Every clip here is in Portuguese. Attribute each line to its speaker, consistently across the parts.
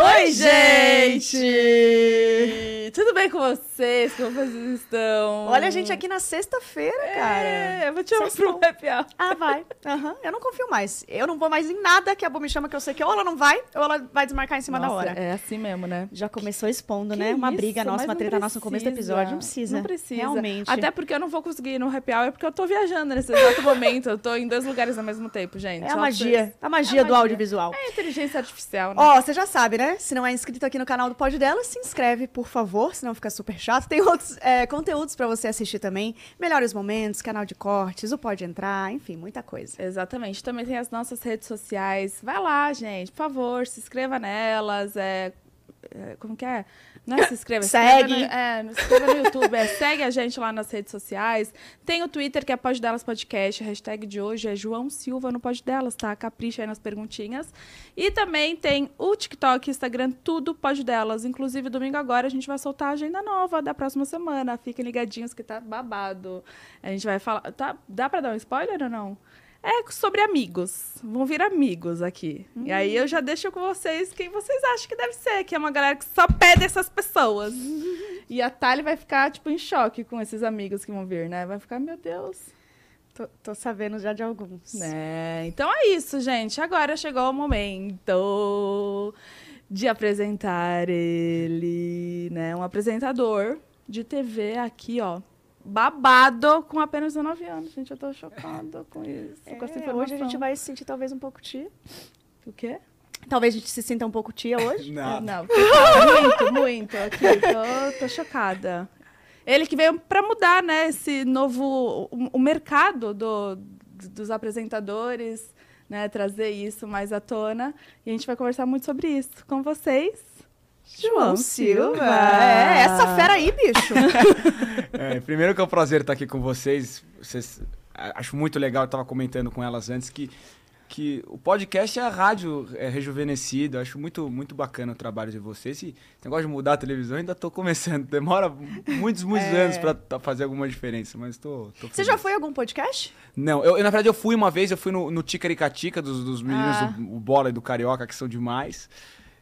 Speaker 1: Oi, gente! Tudo bem com vocês? Como vocês
Speaker 2: estão? Olha a gente aqui
Speaker 1: na sexta-feira, é, cara. Eu vou te chamar pro happy
Speaker 2: hour. Ah, vai. Uhum. Eu não confio mais. Eu não vou mais em nada que a Bo me chama, que eu sei que ou ela não vai, ou ela vai desmarcar em cima nossa, da hora. É assim mesmo, né? Já começou expondo, que né? Uma briga nossa, Mas uma treta nossa no começo do episódio. Não precisa. Não precisa. Realmente. Até
Speaker 1: porque eu não vou conseguir ir no happy hour, porque eu tô viajando nesse exato momento. Eu tô em dois lugares ao mesmo tempo, gente. É a magia. É a magia é a do magia. audiovisual. É a inteligência artificial, né? Ó, oh,
Speaker 2: você já sabe, né? Se não é inscrito aqui no canal do Pod dela, se inscreve, por favor anterior, senão fica super chato. Tem outros é, conteúdos para você assistir também. Melhores momentos, canal de cortes,
Speaker 1: o Pode Entrar, enfim, muita coisa. Exatamente. Também tem as nossas redes sociais. Vai lá, gente, por favor, se inscreva nelas. É, é como que é? Não é se inscreva. Segue. é no, é, no YouTube. É, segue a gente lá nas redes sociais. Tem o Twitter, que é Pode Delas Podcast. A hashtag de hoje é João Silva no Pode Delas, tá? Capricha aí nas perguntinhas. E também tem o TikTok, Instagram, tudo Pode Delas. Inclusive, domingo agora a gente vai soltar a agenda nova da próxima semana. Fiquem ligadinhos que tá babado. A gente vai falar... Tá, dá pra dar um spoiler ou não? É sobre amigos. Vão vir amigos aqui. Hum. E aí eu já deixo com vocês quem vocês acham que deve ser, que é uma galera que só pede essas pessoas. e a Thalie vai ficar, tipo, em choque com esses amigos que vão vir, né? Vai ficar, meu Deus. Tô, tô sabendo já de alguns. Né? Então é isso, gente. Agora chegou o momento de apresentar ele, né? Um apresentador de TV aqui, ó babado com apenas 19 anos. Gente, eu tô chocada com isso. É, com essa é, Hoje a gente vai se sentir talvez um pouco tia. O quê? Talvez a gente se sinta um pouco tia hoje. Não. Ah, não. Muito, muito. Aqui, tô, tô chocada. Ele que veio para mudar, né, esse novo... O, o mercado do, dos apresentadores, né, trazer isso mais à tona. E a gente vai conversar muito sobre isso com vocês. João Silva. É, essa fera aí, bicho.
Speaker 3: é, primeiro que é um prazer estar aqui com vocês. vocês acho muito legal, eu estava comentando com elas antes que, que o podcast é a rádio é rejuvenescida. Acho muito, muito bacana o trabalho de vocês. E negócio de mudar a televisão, ainda estou começando. Demora muitos, muitos é... anos para tá, fazer alguma diferença, mas estou. Você já
Speaker 2: foi a algum podcast?
Speaker 3: Não, eu, eu, na verdade eu fui uma vez, eu fui no, no Ticaricatica dos, dos meninos ah. do o Bola e do Carioca, que são demais.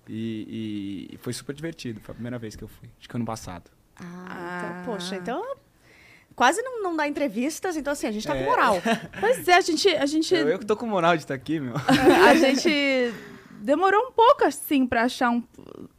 Speaker 3: E, e, foi super divertido. Foi a primeira vez que eu fui. Acho que ano passado.
Speaker 2: Ah, então, ah. Então, poxa, então quase não, não dá entrevistas, então assim, a gente tá é. com moral.
Speaker 1: pois é, a gente. A gente... Eu, eu que
Speaker 3: tô com moral de estar tá aqui, meu.
Speaker 1: a gente demorou um pouco, assim, para achar um,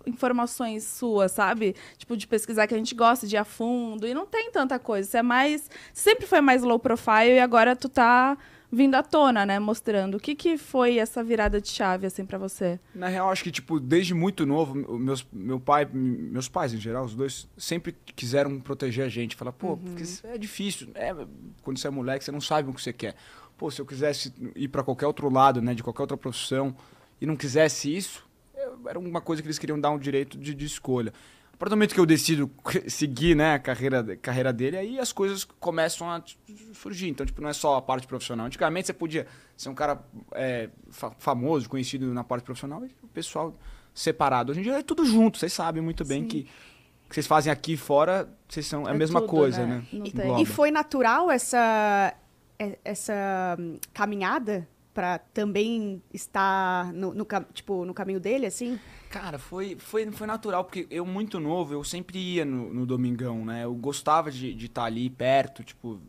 Speaker 1: informações suas, sabe? Tipo, de pesquisar que a gente gosta de ir a fundo. E não tem tanta coisa. Você é mais. Sempre foi mais low profile e agora tu tá vindo à tona, né? Mostrando. O que, que foi essa virada de chave, assim, para você?
Speaker 3: Na real, acho que, tipo, desde muito novo, meus, meu pai, meus pais em geral, os dois, sempre quiseram proteger a gente. Falar, pô, uhum. é difícil. É, quando você é moleque, você não sabe o que você quer. Pô, se eu quisesse ir para qualquer outro lado, né? De qualquer outra profissão, e não quisesse isso, era uma coisa que eles queriam dar um direito de, de escolha. A partir do momento que eu decido seguir né, a carreira, carreira dele, aí as coisas começam a tipo, surgir. Então, tipo, não é só a parte profissional. Antigamente você podia ser um cara é, famoso, conhecido na parte profissional, e o pessoal separado. Hoje em dia é tudo junto, vocês sabem muito bem que que vocês fazem aqui e fora, vocês são é a é mesma tudo, coisa, é, né? né? E, e foi
Speaker 2: natural essa é, essa hum, caminhada para também estar no, no, tipo, no caminho dele, assim?
Speaker 3: Cara, foi, foi, foi natural, porque eu, muito novo, eu sempre ia no, no Domingão, né? Eu gostava de estar tá ali perto, tipo,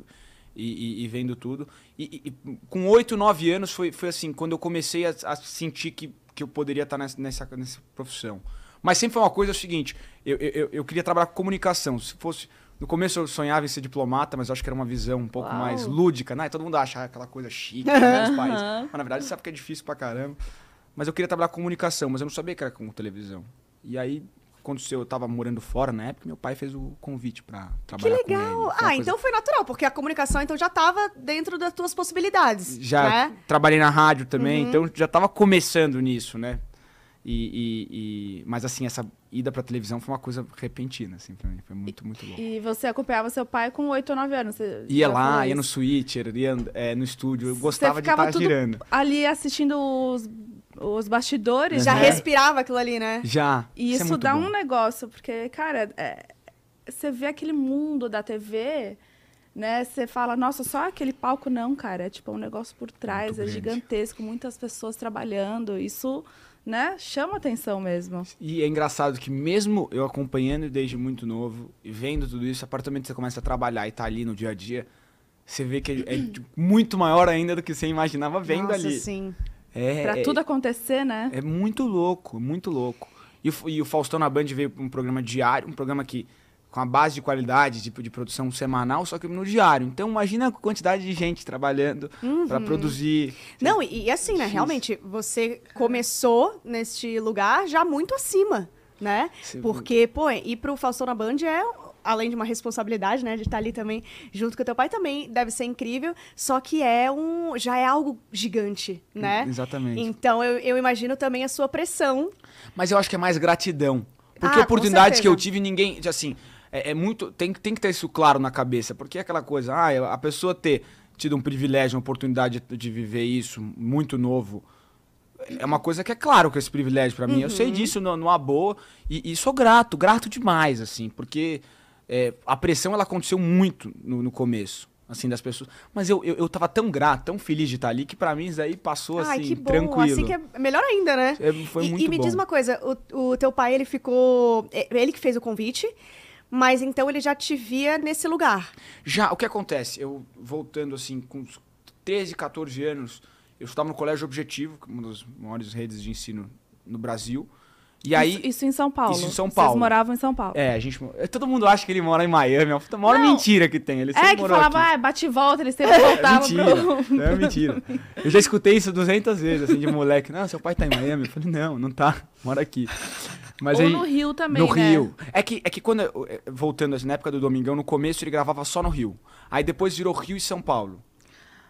Speaker 3: e, e, e vendo tudo. E, e com 8, 9 anos foi, foi assim, quando eu comecei a, a sentir que, que eu poderia estar tá nessa, nessa, nessa profissão. Mas sempre foi uma coisa é o seguinte: eu, eu, eu queria trabalhar com comunicação. Se fosse. No começo eu sonhava em ser diplomata, mas eu acho que era uma visão um pouco Uau. mais lúdica, né? Todo mundo acha ah, aquela coisa chique, né? Mas na verdade sabe que é difícil pra caramba. Mas eu queria trabalhar com comunicação, mas eu não sabia que era com televisão. E aí quando eu tava morando fora na época, meu pai fez o convite para trabalhar com Que legal! ah, coisa... então
Speaker 2: foi natural, porque a comunicação então já tava dentro das tuas possibilidades. Já né?
Speaker 3: trabalhei na rádio também, uhum. então já tava começando nisso, né? E, e, e, mas assim, essa ida pra televisão foi uma coisa repentina, assim, pra mim. Foi muito, muito louco.
Speaker 1: E você acompanhava seu pai com 8 ou 9 anos? ia lá, ia no
Speaker 3: switcher, ia é, no estúdio. Eu gostava de estar tá girando.
Speaker 1: ali assistindo os os bastidores. Já respirava aquilo ali, né?
Speaker 3: Já. E isso, é isso é dá bom. um
Speaker 1: negócio, porque, cara, é, você vê aquele mundo da TV, né? Você fala, nossa, só aquele palco não, cara. É tipo um negócio por trás, muito é grande. gigantesco, muitas pessoas trabalhando. Isso, né, chama atenção mesmo.
Speaker 3: E é engraçado que mesmo eu acompanhando desde muito novo e vendo tudo isso, a partir do momento que você começa a trabalhar e tá ali no dia a dia, você vê que é, é muito maior ainda do que você imaginava vendo nossa, ali. Sim. É, pra é, tudo
Speaker 1: acontecer, né? É
Speaker 3: muito louco, muito louco. E, e o Faustão na Band veio pra um programa diário, um programa que com a base de qualidade de, tipo, de produção semanal, só que no diário. Então imagina a quantidade de gente trabalhando uhum. para produzir.
Speaker 2: Não, e, e assim, né, realmente, você começou neste lugar já muito acima né? Sim. Porque, pô, ir pro Faustão na Band é além de uma responsabilidade, né, de estar ali também junto com o teu pai, também deve ser incrível, só que é um, já é algo gigante, né? Exatamente. Então, eu, eu imagino também a sua pressão.
Speaker 3: Mas eu acho que é mais gratidão, porque ah, oportunidades que eu tive, ninguém, assim, é, é, muito, tem, tem que ter isso claro na cabeça, porque é aquela coisa, ah, a pessoa ter tido um privilégio, uma oportunidade de viver isso, muito novo, é uma coisa que é claro que é esse privilégio para mim. Uhum. Eu sei uhum. disso numa boa e, e, sou grato, grato demais, assim, porque é, a pressão ela aconteceu muito no, no começo assim, das pessoas. Mas eu, eu, eu tava tão grato, tão feliz de estar ali, que para mim isso aí passou Ai, assim, que bom. tranquilo. Assim que é
Speaker 2: melhor ainda, né? É, foi e, muito E me bom. diz uma coisa, o, o teu pai, ele ficou... É, ele que fez o convite, mas então ele já te via nesse lugar.
Speaker 3: Já, o que acontece? Eu, voltando assim, com 13, 14 anos, eu estava no Colégio Objetivo, é uma das maiores redes de ensino no Brasil, e aí, isso, isso, em São Paulo. Isso em São Paulo. Vocês moravam
Speaker 1: em São Paulo. É, a gente. É, todo
Speaker 3: mundo acha que ele mora em Miami. É a maior não. mentira que tem. Ele é, que falava,
Speaker 1: aqui. ah, bate e volta, eles sempre é, voltavam. É, mentira. Pro... É mentira.
Speaker 3: Eu já escutei isso 200 vezes, assim, de moleque. Não, seu pai tá em Miami. Eu falei, não, não tá. Mora aqui. Mas Ou aí, no Rio também, No né? Rio. É que, é que quando, voltando assim, na época do Domingão, no começo ele gravava só no Rio. Aí depois virou Rio e São Paulo.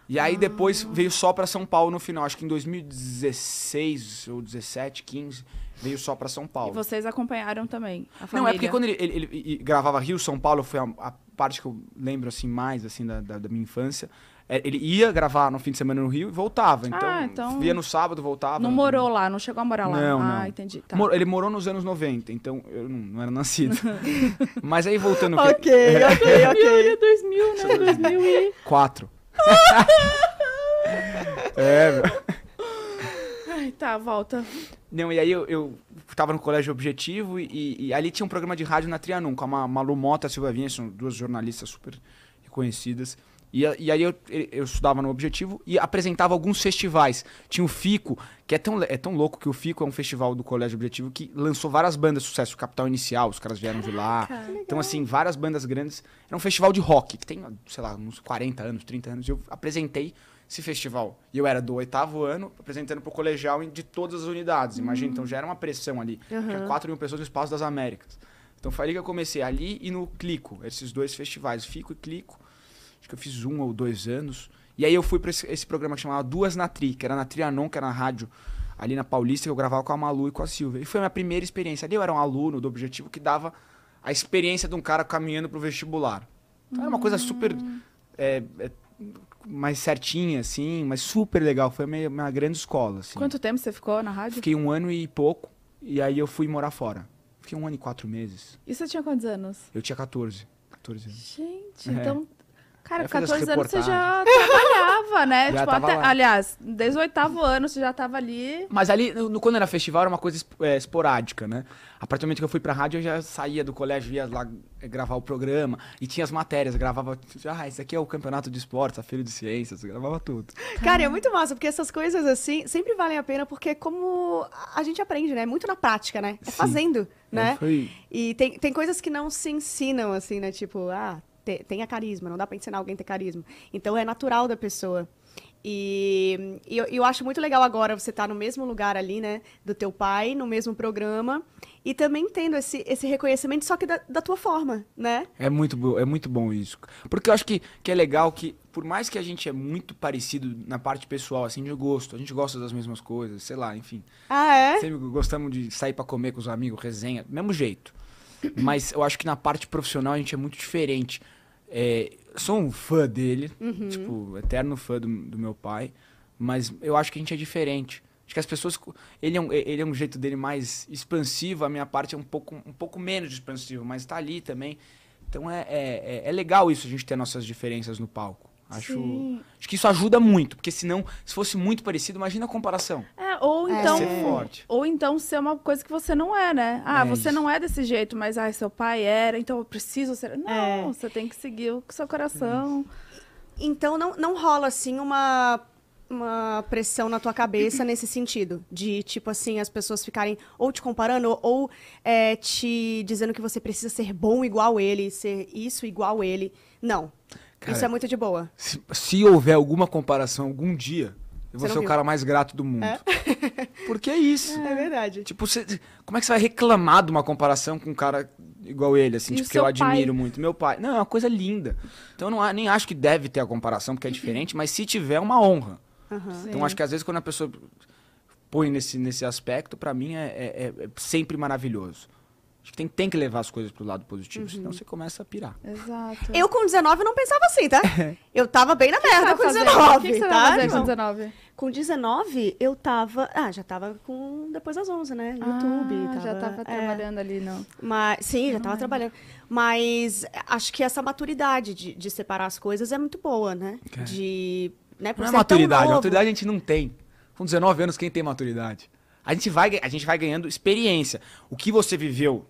Speaker 3: E aí depois veio só para São Paulo no final, acho que em 2016 ou 17, 15, veio só para São Paulo. E
Speaker 1: vocês acompanharam também a família? Não, é porque quando
Speaker 3: ele, ele, ele, ele gravava Rio, São Paulo foi a, a, parte que eu lembro assim mais assim da, da, da minha infância. É, ele ia gravar no fim de semana no Rio e voltava. Ah, então, ah, então... via no sábado, voltava. Não morou
Speaker 1: lá, não chegou a morar lá. Não, ah, não. entendi. Tá.
Speaker 3: Ele morou nos anos 90, então eu não, não era nascido. Mas aí voltando... ok, é, ok,
Speaker 1: ok. 2000, né? 2004. é, meu. Ai, tá, volta.
Speaker 3: Não, e aí eu, eu tava no colégio objetivo e, e ali tinha um programa de rádio na Trianon com a Malu Mota a Silva Vinhas, são duas jornalistas super reconhecidas. E, e aí eu, eu estudava no Objetivo e apresentava alguns festivais. Tinha o Fico, que é tão, é tão louco que o Fico é um festival do Colégio Objetivo que lançou várias bandas de sucesso. Capital Inicial, os caras vieram de lá. Então, assim, várias bandas grandes. Era um festival de rock, que tem, sei lá, uns 40 anos, 30 anos. E eu apresentei esse festival. E eu era do oitavo ano, apresentando pro colegial de todas as unidades. Uhum. Imagina, então já era uma pressão ali. Uhum. Tinha 4 mil pessoas no Espaço das Américas. Então, foi ali que eu comecei, ali e no Clico. Esses dois festivais, Fico e Clico acho que eu fiz um ou dois anos. E aí eu fui para esse, esse, programa que chamava Duas na Tri, que era na Trianon, que era na rádio ali na Paulista, que eu gravava com a Malu e com a Silvia. E foi a minha primeira experiência. Ali eu era um aluno do Objetivo que dava a experiência de um cara caminhando pro vestibular. Então era uma coisa super. É, é, mais certinha, assim, mas super legal. Foi uma, uma grande escola. Assim.
Speaker 1: Quanto tempo você ficou na rádio? Fiquei
Speaker 3: um ano e pouco, e aí eu fui morar fora. Fiquei um ano e quatro meses.
Speaker 1: E você tinha quantos anos?
Speaker 3: Eu tinha 14. 14 anos. Gente, é. então
Speaker 1: Cara, com 14 anos você já trabalhava, né? Já tipo, até, aliás, desde o oitavo ano você já tava ali.
Speaker 3: Mas ali, no, quando era festival, era uma coisa é, esporádica, né? A partir do momento que eu fui pra rádio, eu já saía do colégio, ia lá é, gravar o programa. E tinha as matérias, gravava. Ah, esse aqui é o campeonato de esportes, a filha de ciências,
Speaker 2: gravava tudo. Cara, é tá. muito massa, porque essas coisas assim sempre valem a pena, porque é como a gente aprende, né? Muito na prática, né? É Sim. fazendo, né? É, foi... E tem, tem coisas que não se ensinam, assim, né? Tipo, ah, te, tenha carisma, não dá para ensinar alguém a ter carisma. Então é natural da pessoa. E, e eu, eu, acho muito legal agora você estar tá no mesmo lugar ali, né, do teu pai, no mesmo programa, e também tendo esse, esse reconhecimento, só que da, da tua forma, né?
Speaker 3: É muito, bom, é muito bom isso. Porque eu acho que, que é legal que, por mais que a gente é muito parecido na parte pessoal, assim, de gosto, a gente gosta das mesmas coisas, sei lá, enfim. Ah, é? Sempre gostamos de sair para comer com os amigos, resenha, do mesmo jeito. Mas eu acho que na parte profissional a gente é muito diferente. É, sou um fã dele, uhum. tipo, eterno fã do, do meu pai, mas eu acho que a gente é diferente. Acho que as pessoas. Ele é um, ele é um jeito dele mais expansivo, a minha parte é um pouco, um pouco menos expansivo, mas tá ali também. Então é, é, é, é legal isso, a gente ter nossas diferenças no palco. Acho, acho que isso ajuda muito, porque senão, se fosse muito parecido, imagina a comparação.
Speaker 1: É, ou é, então. É. Ser forte. Ou então ser uma coisa que você não é, né? Ah, é você isso. não é desse jeito, mas ah, seu pai era, então eu preciso ser. Não, é. você tem que seguir o seu coração. Então não, não rola
Speaker 2: assim uma uma pressão na tua cabeça nesse sentido. De, tipo assim, as pessoas ficarem ou te comparando ou, é, te dizendo que você precisa ser bom igual ele, ser isso igual ele. Não. Cara, Isso é muito de boa. Se,
Speaker 3: se, houver alguma comparação algum dia, eu vou ser viu. o cara mais grato do mundo.
Speaker 2: É? Porque é isso. É, é
Speaker 3: verdade. Tipo, você, como é que você vai reclamar de uma comparação com um cara igual ele, assim, tipo, que eu admiro pai? muito? Meu pai. Não, é uma coisa linda. Então eu não, nem acho que deve ter a comparação, porque é diferente, mas se tiver, é uma honra.
Speaker 2: Uhum. Então acho que às
Speaker 3: vezes quando a pessoa põe nesse, nesse aspecto, para mim é, é, é sempre maravilhoso. Acho tipo, que tem, tem que levar as coisas pro lado positivo, uhum. senão você começa a pirar.
Speaker 2: Exato. Eu com 19 não pensava assim, tá? É. Eu tava bem na merda com 19. O que, que você tá? fazer com 19? Com 19, eu tava. Ah, já tava com. Depois das 11, né? Ah, YouTube. Ah, tava, já tava é, trabalhando ali, não. Mas, sim, já tava é. trabalhando. Mas acho que essa maturidade de, de separar as coisas é muito boa, né? É. De. Né, não é maturidade. Maturidade
Speaker 3: a gente não tem. Com 19 anos, quem tem maturidade? A gente vai, a gente vai ganhando experiência. O que você viveu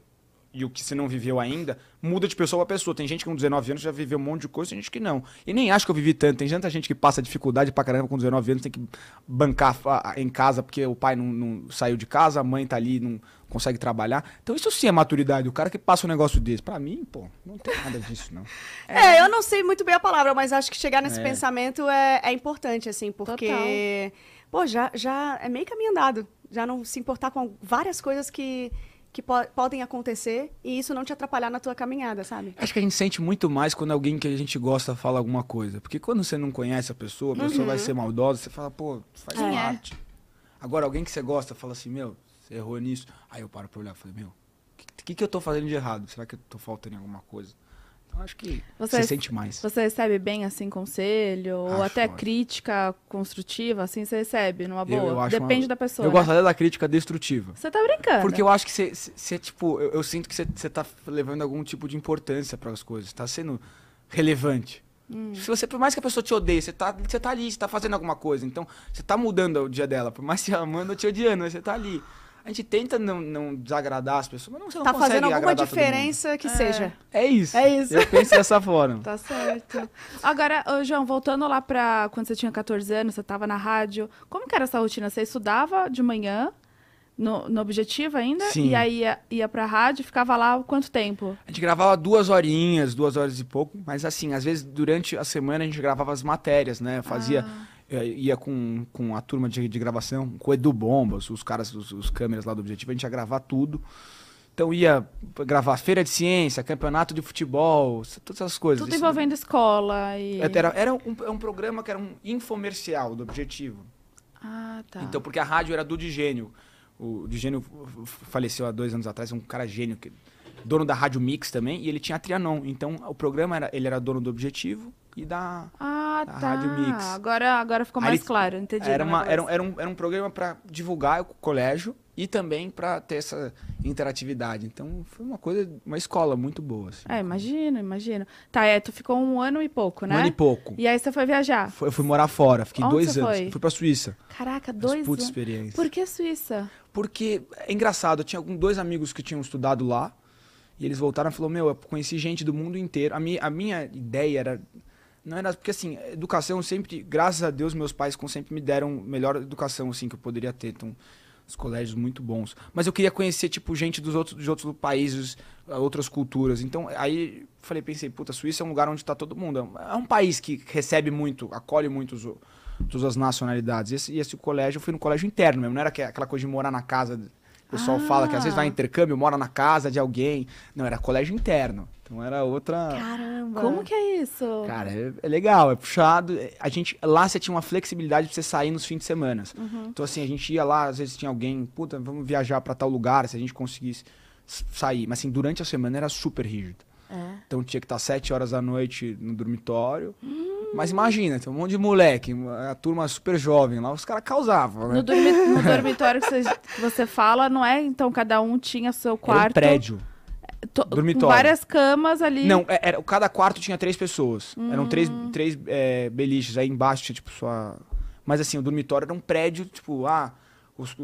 Speaker 3: e o que você não viveu ainda, muda de pessoa para pessoa. Tem gente que com 19 anos já viveu um monte de coisa, tem gente que não. E nem acho que eu vivi tanto. Tem tanta gente que passa dificuldade pra caramba com 19 anos, tem que bancar ah, ah, em casa porque o pai não, não saiu de casa, a mãe tá ali, não consegue trabalhar. Então isso sim é maturidade, o cara que passa um negócio desse. para mim, pô, não tem nada disso, não.
Speaker 2: É, é, eu não sei muito bem a palavra, mas acho que chegar nesse é. pensamento é, é, importante, assim, porque... Total. Pô, já, já é meio caminho andado. Já não se importar com várias coisas que que po podem acontecer e isso não te atrapalhar na tua caminhada, sabe?
Speaker 3: Acho que a gente sente muito mais quando alguém que a gente gosta fala alguma coisa. Porque quando você não conhece a pessoa, a uhum. pessoa vai uhum. ser maldosa, você fala, pô, faz é. parte. Agora, alguém que você gosta fala assim, meu, você errou nisso. Aí eu paro pra olhar e falei, meu, o que, que, que eu tô fazendo de errado? Será que eu tô faltando em alguma
Speaker 1: coisa? acho que você se sente mais. Você recebe bem, assim, conselho? Acho, ou até acho. crítica construtiva, assim, você recebe numa boa? Eu, eu Depende uma... da pessoa. Eu né? gosto
Speaker 3: até da crítica destrutiva. Você
Speaker 1: tá brincando. Porque eu acho
Speaker 3: que você, você tipo, eu, eu, sinto que você, você tá levando algum tipo de importância para as coisas. Tá sendo relevante. Hum. Se você, por mais que a pessoa te odeie, você tá, você tá ali, você tá fazendo alguma coisa. Então, você tá mudando o dia dela. Por mais que ela manda te odiando, você tá ali a gente tenta não, não desagradar as pessoas, mas não, você não tá fazendo alguma diferença
Speaker 1: que é. seja. É isso. É isso. Eu penso dessa forma. tá certo. Agora, ô, João, voltando lá para quando você tinha 14 anos, você estava na rádio. Como que era essa rotina? Você estudava de manhã? No, no, objetivo ainda? Sim. E aí ia, ia pra rádio ficava lá quanto tempo?
Speaker 3: A gente gravava duas horinhas, duas horas e pouco, mas assim, às vezes durante a semana a gente gravava as matérias, né? fazia. Ah. É, ia com, com a turma de, de gravação, com o Edu Bombas, os caras, os, os câmeras lá do Objetivo, a gente ia gravar tudo. Então ia gravar feira de ciência, campeonato de futebol, todas essas coisas. Tudo envolvendo
Speaker 1: Isso, escola e... É, era, era um, é um, programa que era um
Speaker 3: infomercial do Objetivo.
Speaker 1: Ah, tá. Então,
Speaker 3: porque a rádio era do Digênio. O Digênio faleceu há dois anos atrás, um cara gênio, que, dono da Rádio Mix também, e ele tinha a Trianon. Então, o programa, era, ele era dono do Objetivo,
Speaker 1: e da, ah, da tá. Rádio Mix. Agora, agora ficou mais Aí, claro, entendi. Era, uma, era, era,
Speaker 3: um, era um programa para divulgar o colégio e também para ter essa interatividade. Então foi uma coisa, uma escola muito boa. Assim. É,
Speaker 1: imagino, imagino. Tá, é, tu ficou um ano e pouco, né? Um ano e pouco. E aí você foi viajar?
Speaker 3: Foi, eu fui morar fora, fiquei Onde dois anos. Foi? Fui pra Suíça.
Speaker 1: Caraca, dois anos. Puta experiência. Por que Suíça? Porque
Speaker 3: é engraçado, eu tinha dois amigos que tinham estudado lá. E eles voltaram e falaram: Meu, eu conheci gente do mundo inteiro. A minha, a minha ideia era não era, é porque assim, educação sempre, graças a Deus, meus pais sempre me deram melhor educação assim que eu poderia ter, então os colégios muito bons. Mas eu queria conhecer tipo gente dos outros de outros países, ah, outras culturas. Então aí falei, pensei, puta, Suíça é um lugar onde está todo mundo. É um país que recebe muito, acolhe muitos todas as nacionalidades. E esse, esse colégio, eu fui no colégio interno mesmo, não era aquela coisa de morar na casa o pessoal ah. fala que às vezes vai ah. intercâmbio, mora na casa de alguém. Não, era colégio interno. Então era outra.
Speaker 1: Caramba! Como que é isso? Cara,
Speaker 3: é, é legal, é puxado. É, a gente, lá você tinha uma flexibilidade pra você sair nos fins de semana. Uhum. Então, assim, a gente ia lá, às vezes tinha alguém, puta, vamos viajar para tal lugar, se a gente conseguisse sair. Mas assim, durante a semana era super rígido. É. Então tinha que estar sete horas da noite no dormitório. Hum mas imagina, tem um monte de moleque, a turma super jovem lá, os caras causavam, né? No, dormi no dormitório
Speaker 1: que, você, você, fala, não é? Então cada um tinha seu quarto. Era um prédio.
Speaker 3: dormitório. Várias
Speaker 1: camas ali. Não,
Speaker 3: é, era, cada quarto tinha três pessoas. Hum. Eram três, três é, beliches. Aí embaixo tinha, tipo, sua. Mas assim, o dormitório era um prédio, tipo, ah. Os,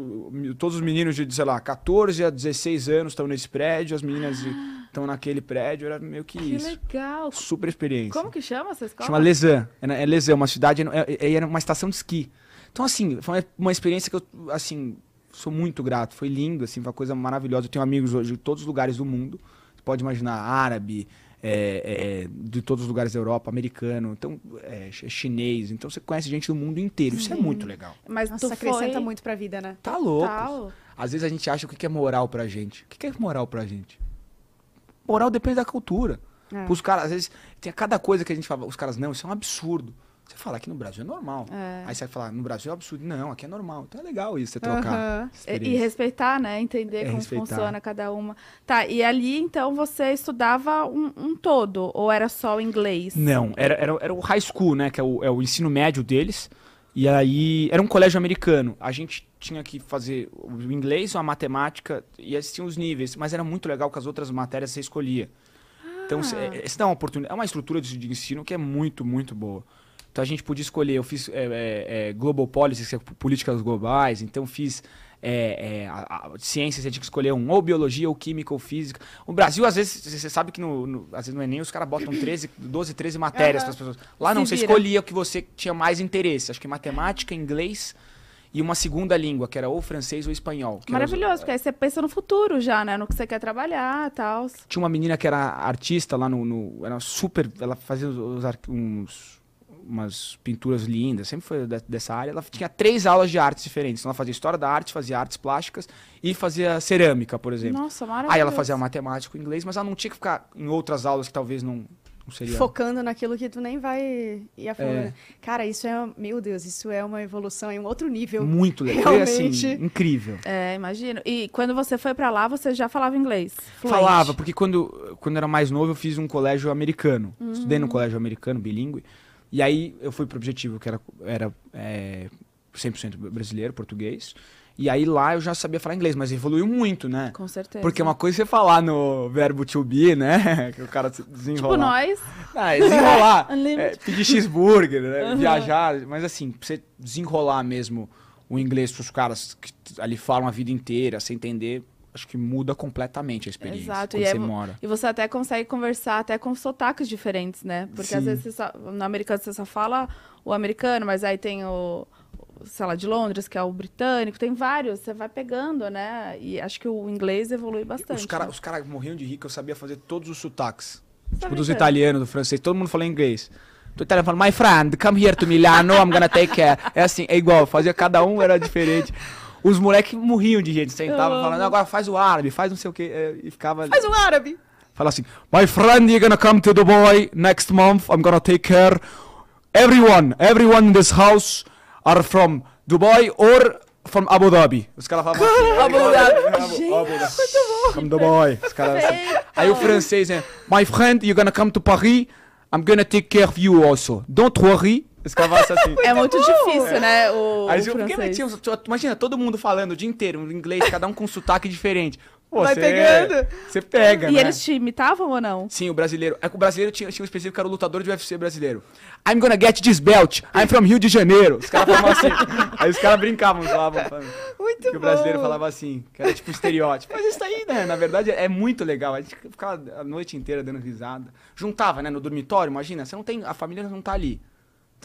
Speaker 3: todos os meninos de, sei lá, 14 a 16 anos estão nesse prédio, as meninas estão naquele prédio, era meio que, que isso. Que legal! Super experiência. Como que
Speaker 1: chama essa escola? Chama Lesan.
Speaker 3: É, é Lesan, uma cidade, é, é era é, é uma estação de esqui. Então, assim, foi uma experiência que eu, assim, sou muito grato. Foi lindo, assim, foi uma coisa maravilhosa. Eu tenho amigos hoje de todos os lugares do mundo. Você pode imaginar, árabe, é, é, é, de todos os lugares da Europa, americano, então é, chinês, então você conhece gente do mundo inteiro. Isso é muito legal.
Speaker 2: Mas isso tu acrescenta foi... muito pra vida, né? Tá louco. Tal. Tá
Speaker 3: às vezes a gente acha o que é moral pra gente. O que é moral pra gente? Moral depende da cultura. É. Os caras, às vezes, tem cada coisa que a gente fala, os caras, não, isso é um absurdo. Você fala, aqui no Brasil é normal. É. Aí você vai falar, no Brasil é absurdo. Não, aqui é normal. Então é legal isso, você trocar. Uhum. E,
Speaker 1: respeitar, né? Entender é como respeitar. funciona cada uma. Tá, e ali, então, você estudava um, um, todo? Ou era só o inglês? Não, era,
Speaker 3: era, era o high school, né? Que é o, é o ensino médio deles. E aí, era um colégio americano. A gente tinha que fazer o inglês ou a matemática. E existiam os níveis. Mas era muito legal que as outras matérias você escolhia. Então, ah. Então, essa é, é uma oportunidade, é uma estrutura de, de ensino que é muito, muito boa. Então a gente podia escolher, eu fiz é, é, é Global Policies, que é políticas globais, então fiz é, é, a, a, ciência, você tinha que escolher um, ou biologia, ou química, ou física. O Brasil, às vezes, você sabe que no, no às vezes no Enem é os caras botam 13, 12, 13 matérias para as pessoas. Lá não, você escolhia o que você tinha mais interesse. Acho que matemática, inglês e uma segunda língua, que era ou francês ou espanhol. Maravilhoso, porque
Speaker 1: aí você pensa no futuro já, né? No que você quer trabalhar e tal.
Speaker 3: Tinha uma menina que era artista lá no. no era super. Ela fazia uns, uns umas pinturas lindas, sempre foi dessa área. Ela tinha três aulas de artes diferentes. Então, ela fazia história da arte, fazia artes plásticas e fazia cerâmica, por exemplo.
Speaker 1: Nossa, maravilha. Aí ela fazia
Speaker 3: matemática e inglês, mas ela não tinha que ficar em outras aulas que talvez não, não seria.
Speaker 2: Focando naquilo que tu nem vai ir a É. Né? Cara, isso é,
Speaker 1: meu Deus, isso é uma evolução em um outro nível. Muito legal. Assim, Realmente. É, assim, incrível. É, imagino. E quando você foi para lá, você já falava inglês? Fluente. Falava,
Speaker 3: porque quando, quando era mais novo, eu fiz um colégio americano. Uhum. Estudei num colégio americano, bilíngue. E aí eu fui pro objetivo, que era, era é, 100% brasileiro, português. E aí lá eu já sabia falar inglês, mas evoluiu muito, né?
Speaker 1: Com certeza. Porque uma
Speaker 3: coisa é você falar no verbo to be, né? Que o cara desenrola. Tipo nós.
Speaker 1: Ah, é, desenrolar. é,
Speaker 3: pedir cheeseburger, né? Uhum. viajar. Mas assim, pra você desenrolar mesmo o inglês pros caras que ali falam a vida inteira, sem entender, acho que muda completamente a experiência Exato. quando e é você é, mora. E
Speaker 1: você até consegue conversar até com sotaques diferentes, né? Porque Sim. às vezes só, no americano você só fala o americano, mas aí tem o sei lá, de Londres, que é o britânico, tem vários, você vai pegando, né? E acho que o inglês evolui bastante. Né? Os caras né?
Speaker 3: cara morriam de rico, eu sabia fazer todos os sotaques. tipo, dos é. italianos, do francês, todo mundo falava inglês. Do italiano falando, my friend, come here to Milano, I'm gonna take care. É assim, é igual, fazia cada um, era diferente. Os moleques morriam de gente sentavam falando, agora faz o árabe, faz não sei o quê. É, e ficava. Faz o árabe! Fala assim, My friend, you're gonna come to Dubai next month. I'm gonna take care. Everyone, everyone in this house are from Dubai or from Abu Dhabi. Os caras falavam
Speaker 1: assim, Abu Dhabi. Abu
Speaker 3: Dhabi. From Dubai. Os caras assim. Aí o francês, né, My friend, you're gonna come to Paris. I'm gonna take care of you also. Don't worry escavasse assim. É muito difícil, né? É. O, Aí, o porque tinha imagina, todo mundo falando o dia inteiro em inglês, cada um com um sotaque diferente. Pô, Vai cê, pegando. Você pega, E né? eles te
Speaker 1: imitavam ou não?
Speaker 3: Sim, o brasileiro. É que o brasileiro tinha, tinha um específico que era o lutador de UFC brasileiro. I'm gonna get this belt. I'm from Rio de Janeiro. Os caras falavam assim. Aí os caras brincavam, falavam. Muito que bom. o brasileiro falava assim, que era tipo estereótipo. Mas isso aí, né? Na verdade, é muito legal. A gente ficava a noite inteira dando risada. Juntava, né? No dormitório, imagina. Você não tem... A família não tá ali.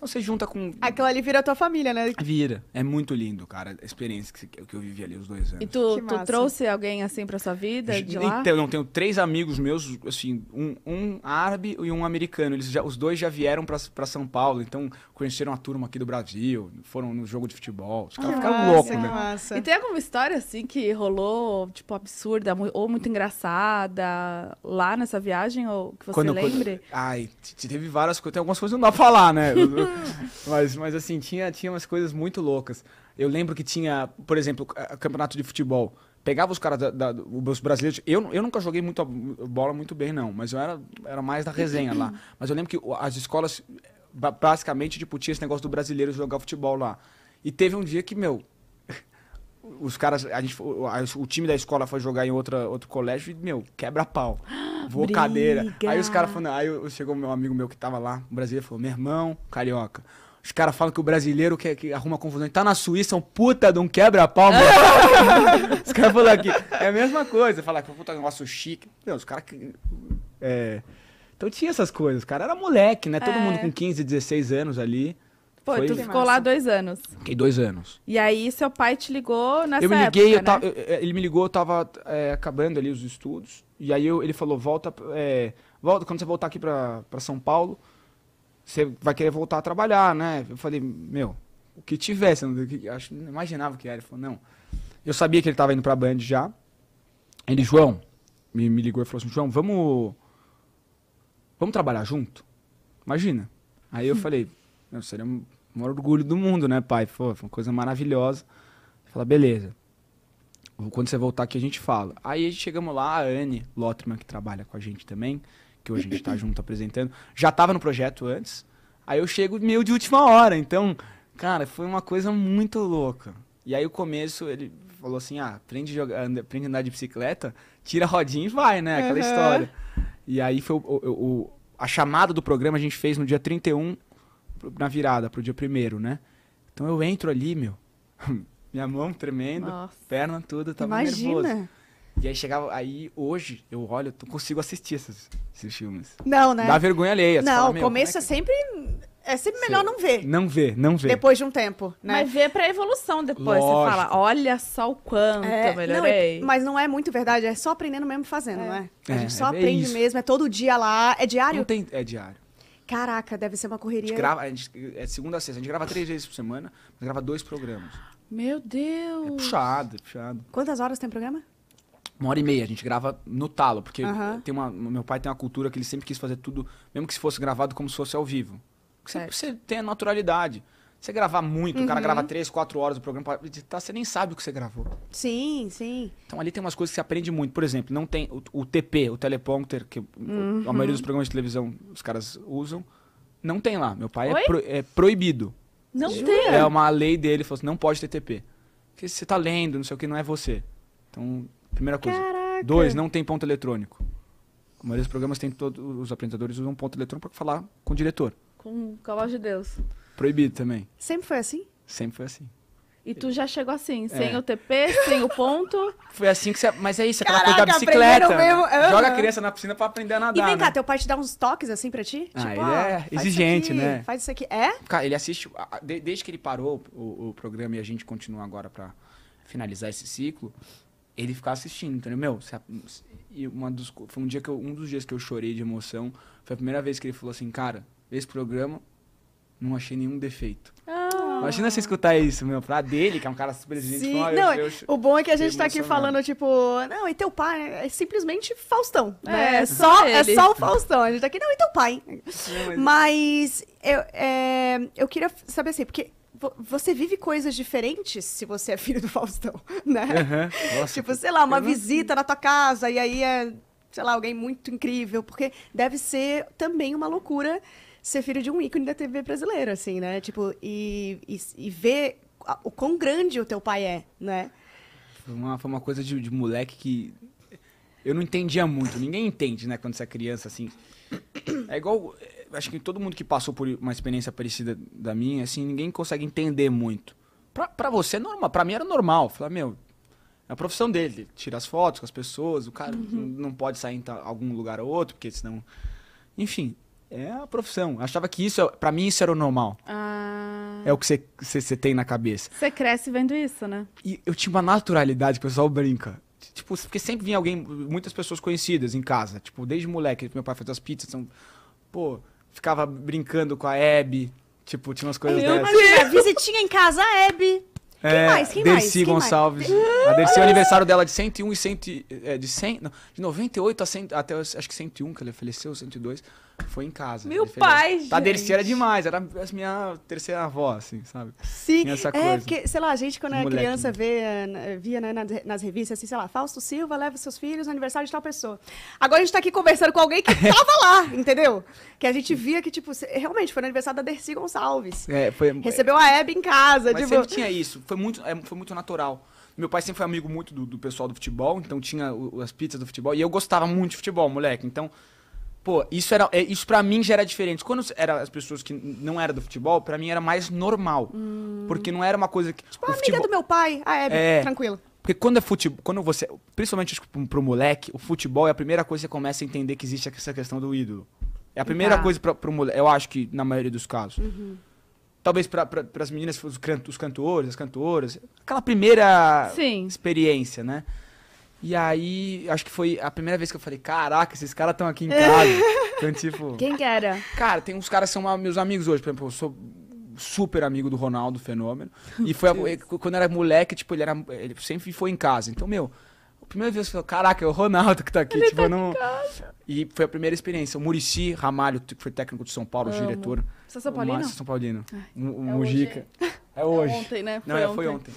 Speaker 2: Então você junta com. Aquela ali
Speaker 1: vira a tua família, né?
Speaker 3: Vira. É muito lindo, cara, a experiência que, que eu vivi ali os dois anos. E
Speaker 1: tu, tu trouxe alguém assim pra sua vida? De lá? Então,
Speaker 3: não, tenho três amigos meus, assim, um, um árabe e um americano. Eles já, os dois já vieram pra, pra São Paulo, então conheceram a turma aqui do Brasil, foram no jogo de futebol. Os caras ficaram loucos, né?
Speaker 1: Massa. E tem alguma história assim que rolou, tipo, absurda ou muito engraçada lá nessa viagem, ou que você quando, lembre? Quando...
Speaker 3: Ai, teve várias coisas. Tem algumas coisas que não dá pra falar, né? mas, mas assim, tinha, tinha umas coisas muito loucas. Eu lembro que tinha, por exemplo, campeonato de futebol. Pegava os caras, da, da, os brasileiros. Eu, eu nunca joguei muito bola muito bem, não. Mas eu era, era mais da resenha lá. Mas eu lembro que as escolas, basicamente, tipo, tinha esse negócio do brasileiro jogar futebol lá. E teve um dia que, meu, os caras, a gente, o time da escola foi jogar em outra, outro colégio e, meu, quebra pau. Voou Briga. cadeira. Aí os caras falando, aí chegou meu amigo meu que tava lá, um brasileiro, falou: meu irmão, carioca. Os caras falam que o brasileiro que, que arruma confusão. Tá na Suíça, é um puta de um quebra-pau, os caras falam aqui. É a mesma coisa. Falar que puta é negócio chique. Meu, os caras É... Então tinha essas coisas, cara. Era moleque, né? Todo é. mundo com 15, 16 anos ali. Foi tu ficou lá
Speaker 1: dois anos.
Speaker 3: Fiquei dois anos.
Speaker 1: E aí seu pai te ligou nessa Eu me liguei, época,
Speaker 3: eu né? É, ele me ligou, eu tava é, acabando ali os estudos. E aí eu, ele falou, volta, é, volta, quando você voltar aqui pra, pra São Paulo, você vai querer voltar a trabalhar, né? Eu falei, meu, o que tivesse, eu não, imaginava o que era. Ele falou, não. Eu sabia que ele tava indo pra Band já. Ele, João, me, me ligou e falou assim, João, vamos... Vamos trabalhar junto? Imagina. Aí eu hum. falei, não, seria um o maior orgulho do mundo, né, pai? foi uma coisa maravilhosa. Fala, beleza. Quando você voltar aqui, a gente fala. Aí chegamos lá, a Anne Lotman, que trabalha com a gente também, que hoje a gente está junto apresentando, já estava no projeto antes. Aí eu chego meio de última hora. Então, cara, foi uma coisa muito louca. E aí o começo, ele falou assim: ah, aprende, jogar, aprende a andar de bicicleta, tira a rodinha e vai, né? Aquela uhum. história. E aí foi o, o, o, a chamada do programa a gente fez no dia 31 na virada, pro dia primeiro, né? Então eu entro ali, meu, minha mão tremendo, Nossa. perna tudo, tava Imagina. nervoso. E aí chegava, aí hoje eu olho, eu consigo assistir esses, esses filmes. Não, né? Dá vergonha alheia. Não, fala, o começo
Speaker 2: é, que... é sempre é sempre melhor Sei. não ver.
Speaker 3: Não ver, não ver. Depois
Speaker 2: de um tempo, né? Mas ver pra evolução depois. Lógico. Você fala, olha só o quanto é, eu melhorei. Não, mas não é muito verdade, é só aprendendo mesmo fazendo, é. não é? A é, gente é, só aprende isso. mesmo, é todo dia lá, é diário? Não tem, é diário. Caraca, deve ser uma correria. A gente grava,
Speaker 3: a gente, é segunda a sexta, a gente grava três vezes por semana, mas grava dois programas.
Speaker 2: Meu Deus! É puxado, é puxado. Quantas horas tem programa?
Speaker 3: Uma hora e meia, a gente grava no talo, porque tem uma, meu pai tem uma cultura que ele sempre quis fazer tudo, mesmo que se fosse gravado como se fosse ao vivo. Você, você tem a naturalidade. Você gravar muito, uhum. o cara uhum. grava três, quatro horas do programa para editar, você nem sabe o que você gravou.
Speaker 2: Sim, sim.
Speaker 3: Então ali tem umas coisas que você aprende muito. Por exemplo, não tem o, o TP, o teleprompter, que uhum. a maioria dos uhum. programas de televisão os caras usam, não tem lá. Meu pai é, pro, é, proibido. Não tem. É uma lei dele, falou assim, não pode ter TP. Porque você tá lendo, não sei o que, não é você. Então, primeira coisa. Caraca. Dois, não tem ponto eletrônico. A maioria dos programas tem todos os apresentadores usam ponto eletrônico para falar com o diretor.
Speaker 1: Com o cavalo de Deus.
Speaker 3: Proibido também.
Speaker 1: Sempre foi assim? Sempre foi assim. E tu já chegou assim, sem é. o TP, sem o ponto.
Speaker 3: Foi assim que você. Mas é isso, é aquela Caraca, coisa da bicicleta. Mesmo... Uhum. Joga a criança na piscina pra aprender a nadar. E vem cá, né?
Speaker 1: teu pai te dá
Speaker 2: uns toques assim pra ti? Ah, tipo, ele ah, é exigente, né? Faz isso aqui. É?
Speaker 3: Cara, ele assiste. Desde que ele parou o, o programa e a gente continua agora pra finalizar esse ciclo, ele ficar assistindo, entendeu? Meu, e uma dos, foi um, dia que eu, um dos dias que eu chorei de emoção. Foi a primeira vez que ele falou assim, cara, esse programa não achei nenhum defeito. Ah. Imagina você escutar isso, meu, falar dele, que é um cara super exigente. Sim. Fala, não, eu, eu,
Speaker 2: o bom é que a gente tá aqui falando, tipo, não, e teu pai é simplesmente Faustão. Né? É, é, só, é só o Faustão. A gente tá aqui, não, e teu pai? Não, mas... É- mas eu, é, eu queria saber assim, porque você vive coisas diferentes se você é filho do Faustão, né? Uhum. Nossa, tipo, sei lá, uma assim? visita na tua casa e aí é, sei lá, alguém muito incrível, porque deve ser também uma loucura ser filho de um ícone da TV brasileira, assim, né? Tipo, e, e, e ver o quão grande o teu pai é, né?
Speaker 3: Foi uma, foi uma coisa de, de moleque que eu não entendia muito. Ninguém entende, né? Quando você é criança, assim. É igual. É, acho que todo mundo que passou por uma experiência parecida da minha, assim, ninguém consegue entender muito. Pra, pra você é normal. Pra mim era normal. Falar, meu, é a profissão dele. Tira as fotos com as pessoas. O cara uhum. não pode sair em algum lugar ou outro, porque senão. Enfim, é a profissão. achava que isso, é, para mim, isso era o normal.
Speaker 1: Ah. É o
Speaker 3: que você tem na cabeça.
Speaker 1: Você cresce vendo isso, né?
Speaker 3: E eu tinha uma naturalidade que o pessoal brinca. Tipo, porque sempre vinha alguém, muitas pessoas conhecidas em casa. Tipo, desde moleque, meu pai fazia as pizzas. Então, pô, ficava brincando com a Abby. Tipo, tinha umas coisas meu dessas. Imagina,
Speaker 2: visitinha em casa, a Abby. Quem é, mais? Quem Dercy mais? Gonçalves. Quem mais? Ah! A Dercy é o aniversário
Speaker 3: dela de 101 e 100, é, de 100, não, de 98 a 100, até acho que 101 que ela faleceu, 102. Foi em casa. Meu pai, tá, gente. A Dercy era demais, era a minha terceira avó, assim, sabe?
Speaker 2: Sim, essa é, coisa. é, porque, sei lá, a gente quando era Moleque. criança né? vê, eh, via né, nas revistas, assim, sei lá, Fausto Silva leva seus filhos no aniversário de tal pessoa. Agora a gente tá aqui conversando com alguém que tava lá, entendeu? Que a gente via que, tipo, realmente foi no aniversário da Dercy Gonçalves. É, foi... É, Recebeu a Hebe em casa. Mas tipo... sempre tinha
Speaker 3: isso, foi muito, é, foi muito natural. Meu pai sempre foi amigo muito do, do pessoal do futebol, então tinha as pizzas do futebol. E eu gostava muito de futebol, moleque. Então, Pô, isso era é, isso para mim já era diferente. Quando era as pessoas que não era do futebol, para mim era mais normal.
Speaker 2: Hum. Porque não
Speaker 3: era uma coisa que Tipo, a amiga do
Speaker 2: meu pai, a ah, Hebe, é, é... tranquilo.
Speaker 3: Porque quando é futebol, quando você, principalmente pro moleque, o futebol é a primeira coisa que você começa a entender que existe essa questão do ídolo. É a primeira tá. coisa pra, pro moleque, eu acho que na maioria dos casos. Uhum. Talvez para as meninas, os, os cantores, as cantoras, aquela primeira Sim. experiência, né? E aí, acho que foi a primeira vez que eu falei, caraca, esses caras estão aqui em casa. então, tipo... Quem que era? Cara, tem uns caras que são meus amigos hoje. Por exemplo, eu sou super amigo do Ronaldo Fenômeno. E foi a, quando eu era moleque, tipo, ele, era, ele sempre foi em casa. Então, meu, a primeira vez que eu falei, caraca, é o Ronaldo que tá aqui. Ele tipo, tá não... E foi a primeira experiência. O Murici Ramalho, que foi técnico de São Paulo, Amo. diretor. Você é São Paulino? Mas, é São Paulino. Ai, o, é Mujica. Hoje. É hoje. É ontem, né? Foi não, é, ontem. foi ontem.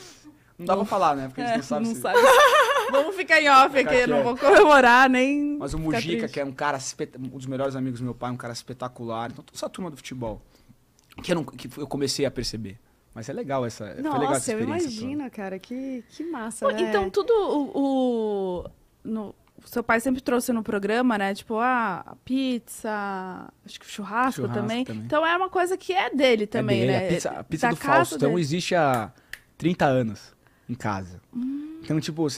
Speaker 3: Não dá pra falar, né? Porque é, eles não sabem. Não se...
Speaker 1: sabe. Vamos ficar em off aqui, não vou comemorar nem. Mas o Mujica, que
Speaker 3: é um cara, um dos melhores amigos do meu pai, um cara espetacular. Então, toda essa turma do futebol. Que eu, não, que eu comecei a perceber. Mas é legal essa. Nossa, legal essa eu imagino,
Speaker 2: toda. cara. Que, que massa. Né? Então,
Speaker 1: tudo o. o no, seu pai sempre trouxe no programa, né? Tipo, ah, pizza, acho que churrasco, churrasco também. também. Então é uma coisa que é dele é também, é dele. né? É a pizza, a pizza do Faustão então
Speaker 3: existe há 30 anos em casa. Hum. Então, tipo, as,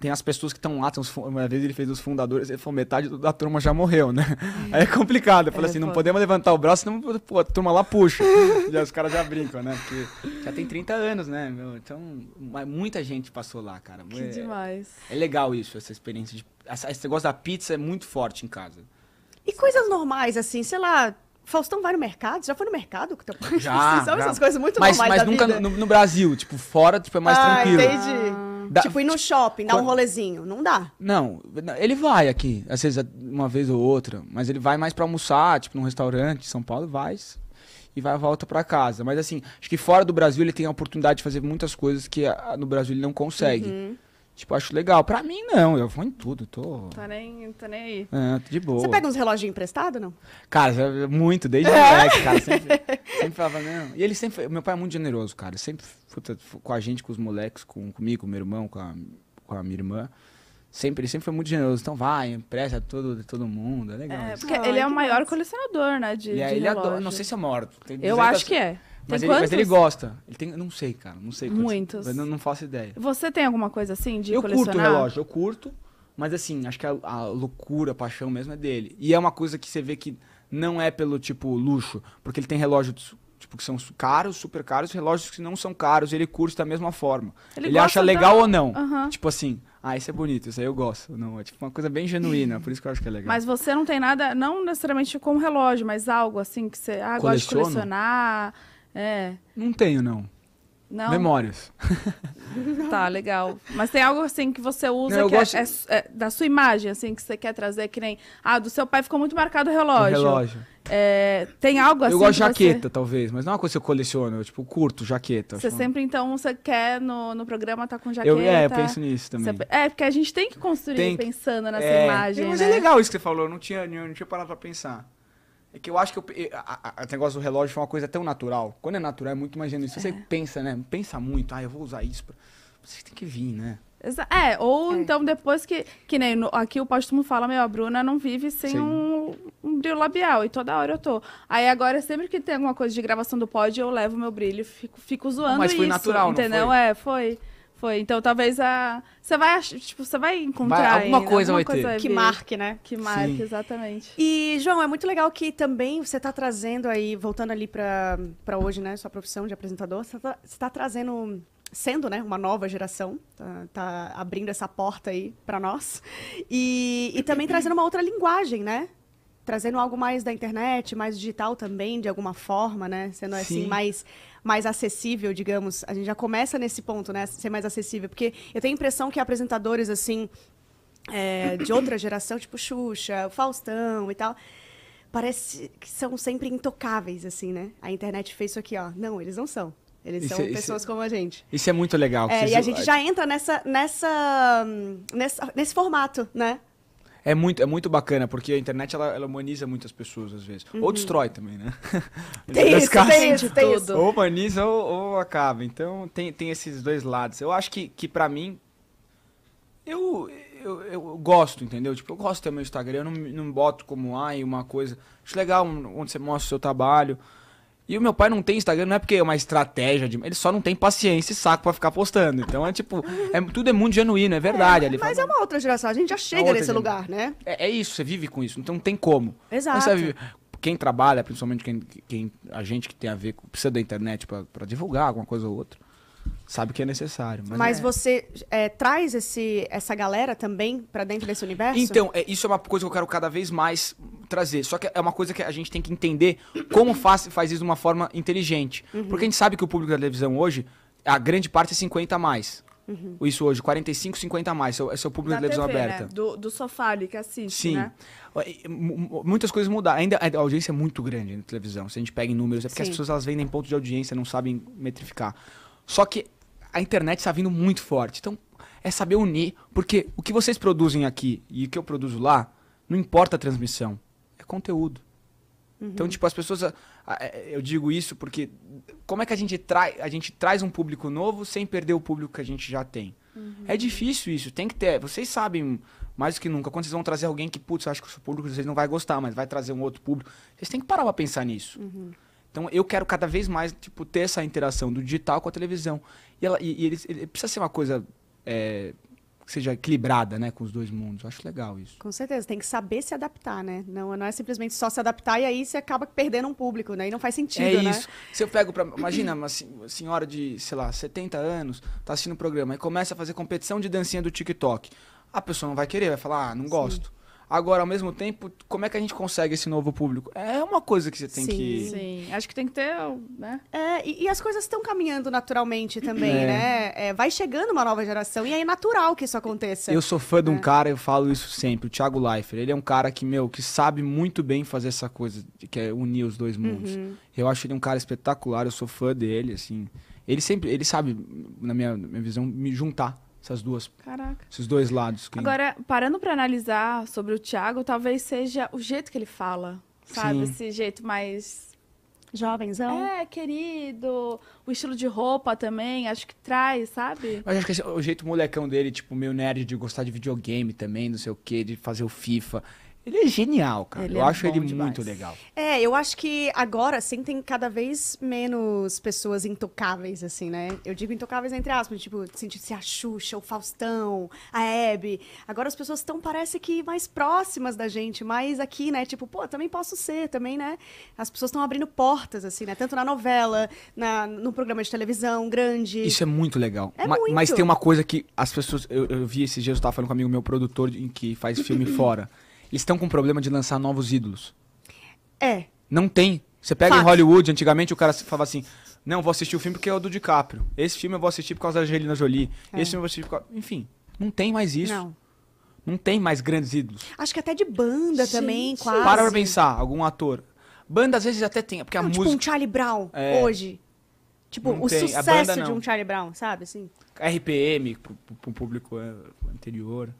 Speaker 3: tem as pessoas que estão lá, tem os, uma vez ele fez os fundadores, ele falou, metade da turma já morreu, né? Aí é complicado. Eu falei é, assim, não podemos levantar o braço, senão pô, a turma lá puxa. e os caras já brincam, né? Porque já tem 30 anos, né? Meu? Então, muita gente passou lá, cara. Que é, demais. É legal isso, essa experiência. De, essa, esse negócio da pizza é muito forte em casa.
Speaker 1: E
Speaker 2: coisas normais, assim, sei lá, Faustão vai no mercado? Já foi no mercado? Então, já, São já. essas coisas muito mas, normais Mas nunca no,
Speaker 3: no, Brasil, tipo, fora, tipo, é mais ah, tranquilo. entendi.
Speaker 2: Ah. Da, tipo, ir no tipo, shopping, dar um rolezinho. Não dá.
Speaker 3: Não, ele vai aqui, às vezes uma vez ou outra, mas ele vai mais pra almoçar, tipo, num restaurante em São Paulo, vai e vai volta para casa. Mas assim, acho que fora do Brasil ele tem a oportunidade de fazer muitas coisas que no Brasil ele não consegue. Uhum. Tipo, acho legal. Pra mim, não. Eu vou em tudo. Tô, Tô
Speaker 2: tá nem, tô tá nem aí. é, tô de boa. Você pega uns relógios emprestados, não?
Speaker 3: Cara, é muito, desde é. moleque, cara. Sempre, sempre falava, não. E ele sempre. Meu pai é muito generoso, cara. Sempre, puta, com a gente, com os moleques, com, comigo, com meu irmão, com a, com a minha irmã. Sempre, ele sempre foi muito generoso. Então vai, empresta todo, todo mundo. É legal. É, porque
Speaker 1: ele é, é o maior massa. colecionador, né? De, e de ele adora. Não sei se é morto. Eu acho que é. Mas ele, mas ele,
Speaker 3: gosta. Ele tem, não sei, cara, não sei. Quantos, Muitos. Mas não, não faço ideia.
Speaker 1: Você tem alguma coisa assim de eu colecionar? Eu curto o relógio,
Speaker 3: eu curto. Mas assim, acho que a, a, loucura, a paixão mesmo é dele. E é uma coisa que você vê que não é pelo tipo luxo, porque ele tem relógios tipo, que são caros, super caros, relógios que não são caros, ele curte da mesma forma. Ele, ele acha legal da... ou não. Uhum. Tipo assim, ah, isso é bonito, isso aí eu gosto. Não, é tipo uma coisa bem genuína, por isso que eu acho que é legal. Mas
Speaker 1: você não tem nada, não necessariamente com relógio, mas algo assim que você ah, gosta de colecionar. É. Não
Speaker 3: tenho, não. Não. Memórias.
Speaker 1: Tá, legal. Mas tem algo assim que você usa não, que é- gosto... é, é, é, da sua imagem, assim, que você quer trazer, que nem. Ah, do seu pai ficou muito marcado o relógio. O relógio. É, tem algo assim. Eu gosto de jaqueta,
Speaker 3: você... talvez, mas não é uma coisa que eu coleciono, eu tipo, curto jaqueta. Você sempre,
Speaker 1: então, você quer no, no programa estar tá com jaqueta. Eu, é, eu penso nisso também. Você... É, porque a gente tem que construir tem... pensando nessa é. imagem. Mas é né? é
Speaker 3: legal isso que você falou, eu não tinha, eu não tinha parado pra pensar. É que eu acho que o negócio do relógio foi uma coisa tão natural. Quando é natural, é muito mais genuíno. É. Você pensa, né? Pensa muito, ah, eu vou usar isso. Pra... Você tem que vir, né?
Speaker 1: É, ou é. então depois que. Que nem no, aqui o póstumo fala, meu, a Bruna não vive sem um, um brilho labial. E toda hora eu tô. Aí agora, sempre que tem alguma coisa de gravação do pódio eu levo meu brilho, fico, fico zoando. Mas foi isso, natural, entendeu? Não foi? É, foi. Foi, então talvez a. Você vai, tipo, você vai encontrar. Vai, alguma ainda, coisa alguma vai coisa ter. Vai que marque, né? Que marque, Sim. exatamente. E,
Speaker 2: João, é muito legal que também você está trazendo aí, voltando ali para hoje, né? Sua profissão de apresentador, você está tá trazendo. Sendo, né, uma nova geração, tá, tá abrindo essa porta aí para nós. E, e também trazendo uma outra linguagem, né? trazendo algo mais da internet, mais digital também, de alguma forma, né? Sendo assim, Sim. assim, mais, mais acessível, digamos. A gente já começa nesse ponto, né? Ser mais acessível. Porque eu tenho a impressão que apresentadores, assim, é, de outra geração, tipo Xuxa, Faustão e tal, parece que são sempre intocáveis, assim, né? A internet fez isso aqui, ó. Não, eles não são. Eles isso, são é, isso, pessoas é como a gente.
Speaker 3: Isso é muito legal. É, E a gente já
Speaker 2: entra nessa, nessa, hum, nessa, nesse formato, né?
Speaker 3: É muito, é muito bacana, porque a internet ela, ela humaniza muitas pessoas às vezes. Uhum. Ou destrói também, né? Tem isso, casas, tem isso, tem isso. Ou humaniza ou, ou, acaba. Então tem, tem esses dois lados. Eu acho que, que para mim. Eu, eu, eu, gosto, entendeu? Tipo, eu gosto ter meu Instagram, eu não, não boto como ai, uma coisa. Acho legal onde você mostra o seu trabalho. E o meu pai não tem Instagram, não é porque é uma estratégia, de... ele só não tem paciência e saco para ficar postando. Então é tipo, é, tudo é muito genuíno, é verdade. É, ali, mas fala, é
Speaker 2: uma outra geração, a gente já é chega nesse lugar, né?
Speaker 3: É, é, isso, você vive com isso, então não tem como.
Speaker 2: Exato. Você
Speaker 3: quem trabalha, principalmente quem, quem, a gente que tem a ver, precisa da internet para divulgar alguma coisa ou outra sabe que é necessário. Mas, mas é.
Speaker 2: você é, traz esse, essa galera também para dentro desse universo? Então,
Speaker 3: é, isso é uma coisa que eu quero cada vez mais trazer. Só que é uma coisa que a gente tem que entender como faz, faz isso de uma forma inteligente. Uhum. Porque a gente sabe que o público da televisão hoje, a grande parte é 50 a mais. Uhum. Isso hoje, 45, 50 a mais, é, é seu público da televisão TV, né? aberta. Né?
Speaker 1: Do, do, sofá ali que assiste, Sim. Né?
Speaker 3: Muitas coisas mudaram. Ainda a audiência é muito grande na televisão. Se a gente pega em números, é porque Sim. as pessoas elas vendem pontos de audiência, não sabem metrificar. Só que a internet está vindo muito forte. Então, é saber unir, porque o que vocês produzem aqui e o que eu produzo lá, não importa a transmissão, é conteúdo. Então, uhum. Então, tipo, as pessoas. Ah, ah, eh, eu digo isso porque como é que a gente, trai, a gente traz um público novo sem perder o público que a gente já tem? Uhum. É difícil isso, tem que ter. Vocês sabem mais do que nunca. Quando vocês vão trazer alguém que, putz, acho que o seu público vocês não vai gostar, mas vai trazer um outro público. Vocês têm que parar pra pensar nisso. Uhum. Então eu quero cada vez mais tipo, ter essa interação do digital com a televisão. E, ela, e, e ele, ele, precisa ser uma coisa é, que seja equilibrada né, com os dois mundos. Eu acho legal isso.
Speaker 2: Com certeza, tem que saber se adaptar, né? Não, não é simplesmente só se adaptar e aí você acaba perdendo um público, né? E não faz sentido. É né? isso.
Speaker 3: Se eu pego para Imagina uma senhora de, sei lá, 70 anos, tá assistindo o um programa e começa a fazer competição de dancinha do TikTok. A pessoa não vai querer, vai falar, ah, não Sim. gosto. Agora, ao mesmo tempo, como é que a gente consegue esse novo público?
Speaker 2: É uma coisa que você
Speaker 3: tem sim, que.
Speaker 1: Sim, acho que tem que ter. Né? É, e, e as coisas
Speaker 2: estão caminhando naturalmente também, é. né? É, vai chegando uma nova geração e é natural que isso aconteça. Eu sou
Speaker 3: fã de um é. cara, eu falo isso sempre, o Thiago Leifert. Ele é um cara que, meu, que sabe muito bem fazer essa coisa, que é unir os dois mundos. Uhum. Eu acho ele um cara espetacular, eu sou fã dele, assim. Ele sempre, ele sabe, na minha, minha visão, me juntar essas duas. Caraca. Esses dois lados. Que... Agora,
Speaker 1: parando para analisar sobre o Thiago, talvez seja o jeito que ele fala. Sabe? Sim. Esse jeito mais. Jovenzão? É, querido. O estilo de roupa também, acho que traz, sabe? Mas acho que
Speaker 3: esse, é o jeito molecão dele, tipo, meio nerd de gostar de videogame também, não sei o quê, de fazer o FIFA. Ele é genial, cara. Ele eu é acho ele demais. muito legal.
Speaker 2: É, eu acho que agora, assim, tem cada vez menos pessoas intocáveis, assim, né? Eu digo intocáveis entre aspas, tipo, sentir-se a Xuxa, o Faustão, a Hebe. Agora as pessoas estão, parece que, mais próximas da gente, mais aqui, né? Tipo, pô, também posso ser, também, né? As pessoas estão abrindo portas, assim, né? Tanto na novela, na, no programa de televisão grande. Isso é
Speaker 3: muito legal. É Ma muito. Mas tem uma coisa que as pessoas. Eu, eu vi esses dias, eu estava falando com um amigo meu, produtor, em que faz filme fora. Eles estão com problema de lançar novos ídolos. É. Não tem. Você pega Fato. em Hollywood, antigamente o cara falava assim: Não, vou assistir o filme porque é o do DiCaprio. Esse filme eu vou assistir por causa da Angelina Jolie. É. Esse filme eu vou assistir por causa. Enfim, não tem mais isso. Não. Não tem mais grandes ídolos.
Speaker 2: Acho que até de banda Sim, também, quase. Para pra pensar,
Speaker 3: algum ator. Banda às vezes até tem, porque não, a tipo música. Tipo um Charlie Brown é... hoje. Tipo, não o tem. sucesso banda, de um
Speaker 1: Charlie Brown, sabe? Assim.
Speaker 3: RPM pro, pro público é, anterior.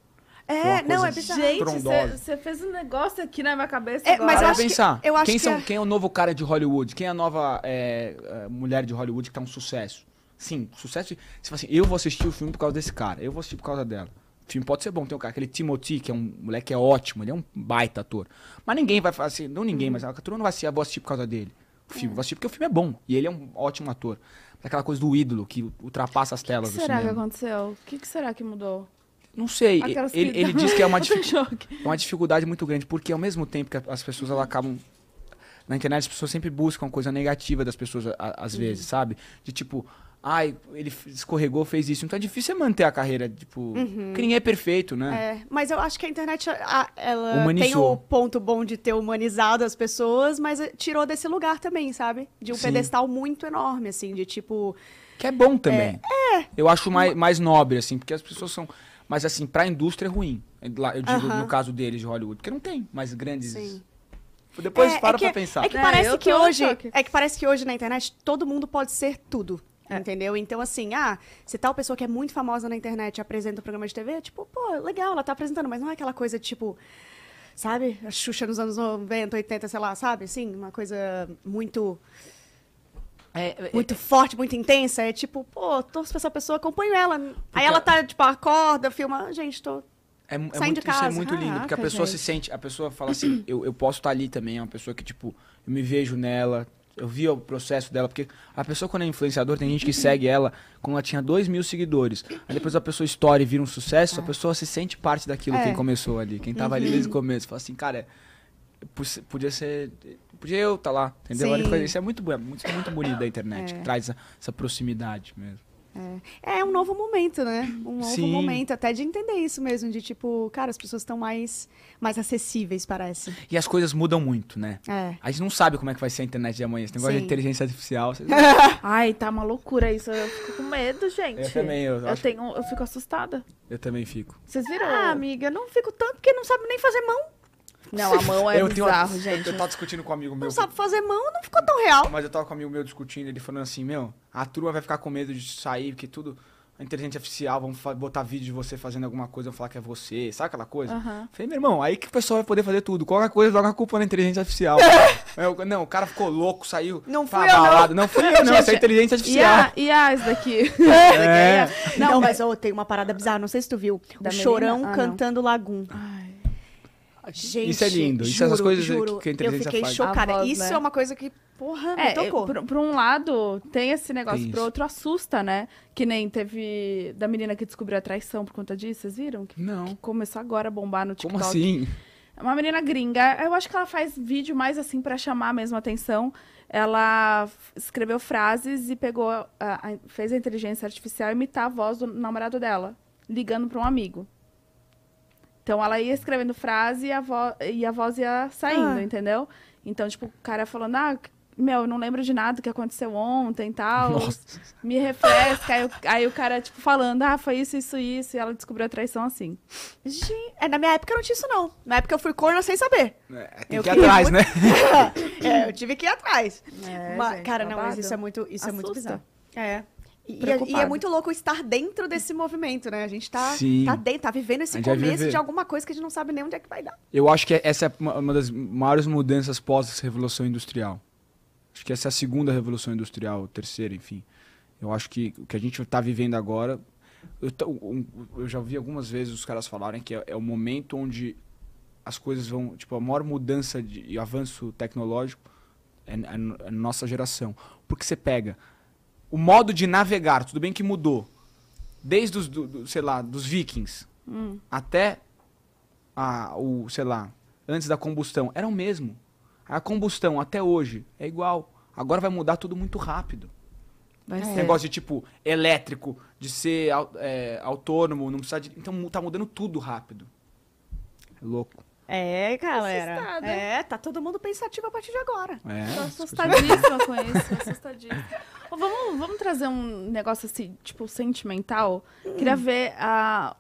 Speaker 3: É, não, é bizarro. Gente,
Speaker 1: você fez um negócio aqui na minha cabeça é, agora. Mas eu acho pensar, que, eu acho quem, que são, é... quem
Speaker 3: é o novo cara de Hollywood? Quem é a nova é, é mulher de Hollywood que tá um sucesso? Sim, sucesso. Você tipo fala assim, eu vou assistir o filme por causa desse cara, eu vou assistir por causa dela. O filme pode ser bom, tem o cara, aquele Timothy, que é um moleque é ótimo, ele é um baita ator. Mas ninguém vai falar assim, não ninguém, hum. mas a turma não vai assistir, eu vou assistir por causa dele. O filme, é. vou assistir porque o filme é bom e ele é um ótimo ator. Aquela coisa do ídolo que ultrapassa as telas. O que, que será que
Speaker 1: aconteceu? O que, que será que mudou? Não
Speaker 3: sei. ele, ele diz que é uma, dific... uma dificuldade muito grande, porque ao mesmo tempo que as pessoas elas acabam. Na internet as pessoas sempre buscam coisa negativa das pessoas, a, às uhum. vezes, sabe? De tipo, ai, ele escorregou, fez isso. Então é difícil manter a carreira, tipo, uhum. porque ninguém é perfeito, né?
Speaker 2: É, mas eu acho que a internet, a, ela Humanizou. tem o ponto bom de ter humanizado as pessoas, mas eh, tirou desse lugar também, sabe? De um Sim. pedestal muito enorme, assim, de tipo... Que é bom também. É. é.
Speaker 3: Eu acho mais, mais nobre, assim, porque as pessoas são... Mas assim, pra indústria é ruim. Eu digo uh -huh. no caso deles de Hollywood, porque não tem mais grandes. Sim.
Speaker 2: Depois é, é para é que, pra pensar. É que parece é, que hoje. É que parece que hoje na internet todo mundo pode ser tudo. É. Entendeu? Então, assim, ah, se tal pessoa que é muito famosa na internet apresenta um programa de TV, tipo, pô, legal, ela tá apresentando, mas não é aquela coisa, tipo, sabe? A Xuxa nos anos 90, 80, sei lá, sabe? sim uma coisa muito é, é, muito é, forte, muito intensa, é tipo, pô, torço pra essa pessoa, acompanho ela. Aí ela tá, tipo, acorda, filma, ah, gente, tô.
Speaker 3: É, é, saindo muito, de casa. Isso é muito Caraca, lindo, porque a pessoa gente. se sente, a pessoa fala assim, eu, eu posso estar tá ali também, é uma pessoa que, tipo, eu me vejo nela, eu vi o processo dela, porque a pessoa quando é influenciador, tem gente que uhum. segue ela quando ela tinha 2 mil seguidores. Aí depois a pessoa estoura e vira um sucesso, é. a pessoa se sente parte daquilo, é. começou ali, quem tava ali uhum. desde o começo. Fala assim, cara, é, podia ser eu tá lá, entendeu? Sim. Isso é muito, é muito, é muito bonito da internet, é. que traz essa proximidade mesmo.
Speaker 2: É. é um novo momento, né? Um novo Sim. momento, até de entender isso mesmo, de tipo, cara, as pessoas estão mais, mais acessíveis, parece.
Speaker 3: E as coisas mudam muito, né? É. A gente não sabe como é que vai ser a internet de amanhã. Esse negócio Sim. de inteligência artificial. Vocês...
Speaker 1: Ai, tá uma loucura isso. Eu fico com medo, gente. Eu também, eu, eu tenho, eu fico assustada.
Speaker 3: Eu também fico.
Speaker 1: Vocês viram? Ah, amiga, não fico tanto porque não sabe nem fazer mão. Não, a mão é eu bizarro, uma... gente.
Speaker 2: Eu, eu
Speaker 3: tava discutindo com um amigo meu. Não sabe
Speaker 2: fazer mão, não ficou tão real.
Speaker 3: Mas eu tava com um amigo meu discutindo, ele falando assim, meu, a turma vai ficar com medo de sair, porque tudo a inteligência artificial, vão botar vídeo de você fazendo alguma coisa, vão falar que é você, sabe aquela coisa? Uhum. Falei, meu irmão, aí que o pessoal vai poder fazer tudo. Qualquer coisa, joga a culpa na inteligência artificial. É, eu, não, o cara ficou louco, saiu.
Speaker 2: Não fui eu, não. Não fui eu, não. Essa é inteligência artificial. E a, as daqui? É. É. Não, mas oh, tem uma parada bizarra. Não sei se tu viu. Da o Chorão ah, cantando Lagum. Ai. Gente, isso é lindo. Juro, isso é essas coisas juro, que a inteligência Eu fiquei chocada. Voz, isso né? é uma coisa
Speaker 1: que, porra, é, me tocou. Eu, por, por, um lado, tem esse negócio. Tem pro outro, assusta, né? Que nem teve da menina que descobriu a traição por conta disso. Vocês viram? Que, Não. Que começou agora a bombar no TikTok. Como assim? É uma menina gringa. Eu acho que ela faz vídeo mais assim para chamar mesmo a atenção. Ela escreveu frases e pegou... A, a, fez a inteligência artificial imitar a voz do namorado dela. Ligando para um amigo. Então ela ia escrevendo frase e a, vo e a voz ia saindo, ah. entendeu? Então, tipo, o cara falando, ah, meu, eu não lembro de nada que aconteceu ontem e tal. Nossa. Me refresca. aí, aí, o cara, tipo, falando, ah, foi isso, isso, isso. E ela descobriu a traição assim. Gente, é, na minha época eu não tinha isso, não. Na época eu fui corna sem saber. É,
Speaker 2: tem que ir atrás, né? muito... né? é, eu tive que ir atrás. É, Mas, gente, cara, não, mas isso é muito, isso é muito bizarro. É. E, e, é, é muito louco estar dentro desse movimento, né? A gente tá, tá dentro, tá vivendo esse começo de alguma coisa que a gente não sabe nem onde é que vai dar.
Speaker 3: Eu acho que essa é uma das maiores mudanças pós revolução industrial. Acho que essa é a segunda revolução industrial, terceira, enfim. Eu acho que o que a gente está vivendo agora. Eu, eu, já vi algumas vezes os caras falarem que é, é, o momento onde as coisas vão. Tipo, a maior mudança de, avanço tecnológico é, é, é nossa geração. Porque você pega o modo de navegar, tudo bem que mudou, desde os, do, do, sei lá, dos vikings hum. até a, o, sei lá, antes da combustão, era o mesmo. A combustão até hoje é igual. Agora vai mudar tudo muito rápido. Vai Esse é. ser. negócio de tipo elétrico, de ser é, autônomo, não precisa de. Então tá mudando tudo rápido. É louco.
Speaker 2: É, galera. Assustada. É, tá todo mundo pensativo a partir de agora. É, Tô assustadíssima com isso, assustadíssima.
Speaker 1: vamos, vamos trazer um negócio assim, tipo, sentimental. Hum. Queria ver a,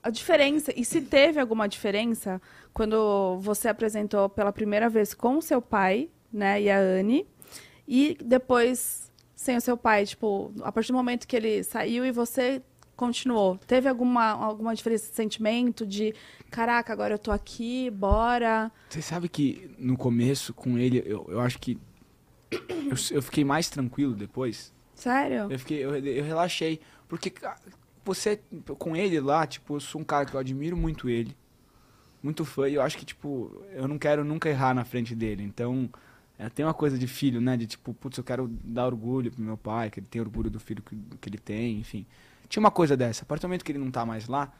Speaker 1: a diferença, e se teve alguma diferença quando você apresentou pela primeira vez com o seu pai, né, e a Anne, e depois sem o seu pai, tipo, a partir do momento que ele saiu e você continuou? Teve alguma, alguma diferença de sentimento de caraca, agora eu tô aqui, bora?
Speaker 3: Você sabe que no começo com ele, eu, eu acho que eu, eu fiquei mais tranquilo depois. Sério? Eu, fiquei, eu, eu relaxei. Porque você, com ele lá, tipo, eu sou um cara que eu admiro muito ele. Muito fã. E eu acho que, tipo, eu não quero nunca errar na frente dele. Então, é, tem uma coisa de filho, né? De tipo, putz, eu quero dar orgulho pro meu pai, que ele tem orgulho do filho que, que ele tem, enfim. Tinha uma coisa dessa. A partir do momento que ele não tá mais lá,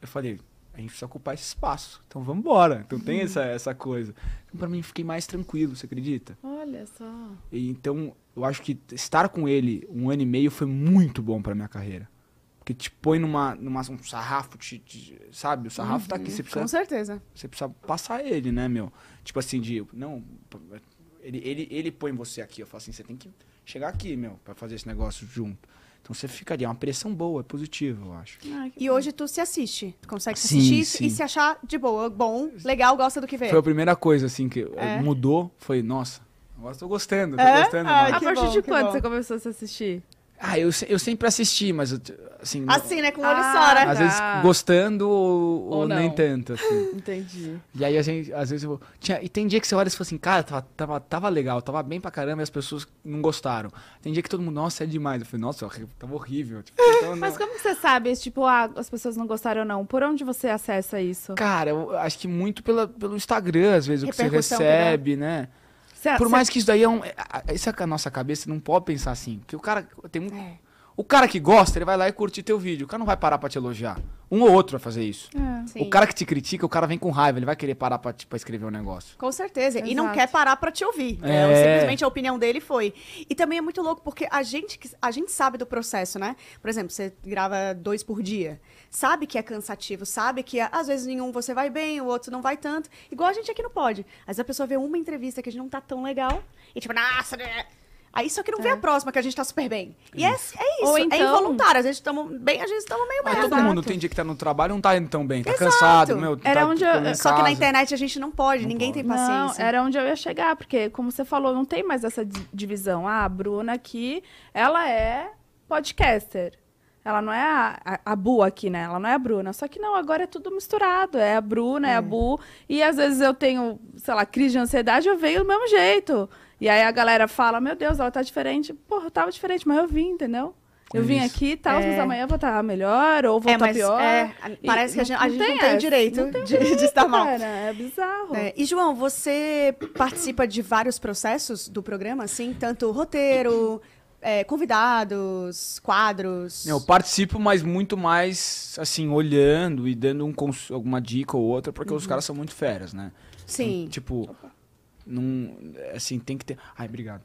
Speaker 3: eu falei, a gente precisa ocupar esse espaço. Então vamos embora. Então tem essa, essa coisa. Então, para mim fiquei mais tranquilo, você acredita?
Speaker 1: Olha só.
Speaker 3: E, então eu acho que estar com ele um ano e meio foi muito bom para minha carreira. Porque te põe numa, numa um sarrafo, te, te sabe? O sarrafo uhum. tá aqui, uhum, você precisa. Com certeza. Você precisa passar ele, né, meu? Tipo assim, de. Não. Ele, ele, ele põe você aqui, eu falo assim, você tem que chegar aqui, meu, para fazer esse negócio junto. Então você ficaria é uma pressão boa, é positivo, eu acho.
Speaker 2: Ah, e bom. hoje tu se assiste, tu consegue se sim, assistir sim. e se achar de boa, bom, legal, gosta do que vê. Foi a
Speaker 3: primeira coisa assim que é. mudou, foi nossa. Agora estou gostando, estou é? gostando. Ah, a partir bom, de quando bom. você
Speaker 1: começou a se assistir?
Speaker 3: Ah, eu, eu sempre assisti, mas assim. Assim,
Speaker 1: né? Com o olho ah, só, né? Às vezes tá.
Speaker 3: gostando ou, ou, ou nem tanto, assim.
Speaker 1: Entendi.
Speaker 3: E aí a às vezes eu. Tinha, e tem dia que você olha e fala assim, cara, tava, tava, tava legal, tava bem pra caramba e as pessoas não gostaram. Tem dia que todo mundo, nossa, é demais. Eu falei, nossa, tava horrível. Tipo, então, mas
Speaker 1: como você sabe, tipo, ah, as pessoas não gostaram ou não? Por onde você acessa isso? Cara, eu acho que muito
Speaker 3: pela, pelo Instagram, às vezes, o que você recebe, né?
Speaker 1: Cê, Por cê... mais que isso
Speaker 3: daí é um. É, isso é a nossa cabeça não pode pensar assim. Porque o cara. Tem um... É. O cara que gosta, ele vai lá e curte teu vídeo. O cara não vai parar pra te elogiar. Um ou outro vai fazer isso. É. O cara que te critica, o cara vem com raiva, ele vai querer parar pra, tipo, pra escrever um negócio.
Speaker 2: Com certeza. Exato. E não quer parar pra te ouvir. É. Né? Simplesmente a opinião dele foi. E também é muito louco, porque a gente, a gente sabe do processo, né? Por exemplo, você grava dois por dia. Sabe que é cansativo, sabe que às vezes nenhum você vai bem, o outro não vai tanto. Igual a gente aqui não pode. Às vezes a pessoa vê uma entrevista que a gente não tá tão legal e tipo, nossa, né? Aí só que não é. vê a próxima, que a gente tá super bem. E é, é isso, Ou é então... é involuntário. A gente estamos bem, a gente estamos meio bem. Mas todo mundo tem
Speaker 3: dia que tá no trabalho não tá indo tão bem, tá Exato. cansado, meu. Era tá onde eu... Só que na
Speaker 1: internet a gente não pode, não ninguém pode. tem paciência. Não, era onde eu ia chegar, porque, como você falou, não tem mais essa divisão. Ah, a Bruna aqui, ela é podcaster. Ela não é a, a, a, Bu aqui, né? Ela não é a Bruna. Só que não, agora é tudo misturado. É a Bruna, é, é a Bu. E às vezes eu tenho, sei lá, crise de ansiedade, eu venho do mesmo jeito. E aí a galera fala, meu Deus, ela tá diferente. Porra, eu tava diferente, mas eu vim, entendeu? Eu vim Isso. aqui e tal, é. mas amanhã eu vou estar tá melhor ou vou é, estar tá mas, pior. É, parece que a gente não, a gente não tem, direito não tem de, direito, de estar mal. Cara, né? é bizarro. É. E, João, você
Speaker 2: participa de vários processos do programa, assim? Tanto roteiro, é, convidados, quadros? Eu
Speaker 3: participo, mas muito mais, assim, olhando e dando um alguma dica ou outra, porque uhum. os caras são muito feras, né? Sim. Então, tipo, Opa num assim, tem que ter. Ai, obrigado.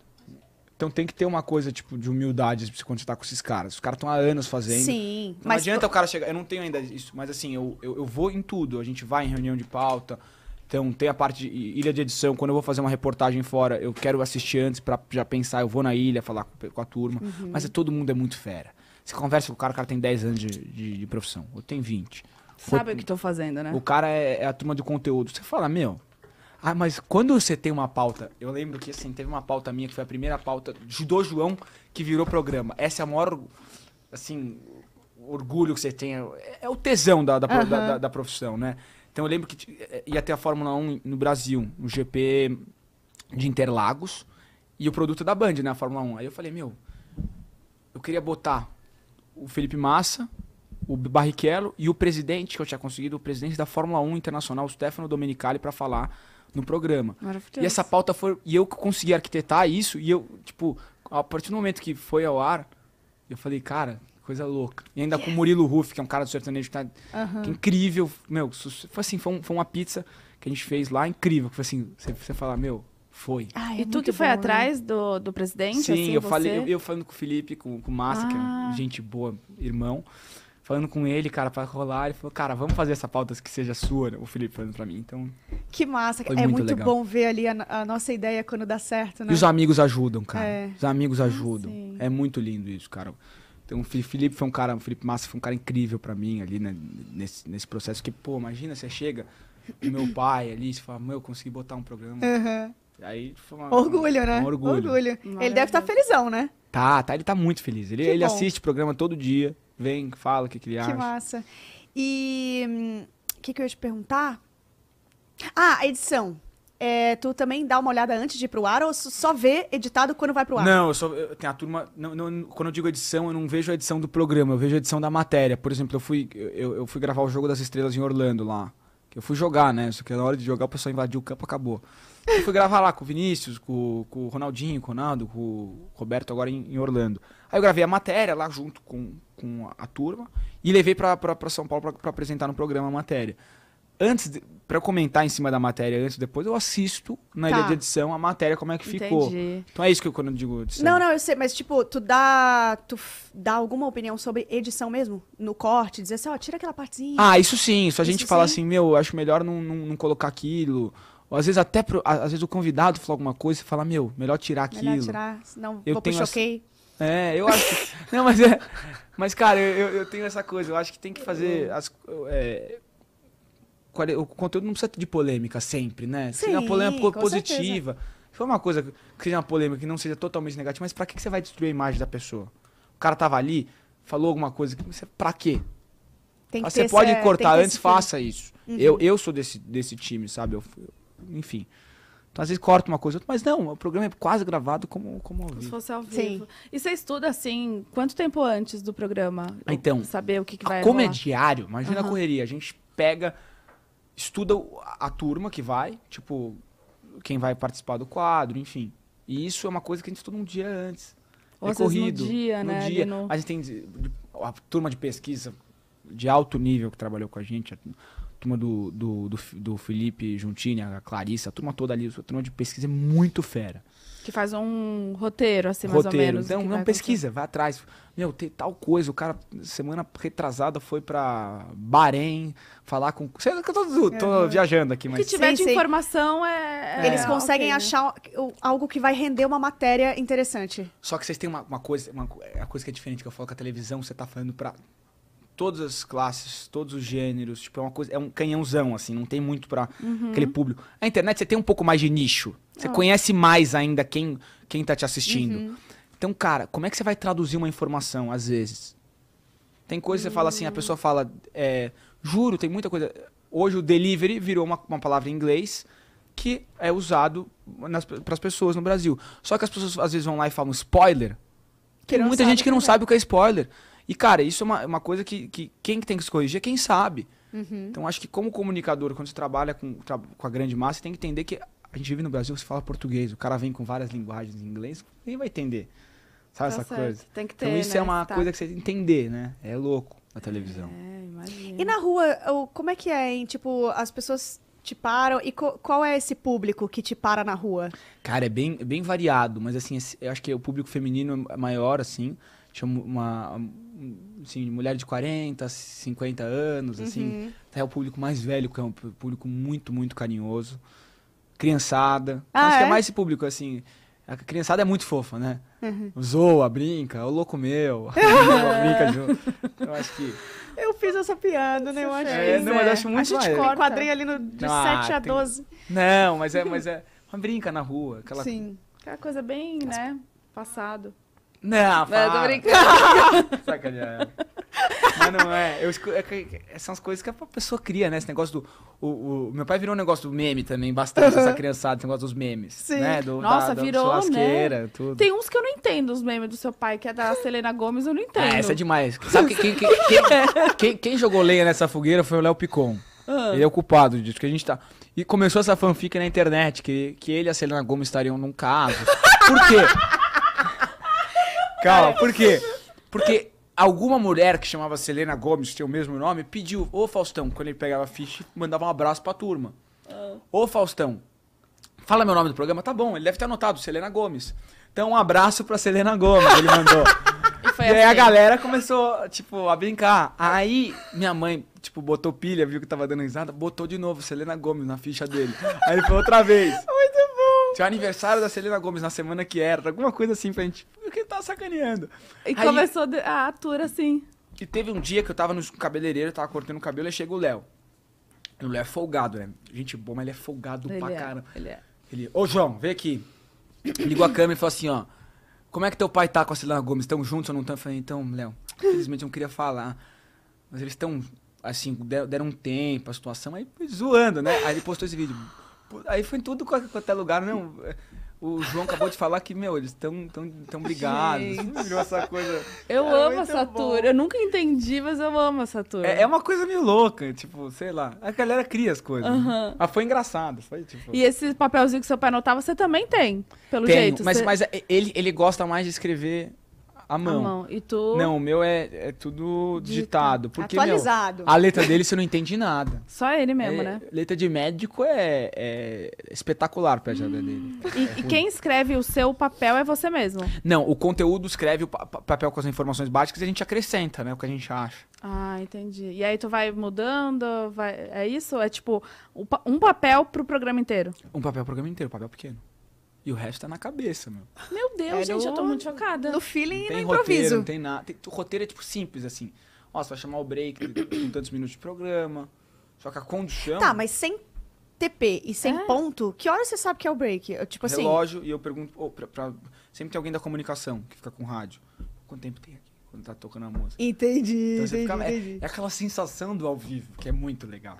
Speaker 3: Então tem que ter uma coisa, tipo, de humildade quando você tá com esses caras. Os caras estão há anos fazendo.
Speaker 2: Sim. Não mas adianta o
Speaker 3: cara chegar. Eu não tenho ainda isso, mas assim, eu, eu, eu vou em tudo. A gente vai em reunião de pauta. Então tem a parte de ilha de edição. Quando eu vou fazer uma reportagem fora, eu quero assistir antes para já pensar. Eu vou na ilha falar com, com a turma. Uhum. Mas é, todo mundo é muito fera. Você conversa com o cara, o cara tem 10 anos de, de, de profissão. Ou tem 20. Sabe o que
Speaker 1: tô fazendo, né? O
Speaker 3: cara é, é a turma de conteúdo. Você fala, meu, ah, mas quando você tem uma pauta, eu lembro que assim, teve uma pauta minha que foi a primeira pauta do João que virou programa. Essa é a maior assim, orgulho que você tem. É, é o tesão da, da, uhum. da, da profissão, né? Então eu lembro que é, ia ter a Fórmula 1 no Brasil, no GP de Interlagos, e o produto da Band, né? A Fórmula 1. Aí eu falei, meu, eu queria botar o Felipe Massa, o Barrichello e o presidente, que eu tinha conseguido, o presidente da Fórmula 1 Internacional, o Stefano Domenicali, para falar no programa. E essa pauta foi. E eu consegui arquitetar isso, e eu, tipo, a partir do momento que foi ao ar, eu falei, cara, coisa louca. E ainda com o Murilo Ruff, que é um cara do sertanejo que tá uhum. que é incrível. Meu, foi assim, foi, um, foi, uma pizza que a gente fez lá, incrível. Que foi assim, você, você fala, meu, foi. Ai, e é tu que foi bom, né? atrás
Speaker 1: né? do, do presidente? Sim, assim, eu você? falei, eu,
Speaker 3: eu, falando com o Felipe, com, com o Massa, ah. que é ah. gente boa, irmão falando com ele, cara, para rolar. Ele falou, cara, vamos fazer essa pauta que seja sua, né, o Felipe falando para mim. Então. Que massa, é muito, muito bom
Speaker 2: ver ali a, a, nossa ideia quando dá certo, né? E os amigos
Speaker 3: ajudam, cara. É. Os amigos ah, ajudam. É muito lindo isso, cara. Então, o Felipe foi um cara, o Felipe Massa foi um cara incrível para mim ali, né? nesse, nesse processo que, pô, imagina, você chega, meu pai ali, você fala, meu, eu consegui botar um programa. Uhum. Aí foi uma, ah, orgulho, uma, né? Um orgulho. orgulho.
Speaker 2: Ele é deve estar tá felizão, né?
Speaker 3: Tá, tá, ele tá muito feliz. Ele, ele assiste o programa todo dia vem, fala o que, que ele acha. Que
Speaker 2: massa. E o hum, que, que eu ia te perguntar? Ah, a edição. É, tu também dá uma olhada antes de ir pro ar ou só vê editado quando vai pro ar? Não,
Speaker 3: eu só eu, tem a turma. Não, não, quando eu digo edição, eu não vejo a edição do programa, eu vejo a edição da matéria. Por exemplo, eu fui, eu, eu fui gravar o jogo das estrelas em Orlando lá. Eu fui jogar, né? Só que na hora de jogar o pessoal invadiu o campo acabou. Eu fui gravar lá com o Vinícius, com, com o Ronaldinho, com o Ronaldo, com o Roberto agora em, em Orlando. Aí eu gravei a matéria lá junto com, com a, a turma e levei para São Paulo para apresentar no programa a matéria. Antes, para comentar em cima da matéria antes depois, eu assisto na tá. ilha de edição a matéria, como é que Entendi. ficou. Então é isso que eu quando digo edição.
Speaker 2: Não, não, eu sei, mas tipo, tu dá, tu dá alguma opinião sobre edição mesmo? No corte, dizer assim, ó, tira aquela partezinha. Ah, isso sim, isso a gente isso fala assim,
Speaker 3: meu, acho melhor não, não, não colocar aquilo ou às vezes até pro, às vezes o convidado fala alguma coisa e fala, meu, melhor tirar aquilo. Melhor tirar, senão eu vou tenho pro choquei. É, eu acho. não, mas é. Mas, cara, eu, eu tenho essa coisa. Eu acho que tem que fazer. Uhum. As, é... O conteúdo não precisa de polêmica sempre, né? Sim, seja uma polêmica positiva. Certeza. for uma coisa que seja uma polêmica, que não seja totalmente negativa, mas pra que você vai destruir a imagem da pessoa? O cara tava ali, falou alguma coisa, você, pra quê?
Speaker 2: Ah, você pode essa, cortar antes,
Speaker 3: faça isso. Uhum. Eu, eu sou desse, desse time, sabe? Eu, eu enfim. Então, às vezes corta uma coisa, mas não, o programa é quase gravado como, como ao vivo. Se fosse
Speaker 1: ao vivo. Sim. E você estuda, assim, quanto tempo antes do programa? Ah, então, saber o que, que vai Como é rolar? é
Speaker 3: diário, imagina uhum. a correria. A gente pega, estuda a turma que vai, tipo, quem vai participar do quadro, enfim. E isso é uma coisa que a gente estuda um dia antes.
Speaker 1: Ou é corrido. No dia, no né? Dia. No... A gente
Speaker 3: tem a turma de pesquisa de alto nível que trabalhou com a gente turma do, do, do, do Felipe Juntini, a Clarissa, a turma toda ali, a turma de pesquisa é muito fera.
Speaker 1: Que faz um roteiro, assim, roteiro. mais ou menos. Então, não,
Speaker 3: pesquisa, vai atrás. Meu, tem tal coisa, o cara, semana retrasada, foi pra Bahrein falar com. Sei que eu tô, tô é, é. viajando aqui, mas. O que tiver sim, de
Speaker 1: sim. informação é. é. Eles conseguem okay, né?
Speaker 2: achar né? algo que vai render uma matéria interessante.
Speaker 3: Só que vocês têm uma, uma coisa, uma, é a coisa que é diferente que eu falo com a televisão, você tá falando pra todas as classes, todos os gêneros. Tipo, é uma coisa. É um canhãozão, assim, não tem muito pra uhum. aquele público. A internet você tem um pouco mais de nicho. Você oh. conhece mais ainda quem, quem tá te assistindo. Uhum. Então, cara, como é que você vai traduzir uma informação, às vezes? Tem coisa que você fala assim, a pessoa fala. É, juro, tem muita coisa. Hoje o delivery virou uma, uma palavra em inglês que é usado para as pessoas no Brasil. Só que as pessoas às vezes vão lá e falam spoiler.
Speaker 2: Tem muita gente que não é. sabe
Speaker 3: o que é spoiler. E, cara, isso é uma, uma coisa que, que quem tem que se corrigir é quem sabe. Uhum. Então, acho que como comunicador, quando você trabalha com, com a grande massa, você tem que entender que a gente vive no Brasil, você fala português, o cara vem com várias linguagens em inglês, ninguém vai entender. Sabe tá essa certo. coisa? Tem que então, ter, então, isso é né? é uma tá. coisa que você tem que entender, né? É louco a televisão. É,
Speaker 2: imagina. E na rua, como é que é, hein? Tipo, as pessoas te param? E qual é esse público que te para na rua?
Speaker 3: Cara, é bem, bem variado, mas assim, eu acho que o público feminino é maior, assim. Tinha uma, assim, mulher de 40, 50 anos, assim. uhum. assim. é o público mais velho, que é um público muito, muito carinhoso. Criançada. Ah, Acho é? que é mais esse público, assim. A criançada é muito fofa, né? Uhum. Zoa, brinca, o louco meu. brinca
Speaker 2: Eu acho que. Eu fiz essa piada, né? Eu acho é, Não, mas acho muito A gente corta.
Speaker 3: ali no, de não, ah, 7 a tem... 12. Não, mas é, mas é. uma brinca na rua. Aquela... Sim.
Speaker 1: Aquela coisa bem, As... né? Passado. Não, fala. tô brincando. Sacanagem.
Speaker 3: Mas não é. Eu, é, é, são as coisas que a pessoa cria, né? Esse negócio do. O, o meu pai virou um negócio do meme também, bastante, uhum. essa criançada, esse negócio dos memes.
Speaker 1: Sim. Né? Do, Nossa, da, virou. né? tudo. Tem uns que eu não entendo, os memes do seu pai, que é da Selena Gomes, eu não ah, entendo. É, essa é
Speaker 3: demais. Sabe quem, quem, quem, quem, quem jogou lenha nessa fogueira foi o Léo Picon. Uhum. Ele é o culpado disso, que a gente tá. E começou essa fanfic na internet, que, que ele e a Selena Gomes estariam num caso. Por quê? Calma, por quê? Porque alguma mulher que chamava Selena Gomes, que tinha o mesmo nome, pediu, ô Faustão, quando ele pegava a ficha, mandava um abraço pra turma. Ah. Ô Faustão, fala meu nome do programa, tá bom, ele deve ter anotado, Selena Gomes. Então um abraço pra Selena Gomes, ele mandou. e, foi e aí a assim. galera começou, tipo, a brincar. Aí minha mãe, tipo, botou pilha, viu que tava dando risada, botou de novo Selena Gomes na ficha dele. Aí ele foi outra vez. Muito seu aniversário da Selena Gomes na semana que era, alguma coisa assim pra gente. Porque que tá sacaneando. E Aí, começou
Speaker 1: a atura assim.
Speaker 3: E teve um dia que eu tava no cabeleireiro, tava cortando o cabelo, e chega o Léo. o Léo é folgado, né? Gente boa, mas ele é folgado ele pra é, caramba. Ele é. Ele, ô João, vem aqui. Ligou a câmera e falou assim, ó. Como é que teu pai tá com a Selena Gomes? Estão juntos ou não estão? Eu falei, então, Léo, infelizmente eu não queria falar. Mas eles estão, assim, deram um tempo a situação, aí zoando, né? Aí ele postou esse vídeo. Aí foi tudo quanto até lugar, não. Né? O João acabou de falar que, meu, eles estão tão, tão brigados. Assim, virou essa coisa.
Speaker 1: Eu é amo essa tour. Eu nunca entendi, mas eu amo essa tour. É, é,
Speaker 3: uma coisa meio louca, tipo, sei lá. A galera cria as coisas. Uhum. Né? Mas ah, foi engraçado. Foi, tipo... E
Speaker 1: esse papelzinho que seu pai anotava, você também tem, pelo Tenho, jeito. Mas, você... mas é,
Speaker 3: ele, ele gosta mais de escrever a mão. A mão.
Speaker 1: E tu. Não, o
Speaker 3: meu é, é tudo digitado. Porque, Atualizado. Meu, a letra dele você não entende nada. Só
Speaker 1: ele mesmo, é, né?
Speaker 3: Letra de médico é, é espetacular pra jada dele.
Speaker 1: E, e quem escreve o seu papel é você mesmo?
Speaker 3: Não, o conteúdo escreve o pa papel com as informações básicas e a gente acrescenta, né? O que a gente acha.
Speaker 1: Ah, entendi. E aí tu vai mudando, vai... é isso? É tipo um papel pro programa inteiro?
Speaker 3: Um papel pro programa inteiro, papel pequeno. E o resto tá na cabeça, meu.
Speaker 1: Meu Deus, gente, do... eu tô muito chocada. No feeling e no roteiro, improviso. Não
Speaker 3: tem nada. Tem... O roteiro é tipo simples, assim. Ó, você vai chamar o break com tantos minutos de programa. Só que a condição. Tá, mas
Speaker 2: sem TP e sem é. ponto, que hora você sabe que é o break? Tipo assim.
Speaker 3: Relógio, e eu pergunto. Oh, pra, pra... Sempre tem alguém da comunicação que fica com rádio. Quanto tempo tem aqui? Quando tá tocando a música. Entendi.
Speaker 1: Então, entendi, fica... entendi. É,
Speaker 3: é aquela sensação do ao vivo, que é muito legal.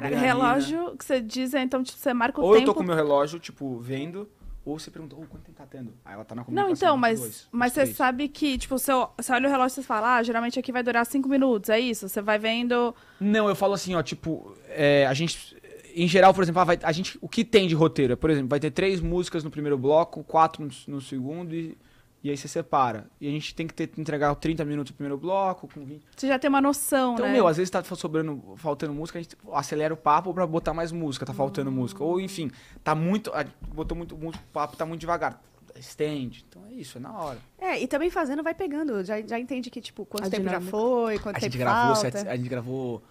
Speaker 1: Caraca, relógio que você diz, é, então, tipo, você marca o ou tempo. Ou eu tô com o
Speaker 3: meu relógio, tipo, vendo, ou você pergunta, oh, quanto tempo tá tendo? Aí ela tá na comunicação. Não, então, mas, dois, mas você três. sabe
Speaker 1: que, tipo, você, você olha o relógio e você fala, ah, geralmente aqui vai durar cinco minutos, é isso? Você vai vendo... Não, eu falo
Speaker 3: assim, ó, tipo, é, a gente... Em geral, por exemplo, ah, a gente, o que tem de roteiro? É, por exemplo, vai ter três músicas no primeiro bloco, quatro no, no segundo e e aí você separa. E a gente tem que ter, entregar 30 minutos o primeiro bloco, com 20.
Speaker 1: Você já tem uma noção, então, né? Então, meu, às
Speaker 3: vezes tá sobrando, faltando música, a gente acelera o papo para botar mais música, tá faltando hum. música. Ou, enfim, tá muito. Botou muito, música, O papo tá muito devagar estende. Então é isso, é na hora.
Speaker 2: É, e também fazendo vai pegando. Já, já entende que, tipo, quanto a tempo dinâmica. já foi, quanto a tempo gente gravou
Speaker 3: a gente gravou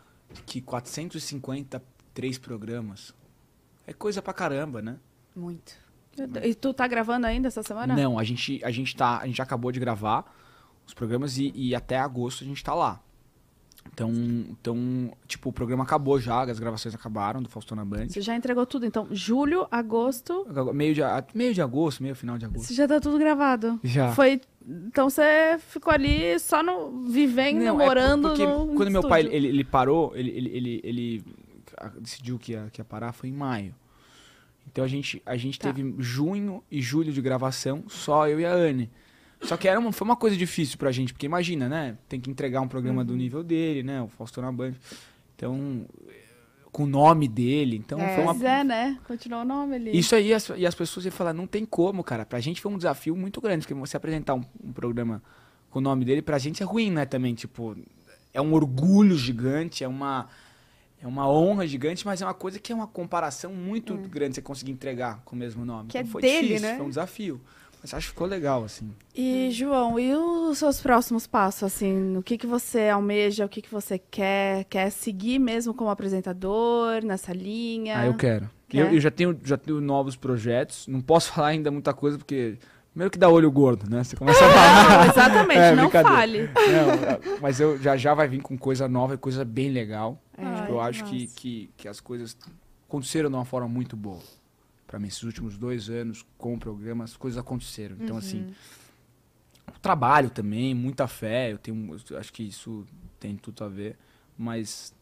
Speaker 3: que 453 programas. É coisa pra caramba, né?
Speaker 2: Muito.
Speaker 1: E tu tá gravando ainda essa semana? Não,
Speaker 3: a gente, a gente, tá, a gente acabou de gravar os programas e, e até agosto a gente tá lá. Então, então, tipo, o programa acabou já, as gravações acabaram do Faustão na Band. Você já entregou tudo, então,
Speaker 1: julho, agosto...
Speaker 3: Meio de, meio de agosto, meio final de agosto. Você já
Speaker 1: tá tudo gravado. Já. Foi, então você ficou ali só no, vivendo, Não, é morando é porque quando estúdio. meu pai,
Speaker 3: ele, ele parou, ele, ele, ele, ele decidiu que ia, que ia parar, foi em maio. Então a gente, a gente tá. teve junho e julho de gravação, só eu e a Anne. Só que era uma, foi uma coisa difícil pra gente, porque imagina, né? Tem que entregar um programa uhum. do nível dele, né? O Fausto na Band. Então, com o nome dele. Então é, foi uma... Pois é,
Speaker 1: né? Continuou o nome ali. Isso
Speaker 3: aí, as, e as pessoas iam falar, não tem como, cara. Pra gente foi um desafio muito grande, porque você apresentar um, um programa com o nome dele, pra gente é ruim, né? Também, tipo, é um orgulho gigante, é uma é uma honra gigante, mas é uma coisa que é uma comparação muito hum. grande você conseguir entregar com o mesmo nome. Que então, é foi dele, difícil, né? foi um desafio. Mas acho que ficou legal, assim.
Speaker 1: E, João, e os seus próximos passos, assim? O que, que você almeja, o que, que você quer? Quer seguir mesmo como apresentador, nessa linha? Ah, eu quero. Eu, eu,
Speaker 3: já, tenho, já tenho novos projetos. Não posso falar ainda muita coisa, porque Primeiro que dá olho gordo, né? Você começa a é, falar. exatamente, é, não fale. Não, mas eu já já vai vir com coisa nova, e coisa bem legal. É, tipo, eu acho que, que, que, as coisas aconteceram de uma forma muito boa. Para mim, esses últimos dois anos com o programa, as coisas aconteceram. Então, assim, uhum. assim, o trabalho também, muita fé. Eu tenho, eu acho que isso tem tudo a ver, mas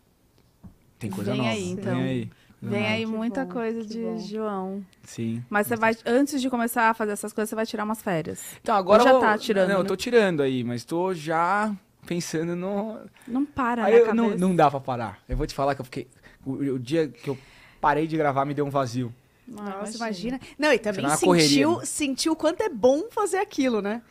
Speaker 3: tem coisa Vem nova. Aí, então. Vem aí. Vem
Speaker 1: aí muita bom, coisa de bom. João. Sim. Mas você vai, antes de começar a fazer essas coisas, você vai tirar umas férias. Então, agora. Ou já eu, tá tirando. Não, né? eu tô
Speaker 3: tirando aí, mas tô já pensando no. Não
Speaker 2: para,
Speaker 1: aí, né, eu, não,
Speaker 3: não dá pra parar. Eu vou te falar que eu fiquei. O, o dia que eu parei de gravar me deu um vazio.
Speaker 2: Ah, Nossa, imagina. imagina. Não, e também tá sentiu, correria, né? sentiu quanto é bom fazer aquilo, né?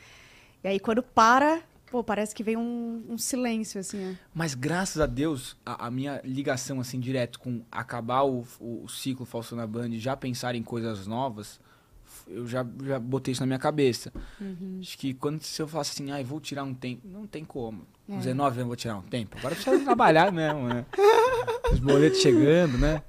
Speaker 2: E aí, quando para, Pô, parece que vem um, um silêncio, assim. É.
Speaker 3: Mas graças a Deus, a, a, minha ligação, assim, direto com acabar o, o, o ciclo Falso na Band e já pensar em coisas novas, eu já, já botei isso na minha cabeça. Uhum. Acho que quando se eu falar assim, ai, ah, vou tirar um tempo, não tem como. É. 19 anos vou tirar um tempo. Agora precisa trabalhar mesmo, né? Os boletos chegando, né?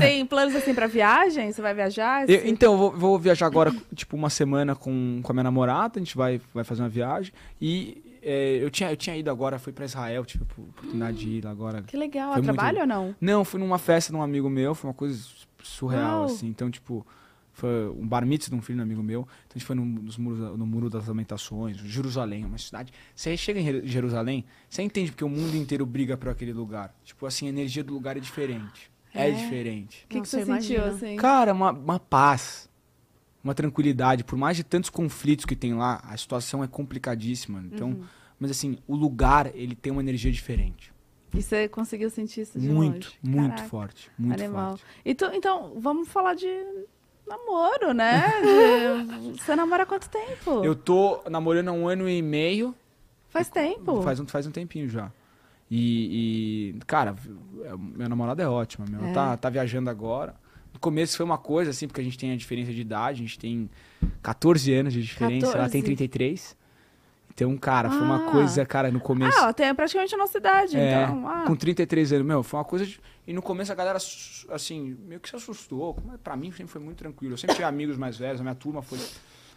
Speaker 1: Tem planos assim pra viagem? Você vai viajar? Assim? Eu,
Speaker 3: então, eu vou, vou, viajar agora, tipo, uma semana com, com a minha namorada. A gente vai, vai fazer uma viagem. E é, eu, tinha, eu tinha ido agora, fui para Israel, tive tipo, oportunidade de ir agora. Que legal, a trabalho ou não? Não, fui numa festa de um amigo meu, foi uma coisa surreal, assim. Então, tipo, foi um bar mitzvah de um filho de um amigo meu. Então a gente foi no, nos muros, no Muro das Lamentações, Jerusalém, uma cidade. Você chega em Jerusalém, você entende porque o mundo inteiro briga por aquele lugar. Tipo assim, a energia do lugar é diferente. É, é diferente. O que, que, você sentiu, assim? Cara, uma, uma paz uma tranquilidade. Por mais de tantos conflitos que tem lá, a situação é complicadíssima. Então, uhum. mas assim, o lugar ele tem uma energia diferente.
Speaker 1: E você conseguiu sentir isso de muito, longe. muito Caraca. forte, muito Animal. forte. Então, então, vamos falar de namoro, né? De... você namora há quanto tempo? Eu
Speaker 3: tô namorando há um ano e meio.
Speaker 1: Faz e... tempo? Faz
Speaker 3: um, faz um tempinho já. E, e, cara, minha namorada é ótima. Meu, é. Tá, tá viajando agora. No começo foi uma coisa, assim, porque a gente tem a diferença de idade, a gente tem 14 anos de diferença, 14. ela tem 33. Então, cara, ah. foi uma ah. coisa, cara, no começo. Ah, ela
Speaker 1: tem praticamente a nossa idade, é, então. Ah. Com
Speaker 3: 33 anos, meu, foi uma coisa. De... E no começo a galera, assim, meio que se assustou. É, pra mim sempre foi muito tranquilo. Eu sempre tive amigos mais velhos, a minha turma foi.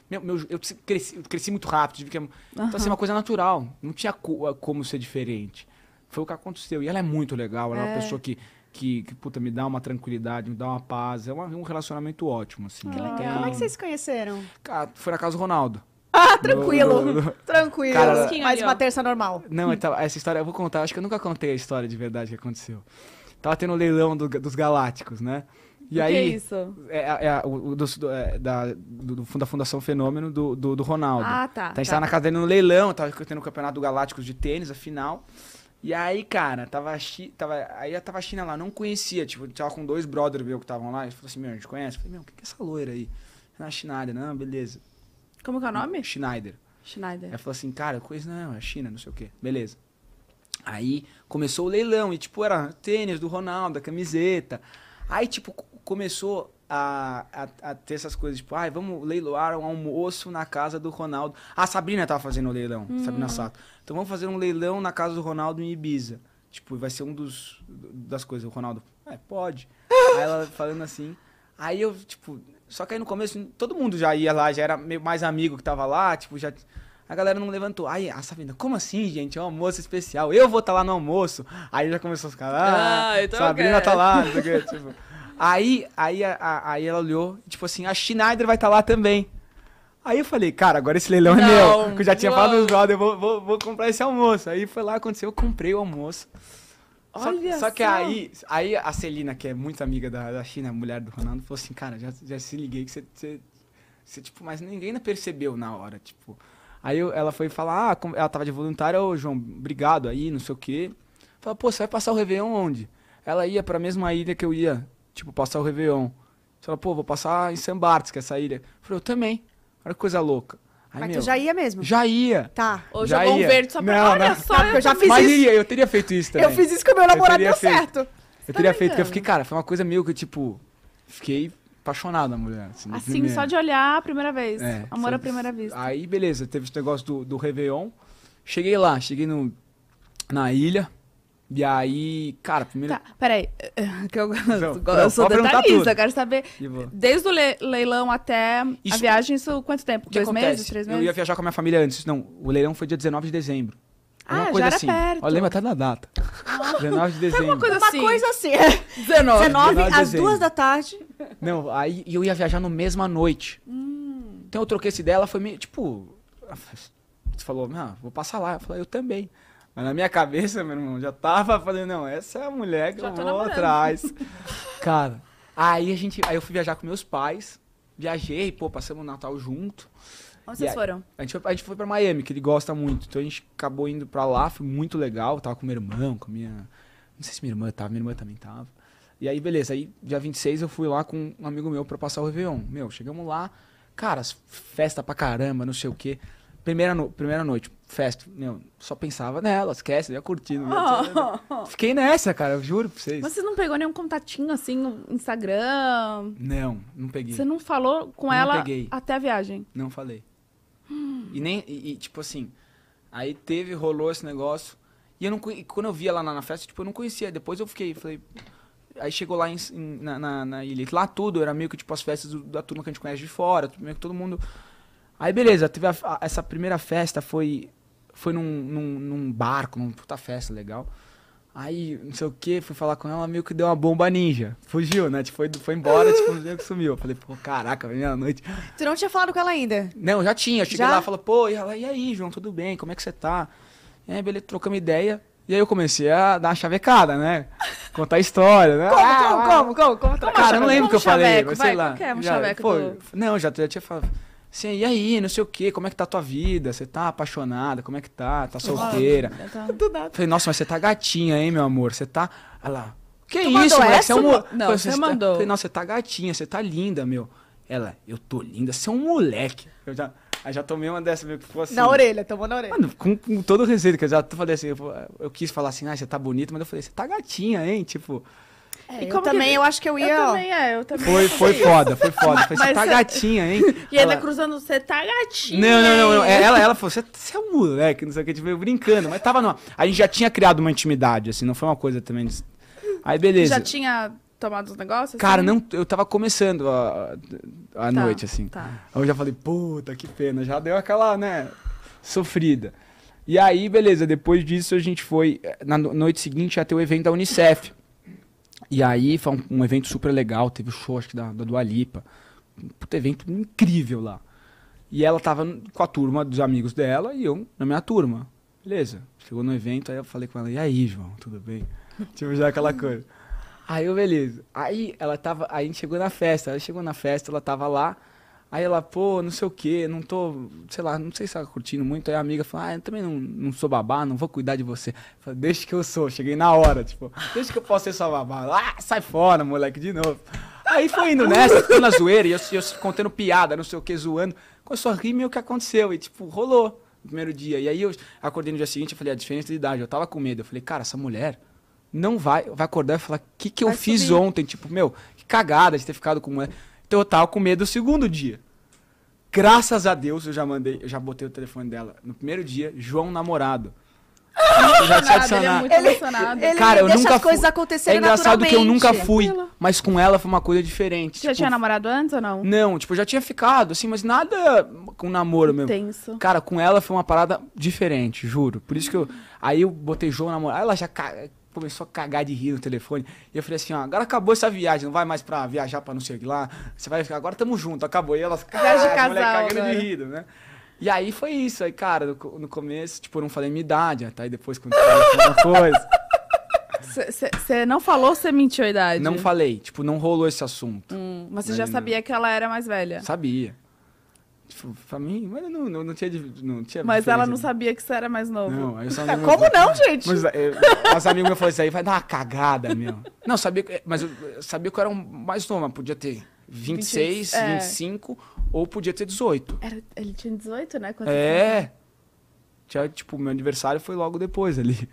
Speaker 3: Meu, meu eu, cresci, eu, cresci, muito rápido, tive que. Uhum. Então, assim, uma coisa natural. Não tinha co como ser diferente. Foi o que aconteceu. E ela é muito legal, ela é, é uma pessoa que que, que, puta, me dá uma tranquilidade, me dá uma paz. É uma, um relacionamento ótimo, assim. Que ah. legal. Como é que vocês
Speaker 2: se conheceram? Cara,
Speaker 3: foi na casa do Ronaldo. Ah, tranquilo. No, no, no... Tranquilo. Cara, mais uma terça normal. Não, então, essa história eu vou contar. Acho que eu nunca contei a história de verdade que aconteceu. Tava tendo o um leilão do, dos Galácticos, né? E que é aí, é isso? É, é, é o, do, é, da, do, da Fundação Fenômeno do, do, do Ronaldo. Ah, tá. Então, a gente tá. tava na casa dele no leilão, tava tendo o um Campeonato do Galácticos de tênis, a final. E aí, cara, tava, tava, aí tava a China lá, não conhecia, tipo, tava com dois brothers meu que estavam lá, eles falou assim, meu, a gente conhece? Eu falei, meu, o que, que é essa loira aí? Na é Schneider, não, beleza. Como que é o nome? Schneider. Schneider. Ela falou assim, cara, coisa não, é China, não sei o quê. Beleza. Aí começou o leilão, e tipo, era tênis do Ronaldo, a camiseta. Aí, tipo, começou a, a, a, ter essas coisas, tipo, ai, ah, vamos leiloar um almoço na casa do Ronaldo. A ah, Sabrina tava fazendo o leilão, hum. Sabrina Sato. Então vamos fazer um leilão na casa do Ronaldo em Ibiza. Tipo, vai ser um dos das coisas. O Ronaldo, é, pode. aí ela falando assim. Aí eu, tipo, só que aí no começo todo mundo já ia lá, já era mais amigo que tava lá, tipo, já a galera não levantou. Aí a ah, Sabrina, como assim, gente? É um almoço especial. Eu vou estar tá lá no almoço. Aí já começou os caras. Ah, ah então Sabrina tá lá. Tipo, Aí, aí, a, aí ela olhou, tipo assim, a Schneider vai estar tá lá também. Aí eu falei, cara, agora esse leilão é não, é meu. Que eu já tinha falado nos brother, eu vou, vou, vou, comprar esse almoço. Aí foi lá, aconteceu, eu comprei o almoço. Olha só, só que aí, aí a Celina, que é muito amiga da, da China, mulher do Ronaldo, falou assim, cara, já, já se liguei que você, você, você tipo, mas ninguém percebeu na hora, tipo. Aí eu, ela foi falar, ah, ela tava de voluntária, ô João, obrigado aí, não sei o quê. Falei, pô, você vai passar o Réveillon onde? Ela ia pra mesma ilha que eu ia, Tipo, passar o Réveillon. Você fala, pô, vou passar em San Bartos, que é essa ilha. Eu falei, eu também. Olha que coisa louca. Aí, mas meu, tu já
Speaker 2: ia mesmo? Já ia. Tá. Ou já jogou um verde só pra... Não, Olha não. só, não, eu, já fiz mas isso. Mas
Speaker 3: ia, eu teria feito isso também. Eu fiz isso com o meu namorado, deu feito. certo. Eu tá teria feito, porque eu fiquei, cara, foi uma coisa meio que, tipo... Fiquei apaixonado na mulher. Assim, assim só de
Speaker 1: olhar a primeira vez. É, Amor à primeira vista.
Speaker 3: Aí, beleza. Teve esse negócio do, do Réveillon. Cheguei lá. Cheguei no, na ilha. E aí, cara, primeiro. Tá,
Speaker 1: peraí. Que eu,
Speaker 3: não,
Speaker 1: eu sou detalhista, eu quero saber. desde o le leilão até isso, a viagem, isso quanto tempo? Dois acontece? meses? Três meses? Eu ia
Speaker 3: viajar com a minha família antes. Não, o leilão foi dia 19 de dezembro. ah, coisa assim. Perto. Olha, lembra até da data. 19 ah. de dezembro. Foi
Speaker 1: uma assim. coisa
Speaker 2: assim. Uma coisa assim. 19. 19, 19 às duas da tarde.
Speaker 3: Não, aí eu ia viajar no mesma noite.
Speaker 2: Hum.
Speaker 3: Então eu troquei esse dela, foi meio, tipo... Você falou, ah, vou passar lá. Eu falei, eu também. Mas na minha cabeça, meu irmão, já tava falando, não, essa é a mulher que já eu vou atrás. Cara, aí a gente. Aí eu fui viajar com meus pais. Viajei, pô, passamos o Natal junto. Onde vocês foram? A gente, foi, a gente foi pra Miami, que ele gosta muito. Então a gente acabou indo pra lá, foi muito legal. tava com meu irmão, com minha. Não sei se minha irmã tava, minha irmã também tava. E aí, beleza, aí dia 26 eu fui lá com um amigo meu pra passar o Réveillon. Meu, chegamos lá, cara, festa pra caramba, não sei o quê. Primeira, no... primeira noite, festa. Meu, só pensava nela, esquece, ia curtindo. Oh. Fiquei nessa, cara, juro pra vocês. Mas Você
Speaker 1: não pegou nenhum contatinho assim no Instagram?
Speaker 3: Não, não peguei. Você não
Speaker 1: falou com não ela peguei. até a viagem? Não falei. Hum. E
Speaker 3: nem, e, e, tipo assim, aí teve, rolou esse negócio. E eu não, e quando eu via lá na, festa, tipo, eu não conhecia. Depois eu fiquei, falei. Aí chegou lá em, na, na, na, ilha. Lá tudo, era meio que tipo as festas do, da turma que a gente conhece de fora, meio que todo mundo. Aí beleza, teve a, a, essa primeira festa, foi foi num, num, num barco, numa puta festa legal. Aí, não sei o que, fui falar com ela, meio que deu uma bomba ninja. Fugiu, né? Tipo, foi, foi embora, tipo, meio que sumiu. falei, pô, caraca, meia-noite.
Speaker 2: Tu não tinha falado com ela ainda?
Speaker 3: Não, já tinha. Eu cheguei já? lá e falei, pô, e ela, e aí, João, tudo bem? Como é que você tá? É, beleza, trocamos ideia. E aí eu comecei a dar uma chavecada, né? Contar história, né? Ah, como, ah, como, como,
Speaker 2: como, como? Cara, eu não lembro o que eu falei, mas sei lá. Como é um já, chaveco? Pô, do...
Speaker 3: Não, já, já tinha falado sim e aí, não sei o que como é que tá a tua vida? Você tá apaixonada? Como é que tá? Tá solteira?
Speaker 2: Eu Falei, nossa,
Speaker 3: mas você tá gatinha, hein, meu amor? Você tá. Olha lá.
Speaker 2: Que tu é isso, essa? Você é um. Não, Falei, você, tá- mandou. Tá... Falei, nossa,
Speaker 3: você tá gatinha, você tá linda, meu. Ela, eu tô linda, você é um moleque. Eu já. Aí já tomei uma dessa, meio que ficou assim. Na orelha,
Speaker 2: tomou na orelha. Mano, com,
Speaker 3: com todo o receio, que eu já falei assim, eu, eu quis falar assim, ah, você tá bonita, mas eu falei, você tá gatinha, hein? Tipo,
Speaker 2: é, eu também, que... eu acho que eu ia. Eu também, é, eu também.
Speaker 3: Foi, foi foda, foi foda. Foi, você tá cê... gatinha, hein? E ela... Tá ainda
Speaker 1: cruzando, você tá gatinha. Não, não, não. não. É, ela, ela
Speaker 3: falou, você é um moleque, não sei o que, a gente veio brincando. Mas tava numa. A gente já tinha criado uma intimidade, assim, não foi uma coisa também. De... Aí, beleza. Já
Speaker 1: tinha tomado os negócios? Assim? Cara, não,
Speaker 3: eu tava começando a, a tá, noite, assim. Tá. Aí eu já falei, puta, que pena. Já deu aquela, né, sofrida. E aí, beleza, depois disso a gente foi. Eh, na noite seguinte até ter o evento da Unicef. E aí foi um, um, evento super legal, teve o show acho que da, da Dua Lipa. Um evento incrível lá. E ela tava com a turma dos amigos dela e eu na minha turma. Beleza. Chegou no evento, aí eu falei com ela, e aí, João, tudo bem? tipo, já aquela coisa. Aí eu, beleza. Aí ela tava. Aí a gente chegou na festa. Ela chegou na festa, ela tava lá. Aí ela, pô, não sei o que, não tô, sei lá, não sei se ela tá curtindo muito. Aí a amiga falou, ah, eu também não, não sou babá, não vou cuidar de você. falei, deixa que eu sou, cheguei na hora, tipo, deixa que eu posso ser sua babá. Ah, sai fora, moleque, de novo. Aí foi indo nessa, ficou na zoeira, e eu, eu contando piada, não sei o que, zoando. Começou a rir meio que aconteceu, e tipo, rolou no primeiro dia. E aí eu acordei no dia seguinte, eu falei, a ah, diferença de idade, eu tava com medo. Eu falei, cara, essa mulher não vai, vai acordar e falar, o que que vai eu subir. fiz ontem? Tipo, meu, que cagada de ter ficado com mulher eu tava com medo do segundo dia. Graças a Deus eu já mandei, eu já botei o telefone dela. No primeiro dia, João namorado.
Speaker 1: Eu já te adicionar. Ele é muito emocionado. Ele Cara, eu deixa nunca as coisas fui. acontecerem É engraçado que eu nunca fui,
Speaker 3: mas com ela foi uma coisa diferente. Você já tipo,
Speaker 1: tinha namorado antes ou não?
Speaker 3: Não, tipo, eu já tinha ficado, assim, mas nada com namoro mesmo. Tenso. Cara, com ela foi uma parada diferente, juro. Por isso que eu. Aí eu botei João namorado. ela já começou a cagar de rir no telefone. E eu falei assim, ó, agora acabou essa viagem, não vai mais pra viajar pra não sei lá. Você vai ficar, agora tamo junto, acabou. E elas,
Speaker 1: cara, de casal, cagando né? de
Speaker 3: né? E aí foi isso, aí, cara, no, no começo, tipo, eu não falei minha idade, tá aí depois quando alguma coisa.
Speaker 1: Você não falou você mentiu a idade? Não
Speaker 3: falei, tipo, não rolou esse assunto.
Speaker 1: Hum, mas você já é sabia que ela era mais velha?
Speaker 3: Sabia pra mim, mas não, não, não tinha, não tinha. Mas ela não né?
Speaker 1: sabia que você era mais novo. Não, Como não, gente?
Speaker 3: Mas, é, as amigas me falaram isso aí, vai dar uma cagada mesmo. Não, sabia, mas eu sabia que eu era um mais novo, mas podia ter 26, 20, é. 25 ou podia ter 18.
Speaker 1: Era, ele tinha 18, né? Quando é.
Speaker 3: Tinha, tipo, meu aniversário foi logo depois ali.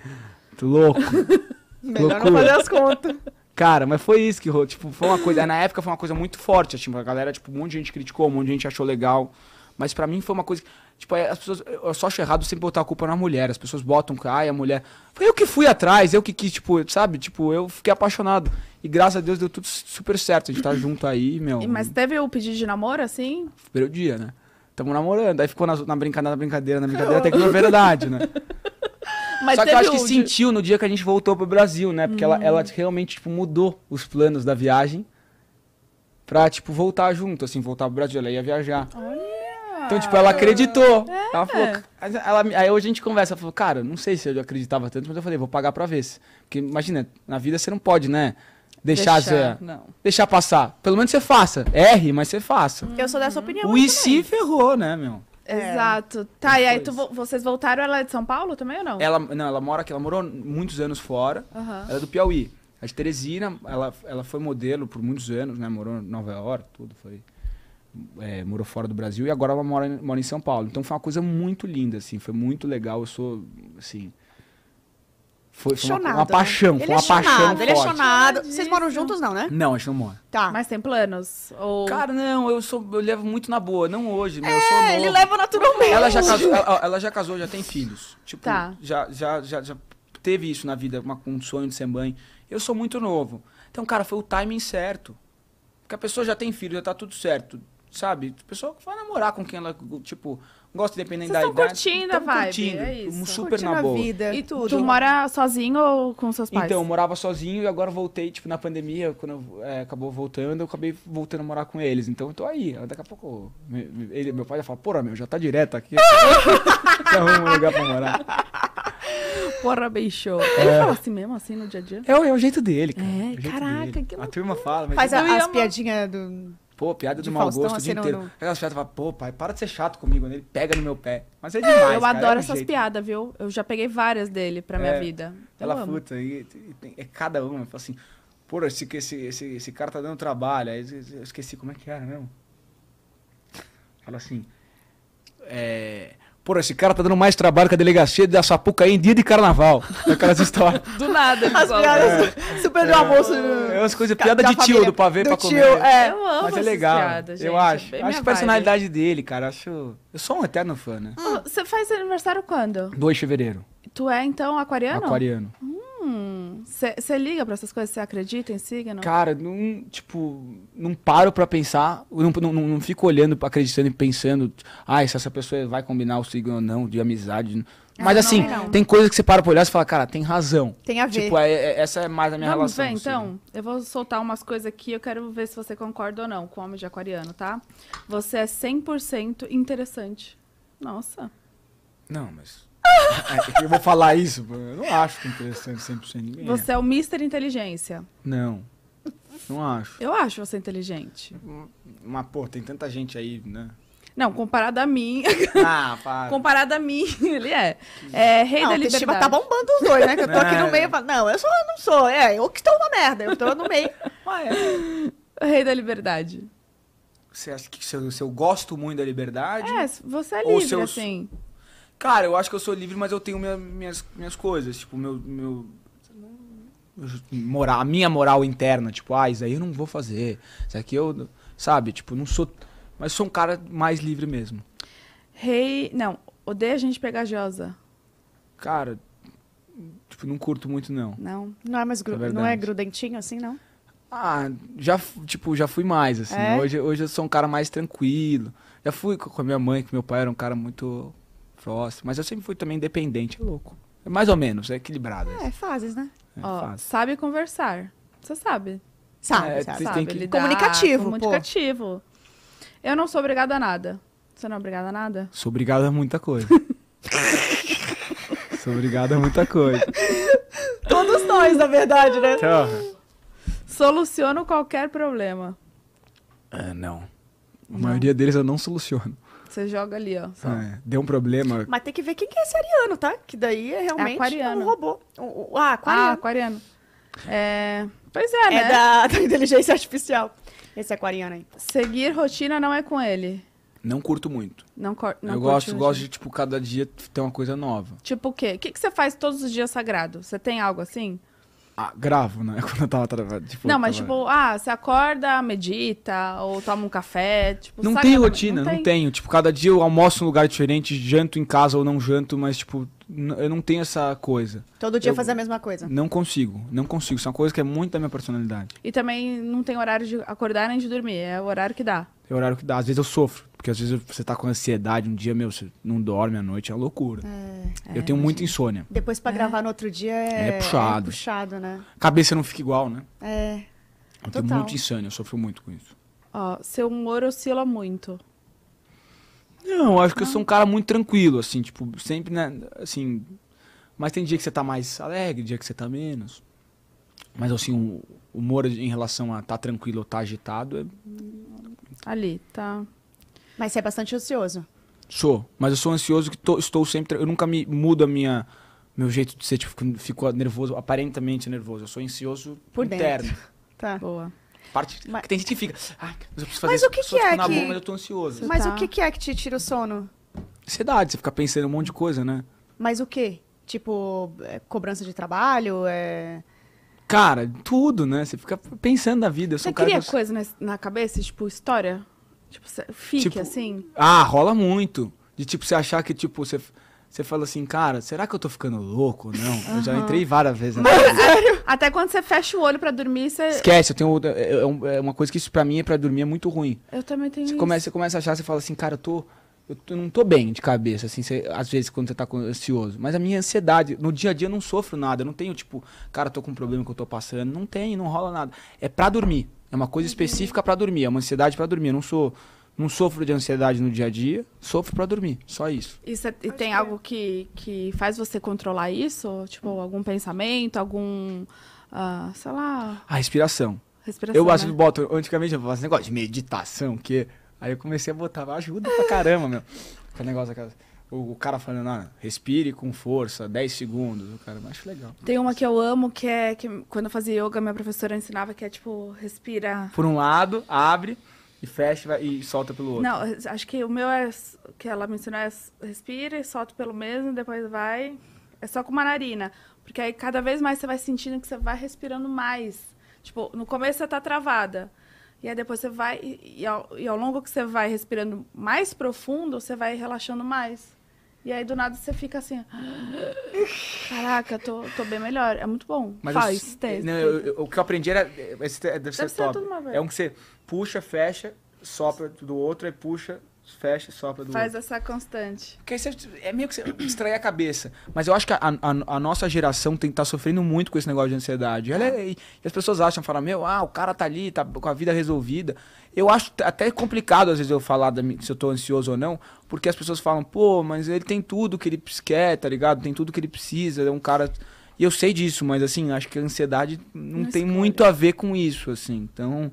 Speaker 3: Tô louco.
Speaker 1: Melhor não fazer as contas.
Speaker 3: Cara, mas foi isso que rolou. Tipo, foi uma coisa. na época foi uma coisa muito forte. assim. a galera, tipo, um monte de gente criticou, um monte de gente achou legal. Mas para mim foi uma coisa. tipo, é, as pessoas. Eu só acho errado sempre botar a culpa na mulher. As pessoas botam, ai, a mulher. Foi eu que fui atrás, eu que quis, tipo, sabe? Tipo, eu fiquei apaixonado. E graças a Deus deu tudo super certo. A gente tá junto aí, meu. Mas
Speaker 1: teve o pedido de namoro, assim?
Speaker 3: Primeiro dia, né? Tamo namorando. Aí ficou na, na brincadeira, na brincadeira, na brincadeira, até que foi verdade, né? Mas Só que eu acho que um... sentiu no dia que a gente voltou pro Brasil, né? Porque hum. ela, ela hum. realmente, tipo, mudou os planos da viagem pra, tipo, voltar junto, assim, voltar pro Brasil. Ela ia viajar. Olha. Então, tipo, ela acreditou. É. Ela falou. Ela, aí hoje a gente conversa, ela falou, cara, não sei se eu acreditava tanto, mas eu falei, vou pagar pra ver. Porque imagina, na vida você não pode, né? Deixar, deixar, você, deixar passar. Pelo menos você faça. R, mas você faça.
Speaker 1: Eu sou dessa opinião. O IC
Speaker 3: ferrou, né, meu?
Speaker 1: É. Exato. Tá, Depois. e aí tu, vocês voltaram, ela é de São Paulo também ou não?
Speaker 3: Ela, não, ela mora aqui, ela morou muitos anos fora. Uhum. Ela é do Piauí. A de Teresina, ela, ela foi modelo por muitos anos, né? Morou em Nova York, tudo, foi... É, morou fora do Brasil e agora ela mora, mora em São Paulo. Então foi uma coisa muito linda, assim, foi muito legal. Eu sou, assim, foi, foi uma, né? é uma, paixão, né? foi uma é paixão Ele é
Speaker 1: chonado, Vocês moram juntos, não, né? Não, a gente não mora. Tá. Mas tem planos? Ou... Cara, não, eu sou eu levo
Speaker 3: muito na boa, não hoje, mas é, eu sou é, novo. ele
Speaker 1: leva naturalmente. Ela já casou,
Speaker 3: ela, ela já, casou já tem filhos. Tipo, tá. já, já, já, já teve isso na vida, uma, um sonho de ser mãe. Eu sou muito novo. Então, cara, foi o timing certo. Porque a pessoa já tem filho, já tá tudo certo, sabe? A pessoa vai namorar com quem ela, tipo... Gosto dependendo da idade. curtindo a Tão vibe, curtindo, é isso. super curtindo na boa. vida.
Speaker 1: E tudo. Tu mora sozinho ou com seus pais? Então, eu
Speaker 3: morava sozinho e agora voltei, tipo, na pandemia, quando eu, é, acabou voltando, eu acabei voltando a morar com eles. Então, eu tô aí. Daqui a pouco, ele, meu pai já fala, porra, meu, já tá direto aqui. já um lugar pra morar.
Speaker 1: Porra, beijou É. Ele fala assim mesmo, assim, no dia a dia?
Speaker 3: É, é o jeito dele, cara. É, é caraca. Dele. Que a turma fala. Mas Faz a, as
Speaker 1: piadinhas do... Pô, piada de do
Speaker 3: mau Faustão, gosto o dia assim, inteiro. No... Aquelas piadas, pô, pai, para de ser chato comigo, né? Ele pega no meu pé. Mas é demais, é, Eu cara, é adoro é essas
Speaker 1: piadas, viu? Eu já peguei várias dele pra é, minha vida. Eu ela amo.
Speaker 3: puta, e, e, e, é cada uma. Fala assim, pô, esse, esse, esse, esse cara tá dando trabalho. Aí eu esqueci como é que era, não. Fala assim, é... Pô, esse cara tá dando mais trabalho que a delegacia da Sapucaí em dia de carnaval. Aquelas histórias.
Speaker 1: Do nada, As piadas é. super o é, almoço. Né? É umas coisas,
Speaker 3: piada de tio, do pavê do pra tio, comer. É. Eu amo Mas é legal. É eu acho. É acho a personalidade vibe. dele, cara. Acho. Eu sou um eterno fã, né?
Speaker 1: Você hum. faz aniversário quando?
Speaker 3: 2 de fevereiro.
Speaker 1: Tu é, então, aquariano? Aquariano. Hum. Você liga para essas coisas? Você acredita em signo?
Speaker 3: Cara, não, tipo, não paro para pensar, não, não, não, fico olhando, acreditando e pensando, ah, se essa pessoa vai combinar o signo ou não, de amizade.
Speaker 1: Ah, mas assim, não, tem
Speaker 3: coisas que você para pra olhar e fala, cara, tem razão. Tem a ver. Tipo, é, é, essa é mais a minha Vamos relação.
Speaker 1: Ver, assim. então, signo. eu vou soltar umas coisas aqui, eu quero ver se você concorda ou não com o homem de aquariano, tá? Você é 100% interessante. Nossa.
Speaker 3: Não, mas é, é eu vou falar isso, eu não acho que é interessante 100% ninguém. Você
Speaker 1: é o Mr. Inteligência.
Speaker 3: Não. Não acho.
Speaker 1: Eu acho você inteligente.
Speaker 3: Mas, pô, tem tanta gente aí,
Speaker 1: né? Não, comparado a mim. Ah, para. comparado a mim, ele é. É rei não, da tá liberdade. Não, tá bombando os dois, né? Que eu tô aqui no é. meio e falo, não, eu sou, não sou. É, eu que tô uma merda, eu tô no meio. Ué. É. Rei da liberdade.
Speaker 3: Você acha que se eu, se eu, gosto muito da liberdade? É,
Speaker 1: você é livre, ou se eu, assim.
Speaker 3: Cara, eu acho que eu sou livre, mas eu tenho minha, minhas, minhas coisas. Tipo, meu. meu moral, a minha moral interna. Tipo, ah, isso aí eu não vou fazer. Isso aqui eu. Sabe? Tipo, não sou. Mas sou um cara mais livre mesmo.
Speaker 1: Rei. Hey, não, odeia gente pegajosa.
Speaker 3: Cara. Tipo, não curto muito, não.
Speaker 1: Não. Não é mais gru... é não é grudentinho assim,
Speaker 2: não?
Speaker 3: Ah, já, tipo, já fui mais, assim. É? Hoje, hoje eu sou um cara mais tranquilo. Já fui com a minha mãe, que meu pai era um cara muito próximo. Mas eu sempre fui também independente, é louco. É mais ou menos, é equilibrado.
Speaker 1: É, fases, né? É, Ó, sabe conversar. Você sabe. Sabe, é, sabe. sabe. Que... comunicativo. Comunicativo. Pô. Eu não sou obrigada a nada. Você não é obrigada a nada?
Speaker 3: Sou obrigada a muita coisa. sou obrigada a muita coisa.
Speaker 1: Todos nós, na verdade, né? Soluciono qualquer problema.
Speaker 3: É, não. A não. maioria deles eu não soluciono.
Speaker 1: Você joga ali, ó.
Speaker 3: É, deu um problema.
Speaker 1: Mas tem que ver quem que é esse ariano, tá? Que daí é realmente é um robô. ah, aquariano. Ah, aquariano. É... Pois é, é né? É da, da, inteligência artificial. Esse aquariano aí. Seguir rotina não é com ele.
Speaker 3: Não curto muito.
Speaker 1: Não, cor... não Eu gosto, gosto de, tipo,
Speaker 3: cada dia ter uma coisa nova.
Speaker 1: Tipo o quê? O que, que você faz todos os dias sagrado? Você tem algo assim? ah,
Speaker 3: gravo, né? Quando eu tava travado. Tipo, não, mas tava... tipo,
Speaker 1: ah, você acorda, medita, ou toma um café, tipo... Não tem rotina, não, não,
Speaker 3: tenho. Tipo, cada dia eu almoço em um lugar diferente, janto em casa ou não janto, mas tipo, eu não tenho essa coisa. Todo dia eu fazer a
Speaker 1: mesma coisa. Não
Speaker 3: consigo, não consigo. Isso é uma coisa que é muito da minha personalidade.
Speaker 1: E também não tem horário de acordar nem de dormir, é o horário que dá.
Speaker 3: É o horário que dá. Às vezes eu sofro, porque às vezes você tá com ansiedade, um dia, meu, você não dorme à noite, é loucura. É, eu é, tenho muita insônia.
Speaker 1: Depois para é. gravar no outro dia é, é, é, puxado. puxado, né?
Speaker 3: Cabeça não fica igual, né?
Speaker 1: É. Eu Total. tenho muito
Speaker 3: insônia, eu sofro muito com isso.
Speaker 1: Ó, seu humor oscila muito.
Speaker 3: Não, acho que não. eu sou um cara muito tranquilo, assim, tipo, sempre, né, assim... Mas tem dia que você tá mais alegre, dia que você tá menos. Mas, assim, o humor em relação a tá tranquilo ou tá agitado é...
Speaker 1: Ali, tá...
Speaker 2: Mas você é bastante ansioso.
Speaker 3: Sou, mas eu sou ansioso que tô, estou sempre... Eu nunca me mudo a minha... Meu jeito de ser, tipo, fico nervoso, aparentemente nervoso. Eu sou ansioso Por interno. Dentro. Tá. Boa parte mas... que tem gente que fica. Ah, mas eu preciso fazer mas o que, que é que... Boa, mas eu tô ansioso. Mas tá. o que,
Speaker 2: que é que te tira o sono?
Speaker 3: Ansiedade, você fica pensando um monte de coisa, né?
Speaker 2: Mas o quê? Tipo, é cobrança de trabalho? É...
Speaker 3: Cara, tudo, né? Você fica pensando na vida. Eu você cria que...
Speaker 1: coisa na, na cabeça, tipo, história? Tipo, fique tipo, assim?
Speaker 3: Ah, rola muito. De tipo, você achar que, tipo, você você fala assim, cara, será que eu tô ficando louco ou não? Uhum. Eu já entrei várias vezes. Mas,
Speaker 1: sério? Até quando você fecha o olho para dormir, você... Esquece,
Speaker 3: eu tenho... É, é, é uma coisa que isso pra mim, é pra dormir, é muito ruim.
Speaker 1: Eu também tenho você começa, você
Speaker 3: começa a achar, você fala assim, cara, eu tô... Eu não tô bem de cabeça, assim, você, às vezes quando você tá ansioso. Mas a minha ansiedade, no dia a dia eu não sofro nada. Eu não tenho, tipo, cara, tô com um problema que eu tô passando. Não tem, não rola nada. É pra dormir. É uma coisa uhum. específica para dormir, é uma ansiedade para dormir. Eu não sou não sofro de ansiedade no dia a dia, sofro para dormir, só isso.
Speaker 1: E, cê, e tem que é. algo que, que faz você controlar isso? Tipo, algum pensamento, algum. Uh, sei lá.
Speaker 3: A respiração. Respiração. Eu né? boto, antigamente eu fazia esse negócio de meditação, que. Aí eu comecei a botar, ajuda pra caramba, meu. Aquele negócio daquela o, cara falando, ah, respire com força, 10 segundos. O cara, acho legal. Tem
Speaker 1: uma que eu amo, que é que quando eu fazia yoga, minha professora ensinava que é tipo, respira.
Speaker 3: Por um lado, abre e fecha e solta pelo outro. Não,
Speaker 1: acho que o meu é que ela mencionou é respira e solta pelo mesmo, depois vai. É só com uma narina. Porque aí cada vez mais você vai sentindo que você vai respirando mais. Tipo, no começo você tá travada. E aí depois você vai. E ao, e ao longo que você vai respirando mais profundo, você vai relaxando mais. E aí do nada você fica assim. Caraca, tô, tô bem melhor. É muito bom. Mas Faz, Não, eu,
Speaker 3: eu, o que eu aprendi era. Eh, esse deve, deve ser, ser top. É um que você puxa, fecha, sopra do outro, e puxa, fecha e sopra do Faz
Speaker 1: outro. essa constante. Porque você, é meio que você extrair
Speaker 3: a cabeça. Mas eu acho que a, a, a nossa geração tem tá sofrendo muito com esse negócio de ansiedade. Ela, é. e, as pessoas acham, falam, meu, ah, o cara tá ali, tá com a vida resolvida. Eu acho até complicado, às vezes, eu falar da, se eu tô ansioso ou não, porque as pessoas falam, pô, mas ele tem tudo que ele quer, tá ligado? Tem tudo que ele precisa, é um cara... E eu sei disso, mas assim, acho que a ansiedade não, não tem escolha. muito a ver com isso, assim. Então...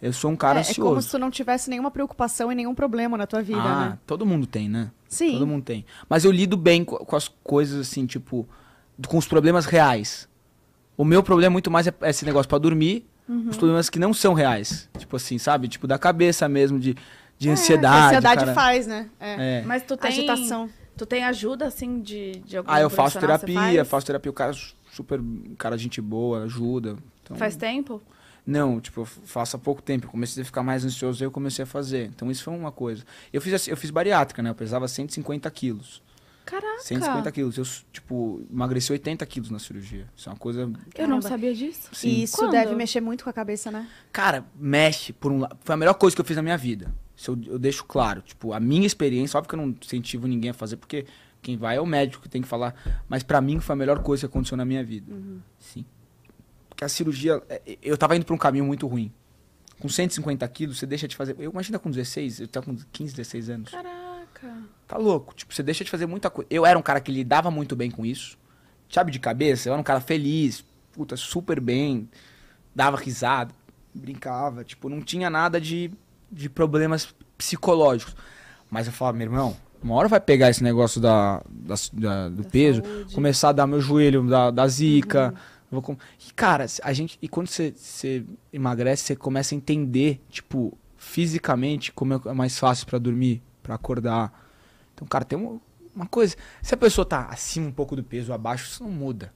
Speaker 3: Eu sou um cara é, ansioso. É como se
Speaker 2: tu não tivesse nenhuma preocupação e nenhum problema na tua vida, ah, né?
Speaker 3: Todo mundo tem, né? Sim. Todo mundo tem. Mas eu lido bem com, com as coisas assim, tipo, com os problemas reais. O meu problema muito mais é, é esse negócio para dormir, uhum. os problemas que não são reais. Tipo assim, sabe? Tipo da cabeça mesmo, de, de é, ansiedade. ansiedade cara. faz, né? É. é. Mas
Speaker 1: tu tem. Agitação. Tu tem ajuda, assim, de, de algum Ah, eu faço terapia, faz?
Speaker 3: faço terapia. O cara é super. cara, gente boa, ajuda. Então... Faz tempo? Não, tipo, eu faço há pouco tempo, eu comecei a ficar mais ansioso e eu comecei a fazer. Então isso foi uma coisa. Eu fiz, assim, eu fiz bariátrica, né? Eu pesava 150 quilos. Caraca! 150 quilos. Eu, tipo, emagreci 80 quilos na cirurgia. Isso é uma coisa. Eu não
Speaker 2: sabia disso. Sim. E isso Quando? deve mexer muito com a cabeça, né?
Speaker 3: Cara, mexe por um lado. Foi a melhor coisa que eu fiz na minha vida. Isso eu, eu deixo claro. Tipo, a minha experiência, óbvio que eu não incentivo ninguém a fazer, porque quem vai é o médico que tem que falar. Mas para mim foi a melhor coisa que aconteceu na minha vida. Uhum. Sim que a cirurgia. É, eu tava indo pra um caminho muito ruim. Com 150 quilos, você deixa de fazer. Eu imagina com 16, eu tava com 15, 16 anos.
Speaker 1: Caraca.
Speaker 3: Tá louco. Tipo, você deixa de fazer muita coisa. Eu era um cara que lidava muito bem com isso. Sabe, de cabeça, eu era um cara feliz, puta, super bem. Dava risada, brincava. Tipo, não tinha nada de, de problemas psicológicos. Mas eu falava, meu irmão, uma hora vai pegar esse negócio da, da, da do da peso, saúde. começar a dar meu joelho, da, da zica. Uhum vou com... E, cara, a gente. E quando você, você emagrece, você começa a entender, tipo, fisicamente, como é mais fácil para dormir, para acordar. Então, cara, tem uma coisa. Se a pessoa tá acima um pouco do peso, abaixo, isso não muda.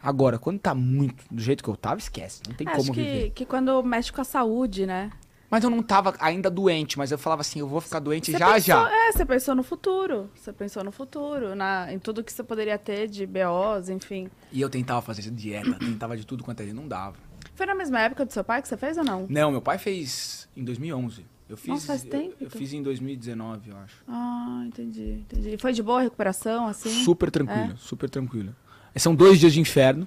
Speaker 3: Agora, quando tá muito do jeito que eu tava, esquece. Não tem Acho como que, viver.
Speaker 1: que quando mexe com a saúde, né?
Speaker 3: Mas eu não tava ainda doente, mas eu falava assim, eu vou ficar doente você já pensou, já.
Speaker 1: É, você pensou no futuro. Você pensou no futuro, na, em tudo que você poderia ter de BOs, enfim.
Speaker 3: E eu tentava fazer dieta, tentava de tudo quanto a é gente não dava.
Speaker 1: Foi na mesma época do seu pai que você fez ou não?
Speaker 3: Não, meu pai fez em 2011. Eu fiz, Nossa, faz tempo. Eu, eu fiz em 2019, eu acho.
Speaker 1: Ah, entendi, entendi. Foi de boa recuperação, assim? Super tranquilo, é?
Speaker 3: super tranquilo. É, são dois dias de inferno,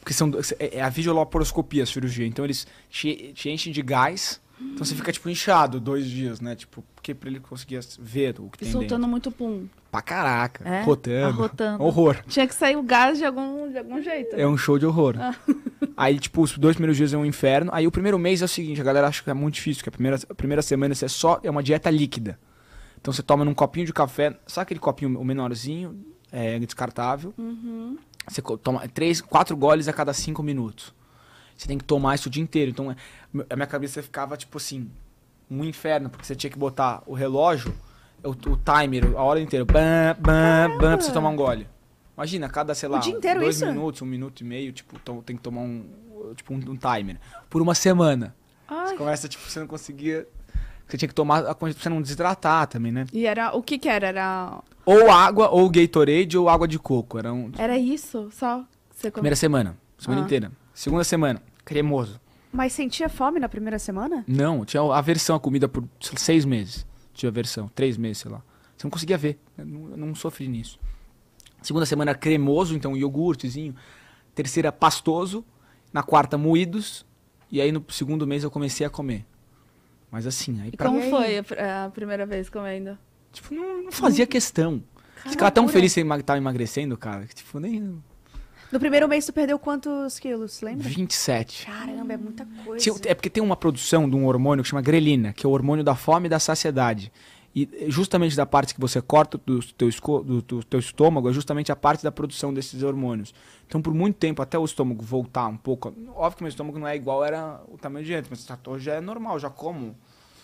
Speaker 3: porque são é, é a videolaparoscopia, a cirurgia. Então eles te, te enchem de gás então você fica, tipo, inchado dois dias, né? Tipo, porque pra ele conseguir ver o que e tem soltando dentro. muito pum. Pra caraca. É? Rotando. Arrotando. Horror.
Speaker 1: Tinha que sair o gás de algum, de algum jeito. Né? É um show de horror. Ah.
Speaker 3: Aí, tipo, os dois primeiros dias é um inferno. Aí o primeiro mês é o seguinte, a galera acha que é muito difícil, que a primeira, a primeira semana você é só... É uma dieta líquida. Então você toma num copinho de café... Sabe aquele copinho, menorzinho, é, é, descartável?
Speaker 1: Uhum.
Speaker 3: Você toma três, quatro goles a cada cinco minutos. Você tem que tomar isso o dia inteiro. Então, é, a minha cabeça ficava, tipo assim, um inferno, porque você tinha que botar o relógio, o, o timer, a hora inteira, bam, bam, bam, pra você tomar um gole. Imagina, cada, sei lá, dois isso? minutos, um minuto e meio, tipo, tem que tomar um, tipo, um, um timer. Por uma semana. Ai. Você começa, tipo, você não conseguia. Você tinha que tomar a coisa pra você não desidratar também, né?
Speaker 1: E era. O que que era? Era.
Speaker 3: Ou água, ou Gatorade, ou água de coco. Era, um...
Speaker 1: era isso, só. Primeira
Speaker 3: semana, semana ah. inteira. Segunda semana, cremoso.
Speaker 2: Mas sentia fome na primeira semana?
Speaker 3: Não, tinha aversão à comida por seis meses. Tinha aversão, três meses, sei lá. Você não conseguia ver. Eu não, não sofri nisso. Segunda semana, cremoso, então iogurtezinho. Terceira, pastoso. Na quarta, moídos. E aí no segundo mês eu comecei a comer. Mas assim, aí e pra... Como foi
Speaker 1: a, a primeira vez comendo? Tipo, não, não fazia
Speaker 3: questão. Cara, Esse tão feliz que estar tá emagrecendo, cara. Que, tipo, nem.
Speaker 2: No primeiro mês tu perdeu quantos quilos, lembra?
Speaker 3: 27.
Speaker 2: Caramba, é muita coisa.
Speaker 3: É porque tem uma produção de um hormônio que chama grelina, que é o hormônio da fome e da saciedade. E eh, justamente da parte que você corta do teu, do, do teu estômago é justamente a parte da produção desses hormônios. Então, por muito tempo, até o estômago voltar um pouco. Óbvio que meu estômago não é igual era o tamanho de antes, mas tá, hoje é normal, já como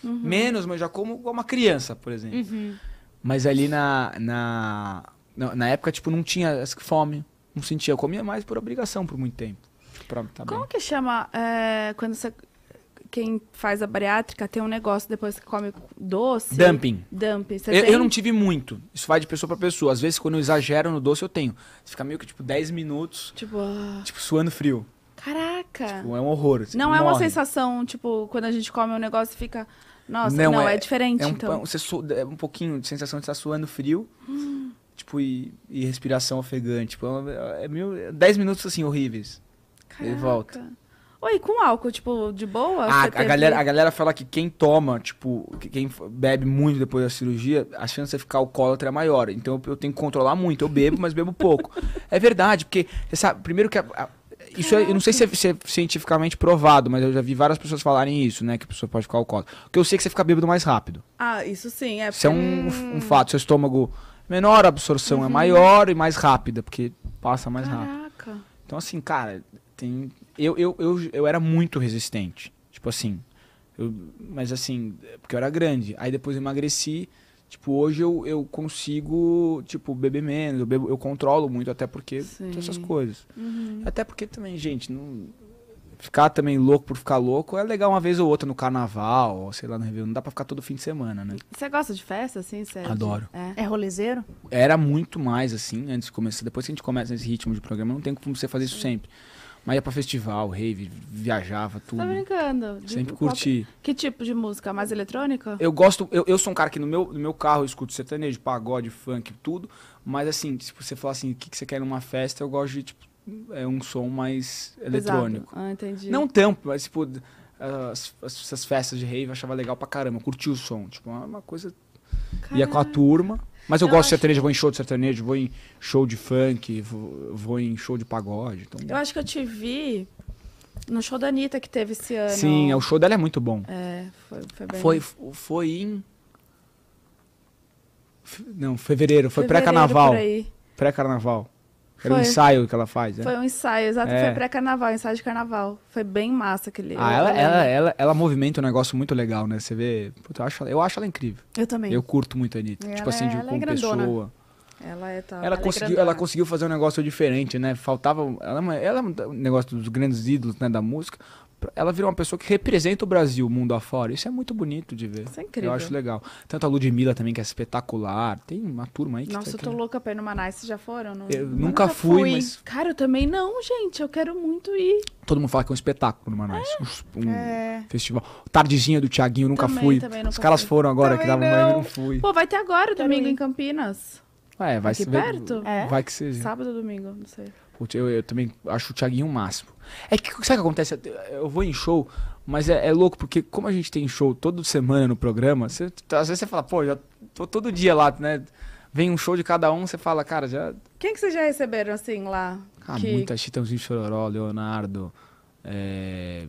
Speaker 3: uhum. menos, mas já como igual uma criança, por exemplo. Uhum. Mas ali na, na, na época, tipo, não tinha fome, não sentia. Eu comia mais por obrigação por muito tempo. Pra, tá Como bem.
Speaker 1: que chama é, quando você quem faz a bariátrica tem um negócio depois que come doce. Dumping. Dumping. Eu, tem... eu, não tive
Speaker 3: muito. Isso vai de pessoa para pessoa. Às vezes, quando eu exagero no doce, eu tenho. Você fica meio que, tipo, 10 minutos.
Speaker 1: Tipo. Ah.
Speaker 3: Tipo, suando frio.
Speaker 1: Caraca. Tipo, é um horror. Você assim, não morre. é uma sensação, tipo, quando a gente come um negócio fica. Nossa, não, não é, é, diferente. É um, então. é
Speaker 3: um, é um pouquinho de sensação de estar suando frio. Hum tipo, e, e respiração ofegante. Tipo, é, é mil, 10 minutos, assim, horríveis. Caraca. E volta.
Speaker 1: Oi, com álcool, tipo, de boa? A, ah, a, galera, a
Speaker 3: galera fala que quem toma, tipo, quem bebe muito depois da cirurgia, a chance de ficar alcoólatra é maior. Então eu, eu tenho que controlar muito. Eu bebo, mas bebo pouco. é verdade, porque, você sabe, primeiro que a, a, isso é, eu não sei se é, se é, cientificamente provado, mas eu já vi várias pessoas falarem isso, né? Que a pessoa pode ficar alcoólatra. Porque eu sei que você fica bêbado mais rápido.
Speaker 1: Ah, isso sim, é Isso é um, um fato.
Speaker 3: Seu estômago menor, a absorção é uhum. é maior e mais rápida, porque passa mais Caraca. rápido. Então, assim, cara, tem. Eu, eu, eu, eu era muito resistente. Tipo assim. Eu... Mas assim, porque eu era grande. Aí depois eu emagreci. Tipo, hoje eu, eu consigo, tipo, beber menos, eu, bebo, eu controlo muito, até porque essas coisas. Uhum. Até porque também, gente, não, ficar também louco por ficar louco é legal uma vez ou outra no carnaval, ou sei lá, no Réveillon. Não dá pra ficar todo fim de semana, né?
Speaker 1: Você gosta de festa, assim? Cê é Adoro. É. é rolezeiro?
Speaker 3: Era muito mais, assim, antes de começar. Depois que a gente começa nesse ritmo de programa, não tem como você fazer Sim. isso sempre. Mas ia pra festival, rave, viajava, tá tudo. Tá
Speaker 1: brincando? De Sempre curti. Que tipo de música? Mais eletrônica? Eu
Speaker 3: gosto, eu, eu sou um cara que no meu, no meu carro eu escuto sertanejo, pagode, funk, tudo. Mas assim, se tipo, você falar assim, o que, que você quer numa festa, eu gosto de, tipo, é um som mais eletrônico.
Speaker 1: Ah, não tanto,
Speaker 3: mas tipo, as, as, essas festas de rave eu achava legal pra caramba. eu Curti o som. Tipo, uma coisa. Caraca. Ia com a turma. Mas eu, eu gosto de sertanejo, vou em show de sertanejo, vou em show de funk, vou, vou em show de pagode. Então... Eu
Speaker 1: acho que eu te vi no show da Anitta que teve esse ano. Sim, é, o show dela é muito bom. É, foi, foi bem. Foi,
Speaker 3: foi em. Não, fevereiro, foi pré-carnaval. Pré-carnaval. Era foi. um ensaio que ela faz, né? Foi um ensaio, exato. É. Foi
Speaker 1: pré-carnaval, ensaio de carnaval. Foi bem massa aquele. Ah, ela, ela,
Speaker 3: ela, ela, movimenta um negócio muito legal, né? Você vê. Puta, eu, acho, eu acho ela incrível. Eu também. Eu curto muito a Anitta. E tipo assim, de, como é pessoa.
Speaker 1: Ela é tal. Ela, ela é conseguiu, é ela
Speaker 3: conseguiu fazer um negócio diferente, né? Faltava. Ela, é ela é um negócio dos grandes ídolos né, da música, ela virou uma pessoa que representa o Brasil, mundo afora. Isso é muito bonito de ver. Isso é incrível. Eu acho legal. Tanto a Ludmilla também, que é espetacular. Tem uma turma aí que Nossa, tá eu tô aqui.
Speaker 1: louca pra ir no Manaus. Vocês já foram? Não... Eu, eu nunca, fui, fui, mas... Cara, eu também não, gente. Eu quero muito ir.
Speaker 3: Todo mundo fala que é um espetáculo no Manaus. É. Um é. festival. Tardezinha do Tiaguinho, nunca também, fui. Também Os caras fui. foram agora, também que dava não. eu não fui. Pô,
Speaker 1: vai ter agora, domingo, em Campinas.
Speaker 3: É, vai Aqui ser. Perto? É. Vai que seja. É?
Speaker 1: Sábado ou domingo, não sei.
Speaker 3: Putz, eu, eu, também acho o Thiaguinho o máximo. É que sabe o que acontece? Eu vou em show, mas é, é louco, porque como a gente tem show toda semana no programa, você, às vezes você fala, pô, já tô todo dia lá, né? Vem um show de cada um, você fala, cara, já.
Speaker 1: Quem que vocês já receberam assim lá? Ah, que... muita
Speaker 3: Chitãozinho Chororó, Leonardo. É...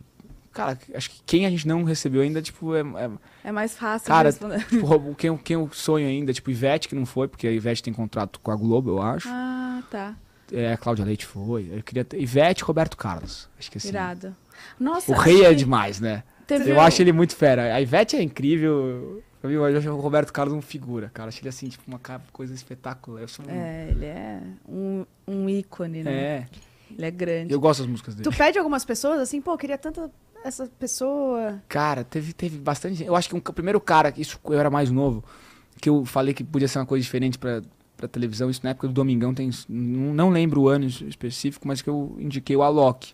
Speaker 3: Cara, acho que quem a gente não recebeu ainda, tipo, é. É, é mais fácil cara, responder. Né? Tipo, quem, quem eu sonho ainda, tipo, Ivete, que não foi, porque a Ivete tem contrato com a Globo, eu acho.
Speaker 1: Ah, tá.
Speaker 3: É, a Cláudia Leite foi. Eu queria ter... Ivete e Roberto Carlos. Acho que assim. Irado. Nossa, o rei é que... é demais, né? Teve eu acho ele muito fera. A Ivete é incrível. Eu acho o Roberto Carlos uma figura, cara. acho ele assim, tipo, uma coisa espetacular. Um... É, ele
Speaker 2: é um, um ícone, né? É. Ele é grande. Eu gosto das músicas dele. Tu pede algumas pessoas assim, pô, eu queria tanta essa pessoa.
Speaker 3: Cara, teve, teve bastante. Eu acho que um, o primeiro cara, isso eu era mais novo, que eu falei que podia ser uma coisa diferente para para televisão, isso na época do Domingão, tem, não lembro o ano específico, mas que eu indiquei o Alok.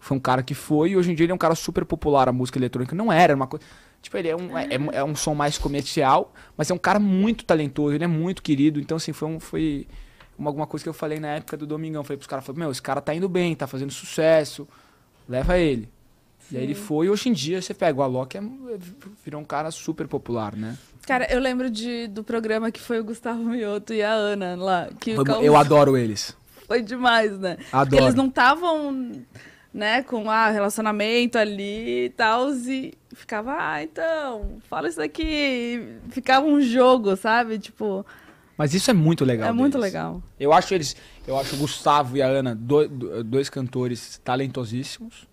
Speaker 3: Foi um cara que foi e hoje em dia ele é um cara super popular, a música eletrônica não era, uma coisa... Tipo, ele é um, é, é, é, um som mais comercial, mas é um cara muito talentoso, ele é muito querido. Então, assim, foi, um, foi uma, alguma coisa que eu falei na época do Domingão. Falei pros caras, falei, meu, esse cara tá indo bem, tá fazendo sucesso, leva ele. Sim. E aí ele foi, e hoje em dia você pega o Alok, é, virou um cara super popular, né?
Speaker 1: Cara, eu lembro de, do programa que foi o Gustavo Mioto e a Ana lá. Que foi, Eu adoro eles. Foi demais, né? Adoro. Porque eles não estavam, né, com ah, relacionamento ali e tal, e ficava, ah, então, fala isso daqui. ficava um jogo, sabe? Tipo. Mas isso é muito legal. É deles. muito legal.
Speaker 3: Eu acho eles. Eu acho o Gustavo e a Ana, dois, dois cantores talentosíssimos.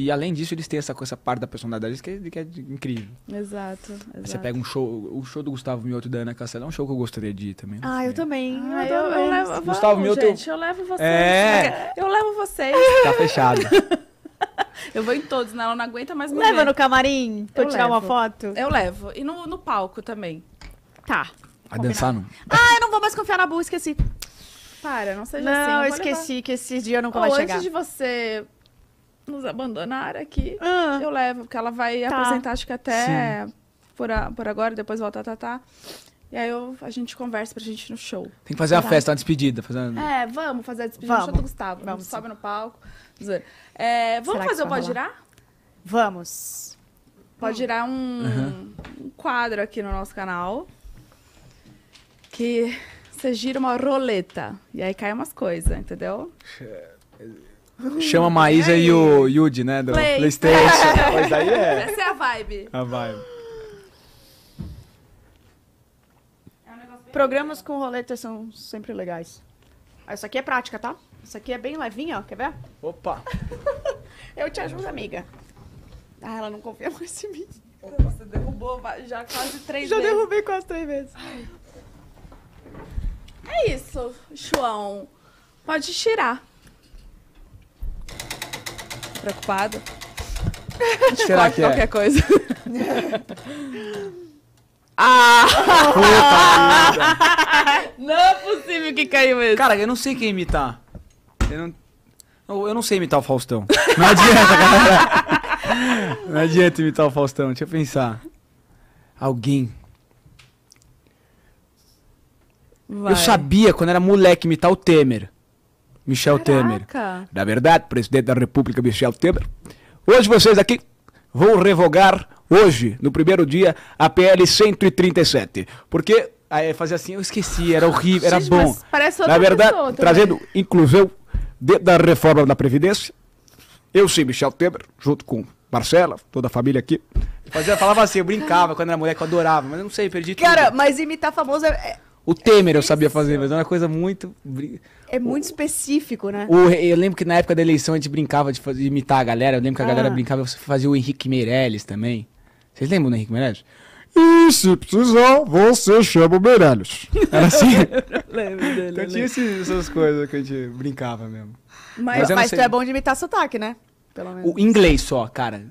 Speaker 3: E além disso, eles têm essa, essa parte da personalidade que é, que é incrível. Exato, exato. Você pega um show, o show do Gustavo Mioto e da Ana Castela é um show que eu gostaria de ir também.
Speaker 1: Né? Ah, sei. eu também. Ah, eu, eu, eu levo, Gustavo Mioto. Gente, eu levo vocês. É. Eu levo vocês. Tá fechado. Eu vou em todos, né? Ela não aguenta mais me Leva ver. no camarim pra eu tirar levo. uma foto? Eu levo. E no, no palco também. Tá. A dançar não? Ah, eu não vou mais confiar na Bu, esqueci. Para, não seja não, assim. Não, esqueci levar. que esse dia eu não vou oh, mais chegar. Antes de você nos abandonar aqui, ah. eu levo, porque ela vai tá. apresentar, acho que até por, a, por agora, depois volta a Tatá. Tá. E aí eu, a gente conversa pra gente ir no show. Tem que fazer a tá. festa, uma despedida. fazendo É, vamos fazer a despedida vamos. no show do Gustavo. Vamos, sobe no palco. É, vamos Será fazer o Pode Girar? Vamos. Pode girar um, uhum. um quadro aqui no nosso canal. Que você gira uma roleta. E aí cai umas coisas, entendeu? Chama a hum, Maísa
Speaker 3: e, e o Yudi, né? Do Play. Playstation.
Speaker 1: Mas aí é. Essa é a vibe. A vibe. É Programas
Speaker 2: com roleta são sempre legais. Essa aqui é prática, tá? Essa aqui é bem levinha, ó. Quer ver? Opa! Eu te ajudo, amiga.
Speaker 1: Ah, ela não confia mais em mim. Opa. Você derrubou já quase três já vezes. Já derrubei quase três vezes. Ai. É isso, João. Pode tirar. Preocupado? Será que é? qualquer coisa. ah!
Speaker 3: não é possível que caiu mesmo. Cara, eu não sei quem imitar. Eu não, eu, eu não sei imitar o Faustão. Não adianta, galera. Não adianta imitar o Faustão. Deixa eu pensar. Alguém. Vai. Eu sabia quando era moleque imitar o Temer. Michel Caraca. Temer. Na verdade, presidente da República Michel Temer. Hoje vocês aqui vão revogar hoje, no primeiro dia, a PL 137, porque aí fazia assim, eu esqueci, era horrível, era Gente, bom. Parece outra Na verdade, pessoa, trazendo inclusão dentro da reforma da previdência. Eu sim, Michel Temer, junto com Marcela, toda a família aqui. Fazia, falava assim, eu brincava quando era moleque, eu adorava, mas eu não sei, perdi Cara, tudo. Cara, mas
Speaker 2: imitar famoso é, é
Speaker 3: o Temer é eu sabia fazer, mas é uma coisa muito.
Speaker 2: É muito o, específico, né? O, eu
Speaker 3: lembro que na época da eleição a gente brincava de, fazer, de imitar a galera. Eu lembro que a ah. galera brincava, você fazia o Henrique Meirelles também. Vocês lembram do Henrique Meirelles? E se precisar, você chama o Meirelles. Era assim? eu lembro dele. Eu tinha esses, essas coisas que a gente brincava mesmo. Mas, mas, mas tu é bom
Speaker 2: de imitar sotaque, né? Pelo menos. O
Speaker 3: inglês só, cara.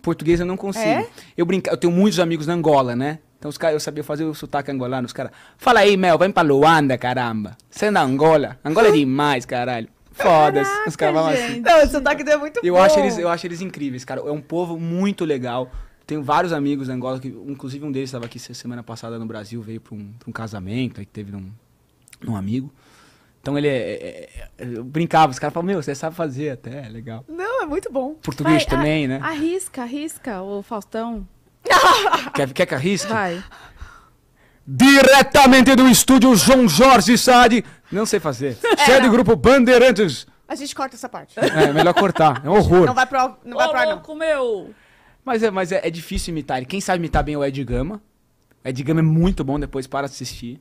Speaker 3: Português eu não consigo. É? Eu, brinca... eu tenho muitos amigos na Angola, né? Então os caras, eu sabia fazer o sotaque angolano, os caras, fala aí, Mel, vem pra Luanda, caramba. Você é da Angola. Angola é demais, caralho. Foda-se. Os caras vão assim.
Speaker 2: Não, o sotaque dele é muito eu bom. Acho eles,
Speaker 3: eu acho eles incríveis, cara. É um povo muito legal. Tenho vários amigos da Angola, que, inclusive um deles estava aqui semana passada no Brasil, veio para um, pra um casamento, aí teve um, um amigo. Então ele é, é, é brincava, os caras falavam, meu, você sabe fazer até, é legal.
Speaker 1: Não, é muito bom. Português Vai, também, a, né? Arrisca, arrisca, o Faustão.
Speaker 3: quer, quer que arrisque? Vai. Diretamente do estúdio João Jorge Sade. Não sei fazer. Sede é, é do grupo Bandeirantes.
Speaker 2: A gente corta essa parte. É, melhor cortar. É um horror. Não vai pro não. Vai pro ar, não. meu!
Speaker 3: Mas, é, mas é, é difícil imitar Quem sabe imitar bem é o Ed Gama. O Ed Gama é muito bom, depois para assistir.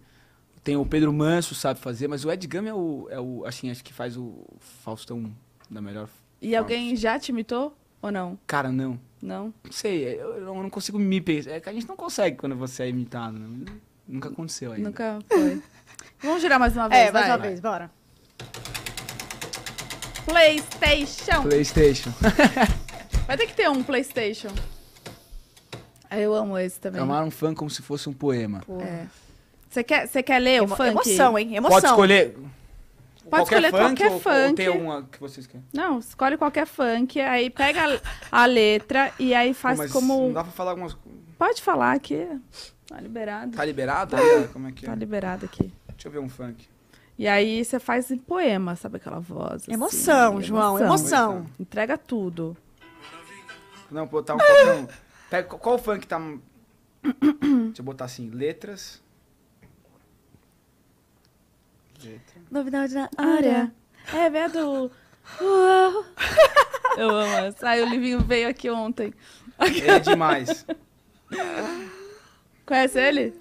Speaker 3: Tem o Pedro Manso, sabe fazer, mas o Ed Gama é o, é o assim, acho que faz o Faustão da melhor
Speaker 1: E forma. alguém já te imitou ou não? Cara, não. Não,
Speaker 3: sei, é, eu, eu não consigo me pensar. É que a gente não consegue quando você é imitado, né? Nunca aconteceu ainda.
Speaker 1: Nunca foi. Vamos girar mais uma é, vez, É, vai. mais uma Vai. vez, bora. PlayStation. Playstation. Vai ter que ter um PlayStation. Ah, eu amo esse também. Amar
Speaker 3: um fã como se fosse um poema. É.
Speaker 1: Você quer, você quer ler o Emo- funk? Emoção, hein? Emoção. Pode escolher. Pode escolher funk qualquer ou, funk. Ou tem uma
Speaker 3: que vocês querem?
Speaker 1: Não, escolhe qualquer funk, aí pega a, a letra e aí faz como. Não dá pra falar algumas coisas. Pode falar aqui. Tá liberado. Tá liberado? Tá. É, como é que é? Tá liberado aqui.
Speaker 3: Deixa eu ver um funk.
Speaker 1: E aí você faz em poema, sabe aquela voz? Assim, emoção, emoção, João, emoção. Entrega tudo.
Speaker 3: Não, botar tá um Pega, qual funk tá. Deixa eu botar assim, letras.
Speaker 1: Letras novidade na ah, área. É, é velho Eu amo essa. Ai, o Livinho veio aqui ontem. Ele é demais. Conhece ele?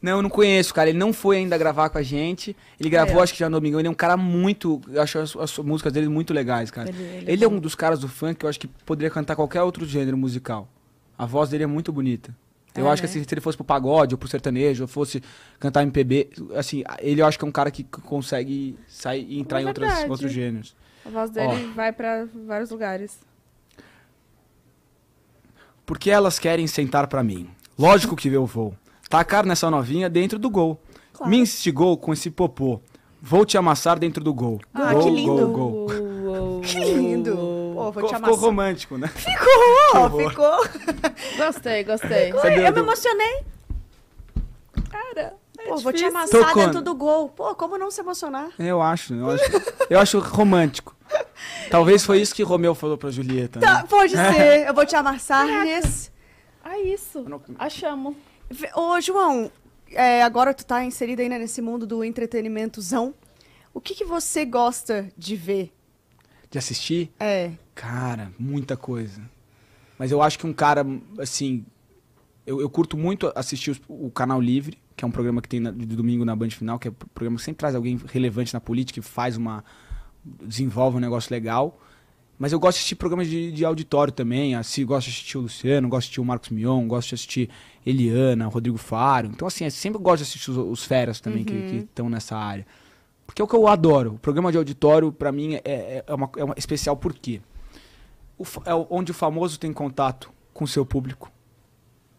Speaker 3: Não, eu não conheço, cara. Ele não foi ainda gravar com a gente. Ele gravou, é. acho que já no Domingão. Ele é um cara muito. Eu acho as, as músicas dele muito legais, cara. Ele, ele, é ele é um dos caras do funk que eu acho que poderia cantar qualquer outro gênero musical. A voz dele é muito bonita. Eu é, acho que é, assim, né? se ele fosse pro pagode ou pro sertanejo, ou fosse cantar MPB, assim, ele eu acho que é um cara que consegue sair e entrar é em outras, outros gêneros.
Speaker 1: A voz dele Ó. vai para vários lugares.
Speaker 3: Porque elas querem sentar para mim. Lógico que eu vou. Tacar nessa novinha dentro do gol. Claro. Me instigou com esse popô. Vou te amassar dentro do gol. Ah, gol, que lindo. Gol,
Speaker 1: gol. que lindo vou ficou, te amassar. Ficou
Speaker 3: romântico, né? Ficou,
Speaker 1: ficou. Gostei, gostei. Ficou, eu me emocionei.
Speaker 2: Cara... Pô, é vou te amassar Tô dentro do gol. Pô, como não se emocionar?
Speaker 3: Eu acho, eu acho, eu acho romântico. Talvez foi isso que Romeu falou pra Julieta. Tá, né? Pode é. ser. Eu
Speaker 2: vou te amassar nesse. Ah, é isso. Achamos. Ô, João, é, agora tu tá inserida ainda né, nesse mundo do entretenimento zão. O que, que você gosta de ver?
Speaker 3: De assistir? É. Cara, muita coisa. Mas eu acho que um cara, assim. Eu, eu curto muito assistir o Canal Livre, que é um programa que tem na, de domingo na Band Final, que é um programa que sempre traz alguém relevante na política, e faz uma. desenvolve um negócio legal. Mas eu gosto de assistir programas de, de auditório também. Assim, gosto de assistir o Luciano, gosto de assistir o Marcos Mion, gosto de assistir Eliana, Rodrigo Faro. Então, assim, sempre gosto de assistir os, os feras também uhum. que estão nessa área. Porque é o que eu adoro. O programa de auditório, para mim, é, é, é, uma, é uma especial porque o, é onde o famoso tem contato com o seu público,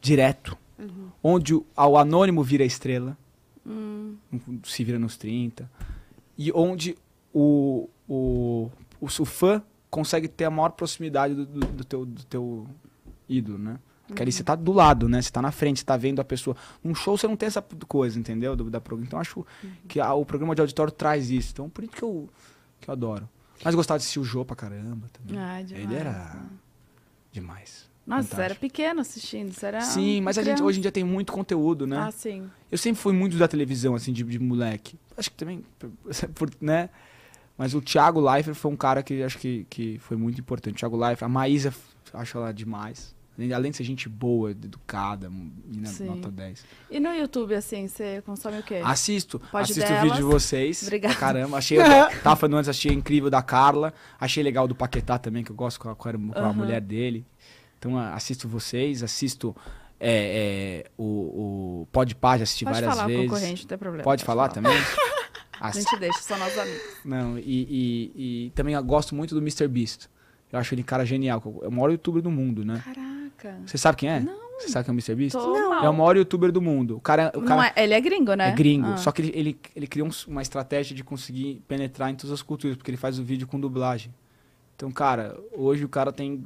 Speaker 3: direto. Uhum. Onde o, ao anônimo vira estrela, uhum. se vira nos 30. E onde o, o, o, o fã consegue ter a maior proximidade do, do, do teu, do teu ídolo, né? Porque ali você tá do lado, né? Você tá na frente, você tá vendo a pessoa. Num show você não tem essa coisa, entendeu? Do, da Então acho uhum. que a, o programa de auditório traz isso. Então por isso que eu, que eu adoro. Mas gostava de assistir o Jô pra caramba também. Ah, é demais, Ele era né? demais. Nossa, fantástico. você era
Speaker 1: pequeno assistindo, será? Sim, mas criança. a gente, hoje em dia
Speaker 3: tem muito conteúdo, né? Ah, sim. Eu sempre fui muito da televisão, assim, de, de moleque. Acho que também, por, né? Mas o Thiago Leifert foi um cara que acho que, que foi muito importante. O Thiago Leifert, a Maísa, acho ela demais. Além de ser gente boa, educada, menina hum, né, nota 10.
Speaker 1: E no YouTube, assim, você consome o quê? Assisto. Pode assisto o vídeo de vocês. Obrigada. Caramba, achei.
Speaker 3: tava falando antes, achei incrível da Carla. Achei legal do Paquetá também, que eu gosto com a, com a uhum. mulher dele. Então, assisto vocês, assisto é, é, o, o Podpah, já assisti Pode várias falar, Concorrente, não tem problema. Pode, Pode falar, falar, também? A gente
Speaker 1: deixa, são nossos amigos.
Speaker 3: Não, e, e, e também gosto muito do Mr. Beast. Eu acho ele um cara genial. É o maior youtuber do mundo, né? Caraca. Caraca. Você sabe quem é? Não. Você sabe quem é o MrBeast? Não. É o maior youtuber do mundo. O cara, o cara é, ele é gringo, né? É gringo. Ah. Só que ele, ele, ele criou uma estratégia de conseguir penetrar em todas as culturas, porque ele faz o vídeo com dublagem. Então, cara, hoje o cara tem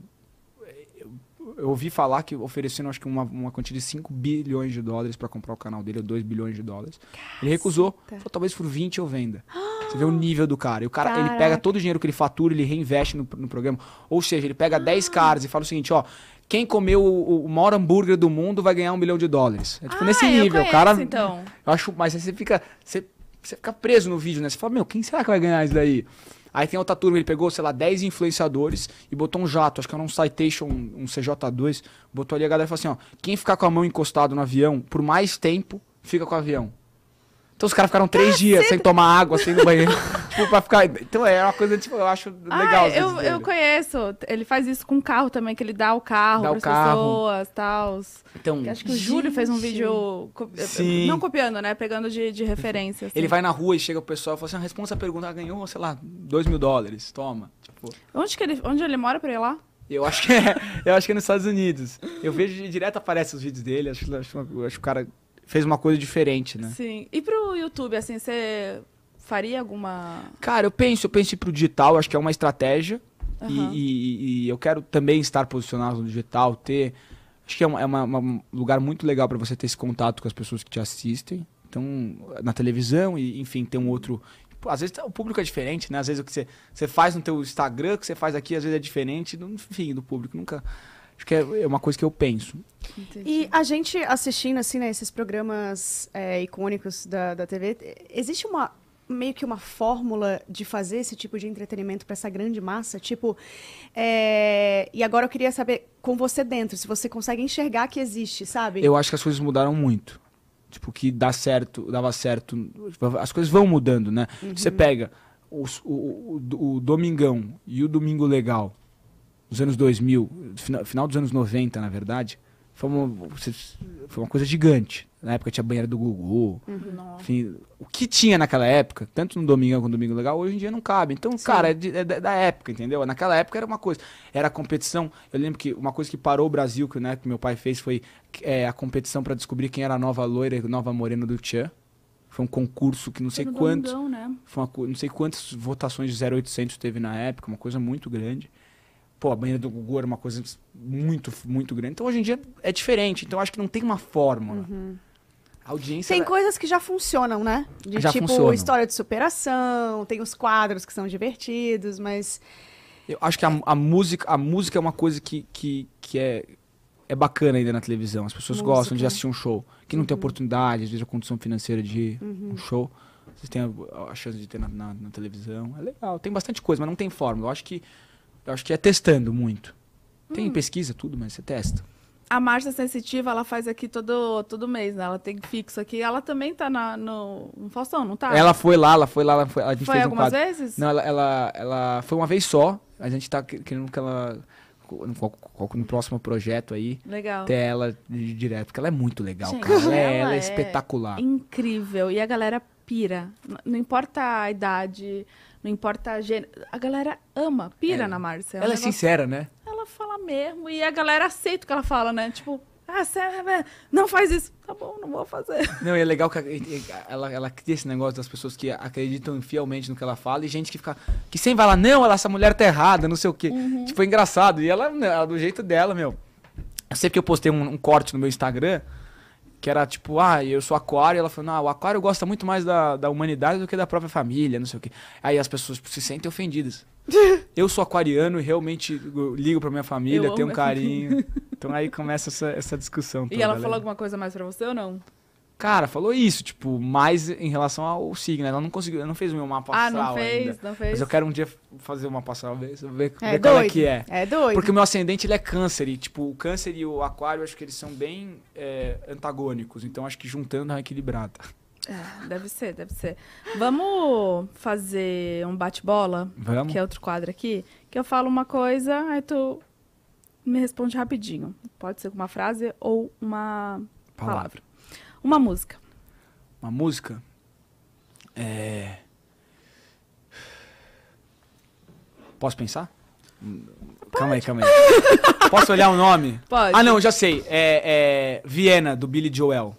Speaker 3: eu ouvi falar que oferecendo acho que uma, uma quantia de 5 bilhões de dólares para comprar o canal dele, ou 2 bilhões de dólares. Caceta. Ele recusou. Falou, talvez por 20 eu venda. Você vê o nível do cara. E o cara, Caraca. ele pega todo o dinheiro que ele fatura, ele reinveste no, no programa. Ou seja, ele pega ah. 10 caras e fala o seguinte, ó, quem comeu o, o, maior hambúrguer do mundo vai ganhar um milhão de dólares. É tipo ah, nesse nível, conheço, cara. Então. Eu acho, mas você fica, você, você fica preso no vídeo, né? Você fala, meu, quem será que vai ganhar isso daí? Aí tem outra turma, ele pegou, sei lá, 10 influenciadores e botou um jato, acho que era um Citation, um CJ2, botou ali a galera e falou assim, ó, quem ficar com a mão encostada no avião por mais tempo, fica com o avião. Então os caras ficaram três ah, dias sem tomar água, sem ir no banheiro. tipo, pra ficar. Então é uma coisa, tipo, eu acho ah, legal. Ah, eu, eu
Speaker 1: conheço. Ele faz isso com carro também, que ele dá o carro dá pras carro. pessoas e tal.
Speaker 3: Então, acho que o Júlio
Speaker 1: fez um vídeo. Sim. Não copiando, né? Pegando de, de referência. Assim. Ele vai
Speaker 3: na rua e chega o pessoal e fala assim: a ah, responsa pergunta, ah, ganhou, sei lá, dois mil dólares. Toma. Tipo...
Speaker 1: Onde, que ele, onde ele mora pra ir lá?
Speaker 3: Eu acho que é, eu acho que é nos Estados Unidos. Eu vejo direto aparece os vídeos dele, acho, acho, acho que o cara fez uma coisa diferente, né? Sim.
Speaker 1: E pro YouTube, assim, você faria alguma. Cara,
Speaker 3: eu penso, eu penso pro digital, acho que é uma estratégia. Uhum. E, e, e, eu quero também estar posicionado no digital, ter. Acho que é, um é uma, um lugar muito legal para você ter esse contato com as pessoas que te assistem. Então, na televisão, e enfim, tem um outro. às vezes o público é diferente, né? Às vezes o que você, você faz no teu Instagram, o que você faz aqui, às vezes é diferente, enfim, do público. Nunca. Acho que é, é uma coisa que eu penso.
Speaker 2: Entendi. E a gente assistindo, assim, né, esses programas é, icônicos da, da TV, existe uma meio que uma fórmula de fazer esse tipo de entretenimento para essa grande massa? Tipo, é... e agora eu queria saber com você dentro, se você consegue enxergar que existe, sabe? Eu
Speaker 3: acho que as coisas mudaram muito. Tipo, que dá certo, dava certo. As coisas vão mudando, né? Uhum. Você pega o, o, o, o Domingão e o Domingo Legal, nos anos 2000, final, final dos anos 90, na verdade foi uma, foi uma coisa gigante. Na época tinha banheira do Gugu. Uhum. Enfim, o que tinha naquela época, tanto no domingo quanto no Domingo Legal, hoje em dia não cabe. Então, Sim. cara, é, de, é, da época, entendeu? Naquela época era uma coisa. Era a competição. Eu lembro que uma coisa que parou o Brasil, que, né, que meu pai fez, foi é, a competição para descobrir quem era a nova loira e nova morena do Tchan. Foi um concurso que não sei quantos. né? Foi uma, não sei quantas votações de 0800 teve na época, uma coisa muito grande. Pô, a banheira do Gugu era uma coisa muito, muito grande. Então, hoje em dia é diferente. Então, acho que não tem uma fórmula. Uhum. A audiência... Tem
Speaker 2: coisas que já funcionam, né? De já tipo, funcionam. história de superação, tem os quadros que são divertidos, mas...
Speaker 3: Eu acho que a, a música, a música é uma coisa que, que, que é é bacana ainda na televisão. As pessoas música. gostam de assistir um show. Quem não uhum. tem oportunidade, às vezes a condição financeira de uhum. um show, vocês têm a, a, chance de ter na, na, na, televisão. É legal. Tem bastante coisa, mas não tem fórmula. Eu acho que eu acho que é testando muito. Tem hum. pesquisa, tudo, mas você testa.
Speaker 1: A Marcia Sensitiva, ela faz aqui todo, todo mês, né? Ela tem fixo aqui. Ela também tá na, no, no Faustão, não tá? Ela foi lá, ela foi lá, ela foi, a gente foi fez algumas vezes? Não,
Speaker 3: ela, ela, ela, foi uma vez só. A gente tá querendo que ela... No, no próximo projeto aí. Legal. Ter ela direto, porque ela é muito legal, gente, cara. Ela, é, ela é, é espetacular.
Speaker 1: Incrível. E a galera pira. Não importa a idade, não importa a gênero. A galera ama, pira é. na Márcia. É ela é sincera, né? Ela fala mesmo e a galera aceita o que ela fala, né? Tipo, ah, sério, né? não faz isso. Tá bom, não vou fazer.
Speaker 3: Não, e é legal que ela, ela cria esse negócio das pessoas que acreditam fielmente no que ela fala e gente que fica. Que sem falar, não, ela, essa mulher tá errada, não sei o quê. Uhum. Tipo, é engraçado. E ela, né, ela, do jeito dela, meu. Eu sei que eu postei um, um corte no meu Instagram que era tipo, ah, eu sou aquário, ela falou, não, o aquário gosta muito mais da, da humanidade do que da própria família, não sei o quê. Aí as pessoas tipo, se sentem ofendidas. eu sou aquariano e realmente ligo pra minha família, eu tenho um carinho. então aí começa essa, essa discussão. Toda, e ela falou né? alguma
Speaker 1: coisa mais pra você ou não?
Speaker 3: Cara, falou isso, tipo, mais em relação ao signo. Né? Ela não conseguiu, ela não fez o meu mapa ah, astral. Ah, não fez, ainda. não fez. Mas eu quero um dia fazer o mapa ver, ver, é qual é que é. É doido. Porque o meu ascendente, ele é câncer. E, tipo, o câncer e o aquário, acho que eles são bem é, antagônicos. Então, acho que juntando é equilibrada.
Speaker 1: É, deve ser, deve ser. Vamos fazer um bate-bola? Vamos. Que é outro quadro aqui. Que eu falo uma coisa, aí tu me responde rapidinho. Pode ser com uma frase ou uma palavra. palavra. Uma música.
Speaker 3: Uma música? É... Posso pensar? Pode. Calma aí, calma aí. Posso olhar o nome? Pode. Ah, não, já sei. É, é Viena, do Billy Joel.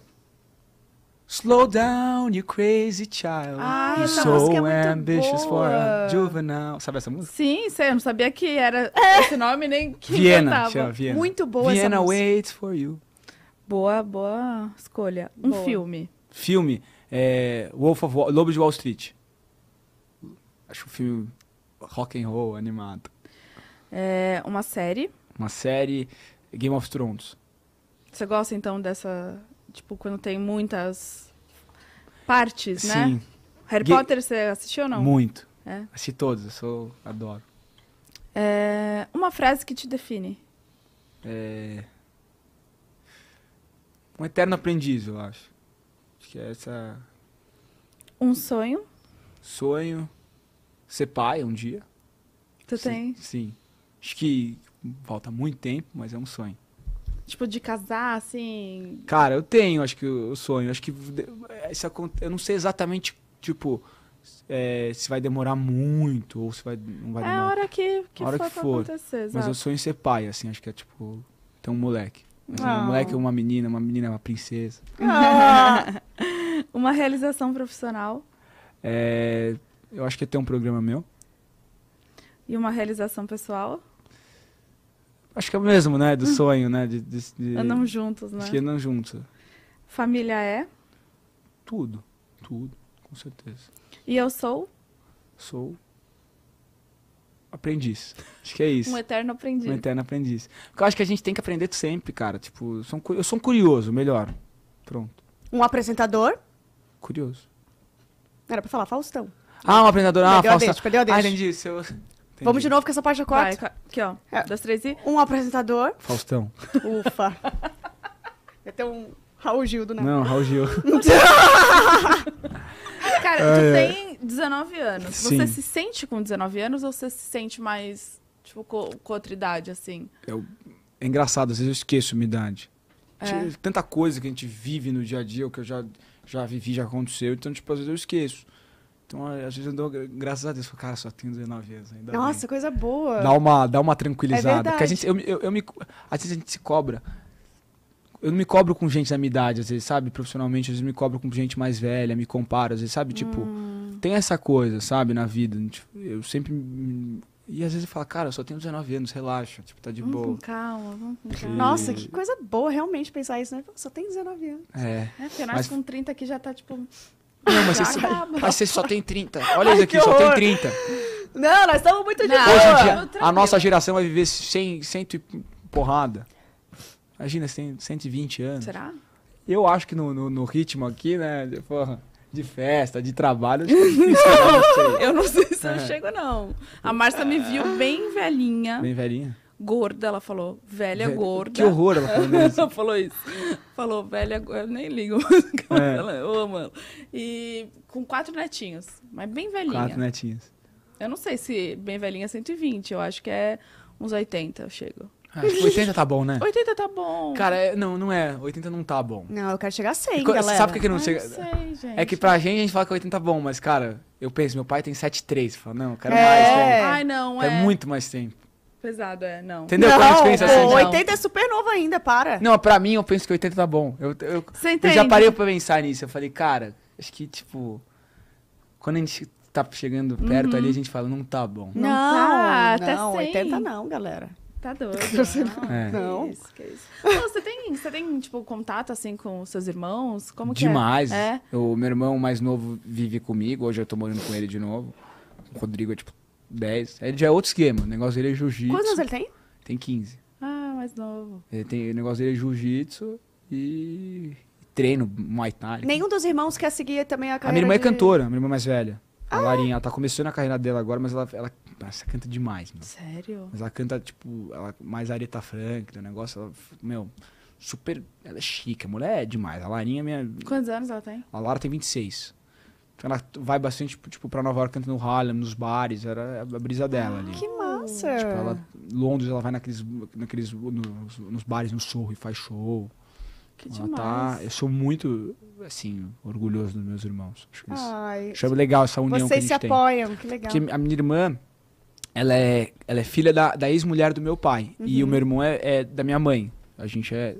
Speaker 3: Slow down, you crazy child. Ah, essa so música é muito ambitious boa. for a juvenile. Sabe essa música?
Speaker 1: Sim, sei. Eu não sabia que era é. esse nome nem que Viena, Chama, Viena. Muito boa Viena essa música. Viena waits for you. Boa, boa escolha. Um boa. filme.
Speaker 3: Filme. É, Wolf of Wall, Lobo de Wall Street. Acho um filme rock and roll, animado.
Speaker 1: É, uma série.
Speaker 3: Uma série. Game of Thrones.
Speaker 1: Você gosta, então, dessa... Tipo, quando tem muitas partes, Sim. né? Sim. Harry Ga Potter você assistiu ou não? Muito. É.
Speaker 3: Assisti todos, eu sou, adoro.
Speaker 1: É, uma frase que te define.
Speaker 3: É um eterno aprendiz, eu acho. Acho que é essa.
Speaker 1: Um sonho?
Speaker 3: Sonho. Ser pai um dia. Tu sim, tem? Sim. Acho que falta muito tempo, mas é um sonho.
Speaker 1: Tipo, de casar, assim.
Speaker 3: Cara, eu tenho, acho que o sonho. Acho que. Isso, eu não sei exatamente, tipo. É, se vai demorar muito ou se vai não vai é demorar. É a hora que, que a hora for, que for. acontecer, Mas eu sonho em ser pai, assim, acho que é tipo ter um moleque. Ah. Um moleque é uma menina, uma menina é uma princesa. Ah.
Speaker 1: uma realização profissional.
Speaker 3: É, eu acho que é ter um programa meu.
Speaker 1: E uma realização pessoal?
Speaker 3: Acho que é o mesmo, né? Do sonho, né? De, de, de... Andam juntos, né? Acho que andam juntos.
Speaker 1: Família é?
Speaker 3: Tudo. Tudo, com certeza.
Speaker 1: E eu sou?
Speaker 3: Sou aprendiz. Acho que é isso. Um
Speaker 1: eterno aprendiz. Um
Speaker 3: eterno aprendiz. Porque eu acho que a gente tem que aprender sempre, cara. Tipo, eu sou um, eu sou um curioso, melhor. Pronto.
Speaker 2: Um apresentador? Curioso. Era pra falar Faustão. Ah, um apresentador. Ah, Faustão. perdeu a deixa. Além disso, Eu... entendi. Vamos de novo com essa parte da corte. Vai, aqui, ó. É. Das três e... Um apresentador. Faustão.
Speaker 1: Ufa. Ia ter um Raul Gil do nada. Não, Raul Gil. cara, tu tem 19 anos. Sim. Você se sente com 19 anos ou você se sente mais, tipo, com, com outra idade, assim?
Speaker 3: Eu, é engraçado, às vezes eu esqueço minha idade. É. Tanta coisa que a gente vive no dia a dia, o que eu já, já vivi, já aconteceu, então, tipo, às vezes eu esqueço. Então, às vezes eu dou, graças a Deus, cara, só tenho 19 anos ainda. Nossa, bem. coisa boa. Dá uma, dá uma tranquilizada. É a gente, eu, eu, eu me, às vezes a gente se cobra eu não me cobro com gente da minha idade, às vezes, sabe? Profissionalmente, às vezes me cobro com gente mais velha, me comparo, às vezes, sabe? Tipo, hum. Tem essa coisa, sabe, na vida. Tipo, eu sempre. E às vezes eu falo, cara, eu só tenho 19 anos, relaxa, tipo, tá de vamos boa. Com
Speaker 1: calma, vamos com
Speaker 2: calma. E... Nossa, que coisa boa realmente pensar isso, né? Só tem 19 anos. É. é porque nós mas... com 30 aqui já tá, tipo. Não, mas, você, mas você só
Speaker 3: tem 30. Olha Ai, isso aqui, só tem 30.
Speaker 2: Não, nós estamos muito de boa. Hoje em
Speaker 3: dia, a nossa geração vai viver 100, 100 e porrada. Imagina, 100, 120 anos. Será? Eu acho que no, no, no ritmo aqui, né? Porra de festa, de trabalho. eu é né, não sei se eu é. chego, não.
Speaker 1: A Márcia me viu bem velhinha. Bem velhinha? gorda, ela falou, velha gorda. Que horror ela falou isso. falou isso. Falou, velha gorda, eu nem ligo. É. Ela, eu E com quatro netinhos, mas bem velhinha. Quatro netinhos. Eu não sei se bem velhinha é 120, eu acho que é uns 80 eu chego. É, 80 tipo, tá bom, né? 80 tá bom. Cara,
Speaker 3: é, não, não é. 80 não tá bom.
Speaker 1: Não, eu quero chegar a 100, galera. Sabe por que, não que não, não chega?
Speaker 2: Sei, gente.
Speaker 1: É que
Speaker 3: pra gente a gente fala que 80 tá bom, mas, cara, eu penso, meu pai tem 7,3. Fala, não, eu quero é. mais tempo. Né? Ai, não, é. É muito mais tempo.
Speaker 1: Pesado, é, não. Entendeu? Não, Quando a diferença, assim. 80 não. é
Speaker 2: super novo ainda, para. Não,
Speaker 3: pra mim eu penso que 80 tá bom. Eu, eu, eu já parei pra pensar nisso. Eu falei, cara, acho que, tipo. Quando a gente tá chegando perto uhum. ali, a gente fala, não tá bom. Não, não
Speaker 2: tá, não, tá 100. 80
Speaker 1: não, galera. Tá doido.
Speaker 2: Não, é. não.
Speaker 1: Que isso, que isso. Pô, você, tem, você tem, tipo, contato, assim, com seus irmãos? Como Demais. É? Demais.
Speaker 3: É? O meu irmão mais novo vive comigo. Hoje eu tô morando com ele de novo. O Rodrigo é, tipo, 10. Ele já é outro esquema. O negócio dele é jiu-jitsu. Quantos anos ele tem? Tem 15.
Speaker 1: Ah, mais novo.
Speaker 3: Ele tem, o negócio dele é jiu-jitsu
Speaker 1: e...
Speaker 3: Treino, Muay Thai. Nenhum
Speaker 1: dos
Speaker 2: irmãos quer seguir também a carreira A minha irmã é de... é cantora,
Speaker 3: a minha irmã mais velha. Ah. A Larinha, ela tá começando a carreira dela agora, mas ela, ela essa canta demais, meu.
Speaker 1: Sério? Mas
Speaker 3: ela canta, tipo, ela, mais Aretha Frank, do negócio. Ela, meu, super. Ela é chique, a mulher é demais. A Larinha é minha. Quantos anos ela tem? A Lara tem 26. Então ela vai bastante, tipo, tipo pra Nova York, canta no Harlem, nos bares. Era a brisa dela ah, ali. Que massa! Tipo, ela, Londres, ela vai naqueles, naqueles nos, nos bares, no sorro e faz show. Que ela tá, demais. Tá, eu sou muito, assim, orgulhoso dos meus irmãos. Acho, que eles, Ai, acho legal essa união Vocês que a gente se apoiam, tem. que legal. Porque a minha irmã, ela é, ela é filha da, da ex-mulher do meu pai. Uhum. E o uhum. meu irmão é, é, da minha mãe. A gente é.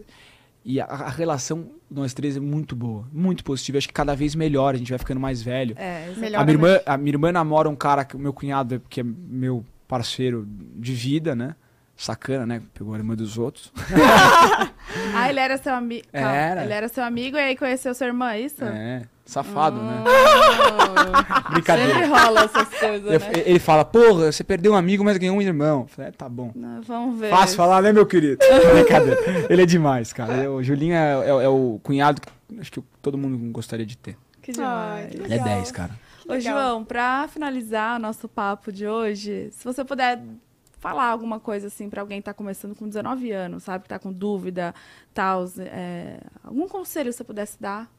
Speaker 3: E a, a, relação, nós três, é muito boa, muito positiva. Acho que cada vez melhor, a gente vai ficando mais velho. É, melhor. A minha, irmã, a minha irmã namora um cara, que, meu cunhado, que é meu parceiro de vida, né? Sacana, né? Pegou a irmã dos outros.
Speaker 1: ah, ele era seu amigo. Ele era seu amigo e aí conheceu sua irmã, é isso? É.
Speaker 3: Safado, oh. né? Ah. Brincadeira. Sempre rola
Speaker 1: essas coisas, né?
Speaker 3: Ele fala, porra, você perdeu um amigo, mas ganhou um irmão. Eu falei, é, tá bom. Não, vamos ver. Fácil falar, né, meu querido? Brincadeira. Ele é demais, cara. O Julinho é, é, é, o cunhado que acho que todo mundo gostaria de ter. Que demais. ele é 10, cara.
Speaker 1: Ô, João, pra finalizar o nosso papo de hoje, se você puder falar alguma coisa assim para alguém que tá começando com 19 anos, sabe? Que tá com dúvida, tal. É, algum conselho você pudesse dar?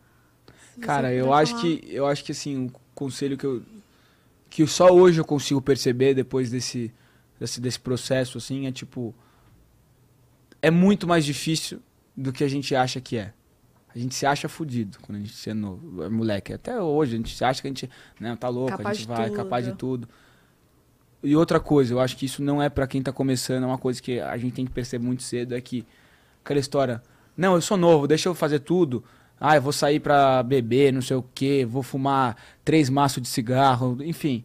Speaker 1: Cara, eu falar. acho que
Speaker 3: eu acho que assim, um conselho que eu que só hoje eu consigo perceber depois desse desse, desse processo assim, é tipo é muito mais difícil do que a gente acha que é. A gente se acha fudido quando a gente é novo, é moleque. Até hoje a gente se acha que a gente, né tá louco, capaz a gente vai, tudo. capaz de tudo. E outra coisa, eu acho que isso não é para quem tá começando, é uma coisa que a gente tem que perceber muito cedo é que aquela história, não, eu sou novo, deixa eu fazer tudo. Ah, eu vou sair pra beber, não sei o quê, vou fumar três maços de cigarro, enfim.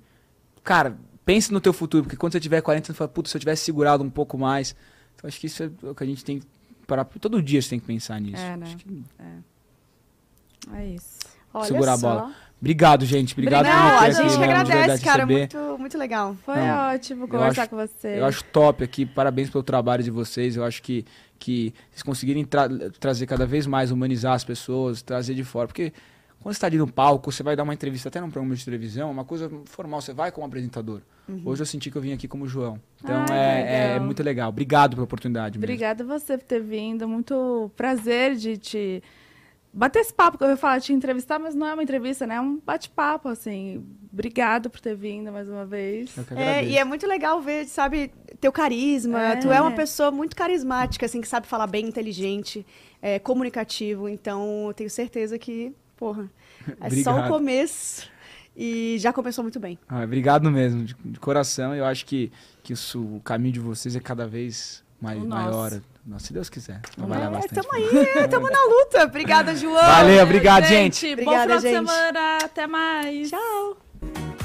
Speaker 3: Cara, pense no teu futuro, porque quando você tiver 40, você fala, puta, se eu tivesse segurado um pouco mais. Então acho que isso é o que a gente tem que parar. Todo dia você tem que pensar nisso.
Speaker 1: É, né? Que... É. é isso.
Speaker 2: Olha Segurar só. a bola. Obrigado, gente. Obrigado Não, por a gente que né? agradece, cara. Muito, muito legal. Foi
Speaker 3: Não, ótimo conversar acho, com você. Eu acho top aqui. Parabéns pelo trabalho de vocês. Eu acho que, que vocês conseguirem tra trazer cada vez mais, humanizar as pessoas, trazer de fora. Porque quando você está ali no palco, você vai dar uma entrevista até num programa de televisão, uma coisa formal, você vai como apresentador. Uhum. Hoje eu senti que eu vim aqui como João. Então Ai, é, é, muito legal. Obrigado pela oportunidade. Obrigada
Speaker 1: você por ter vindo. Muito prazer de te bater esse papo, que eu ia falar, te entrevistar, mas não é uma entrevista, né? É um bate-papo, assim. Obrigado por ter vindo mais uma vez. é, e é muito legal ver, sabe, teu carisma. É. Tu é uma pessoa muito carismática, assim, que sabe
Speaker 2: falar bem, inteligente, é, comunicativo. Então, eu tenho certeza que, porra, é só o começo. E já começou muito bem.
Speaker 3: Ah, obrigado mesmo, de, de coração. Eu acho que, que isso, o caminho de vocês é cada vez mais, maior se Deus quiser. Trabalhar é, bastante.
Speaker 2: Tamo aí, tamo na luta. Obrigada, João.
Speaker 1: Valeu, obrigado, gente. gente. Obrigada, Bom final gente. de semana. Até mais. Tchau.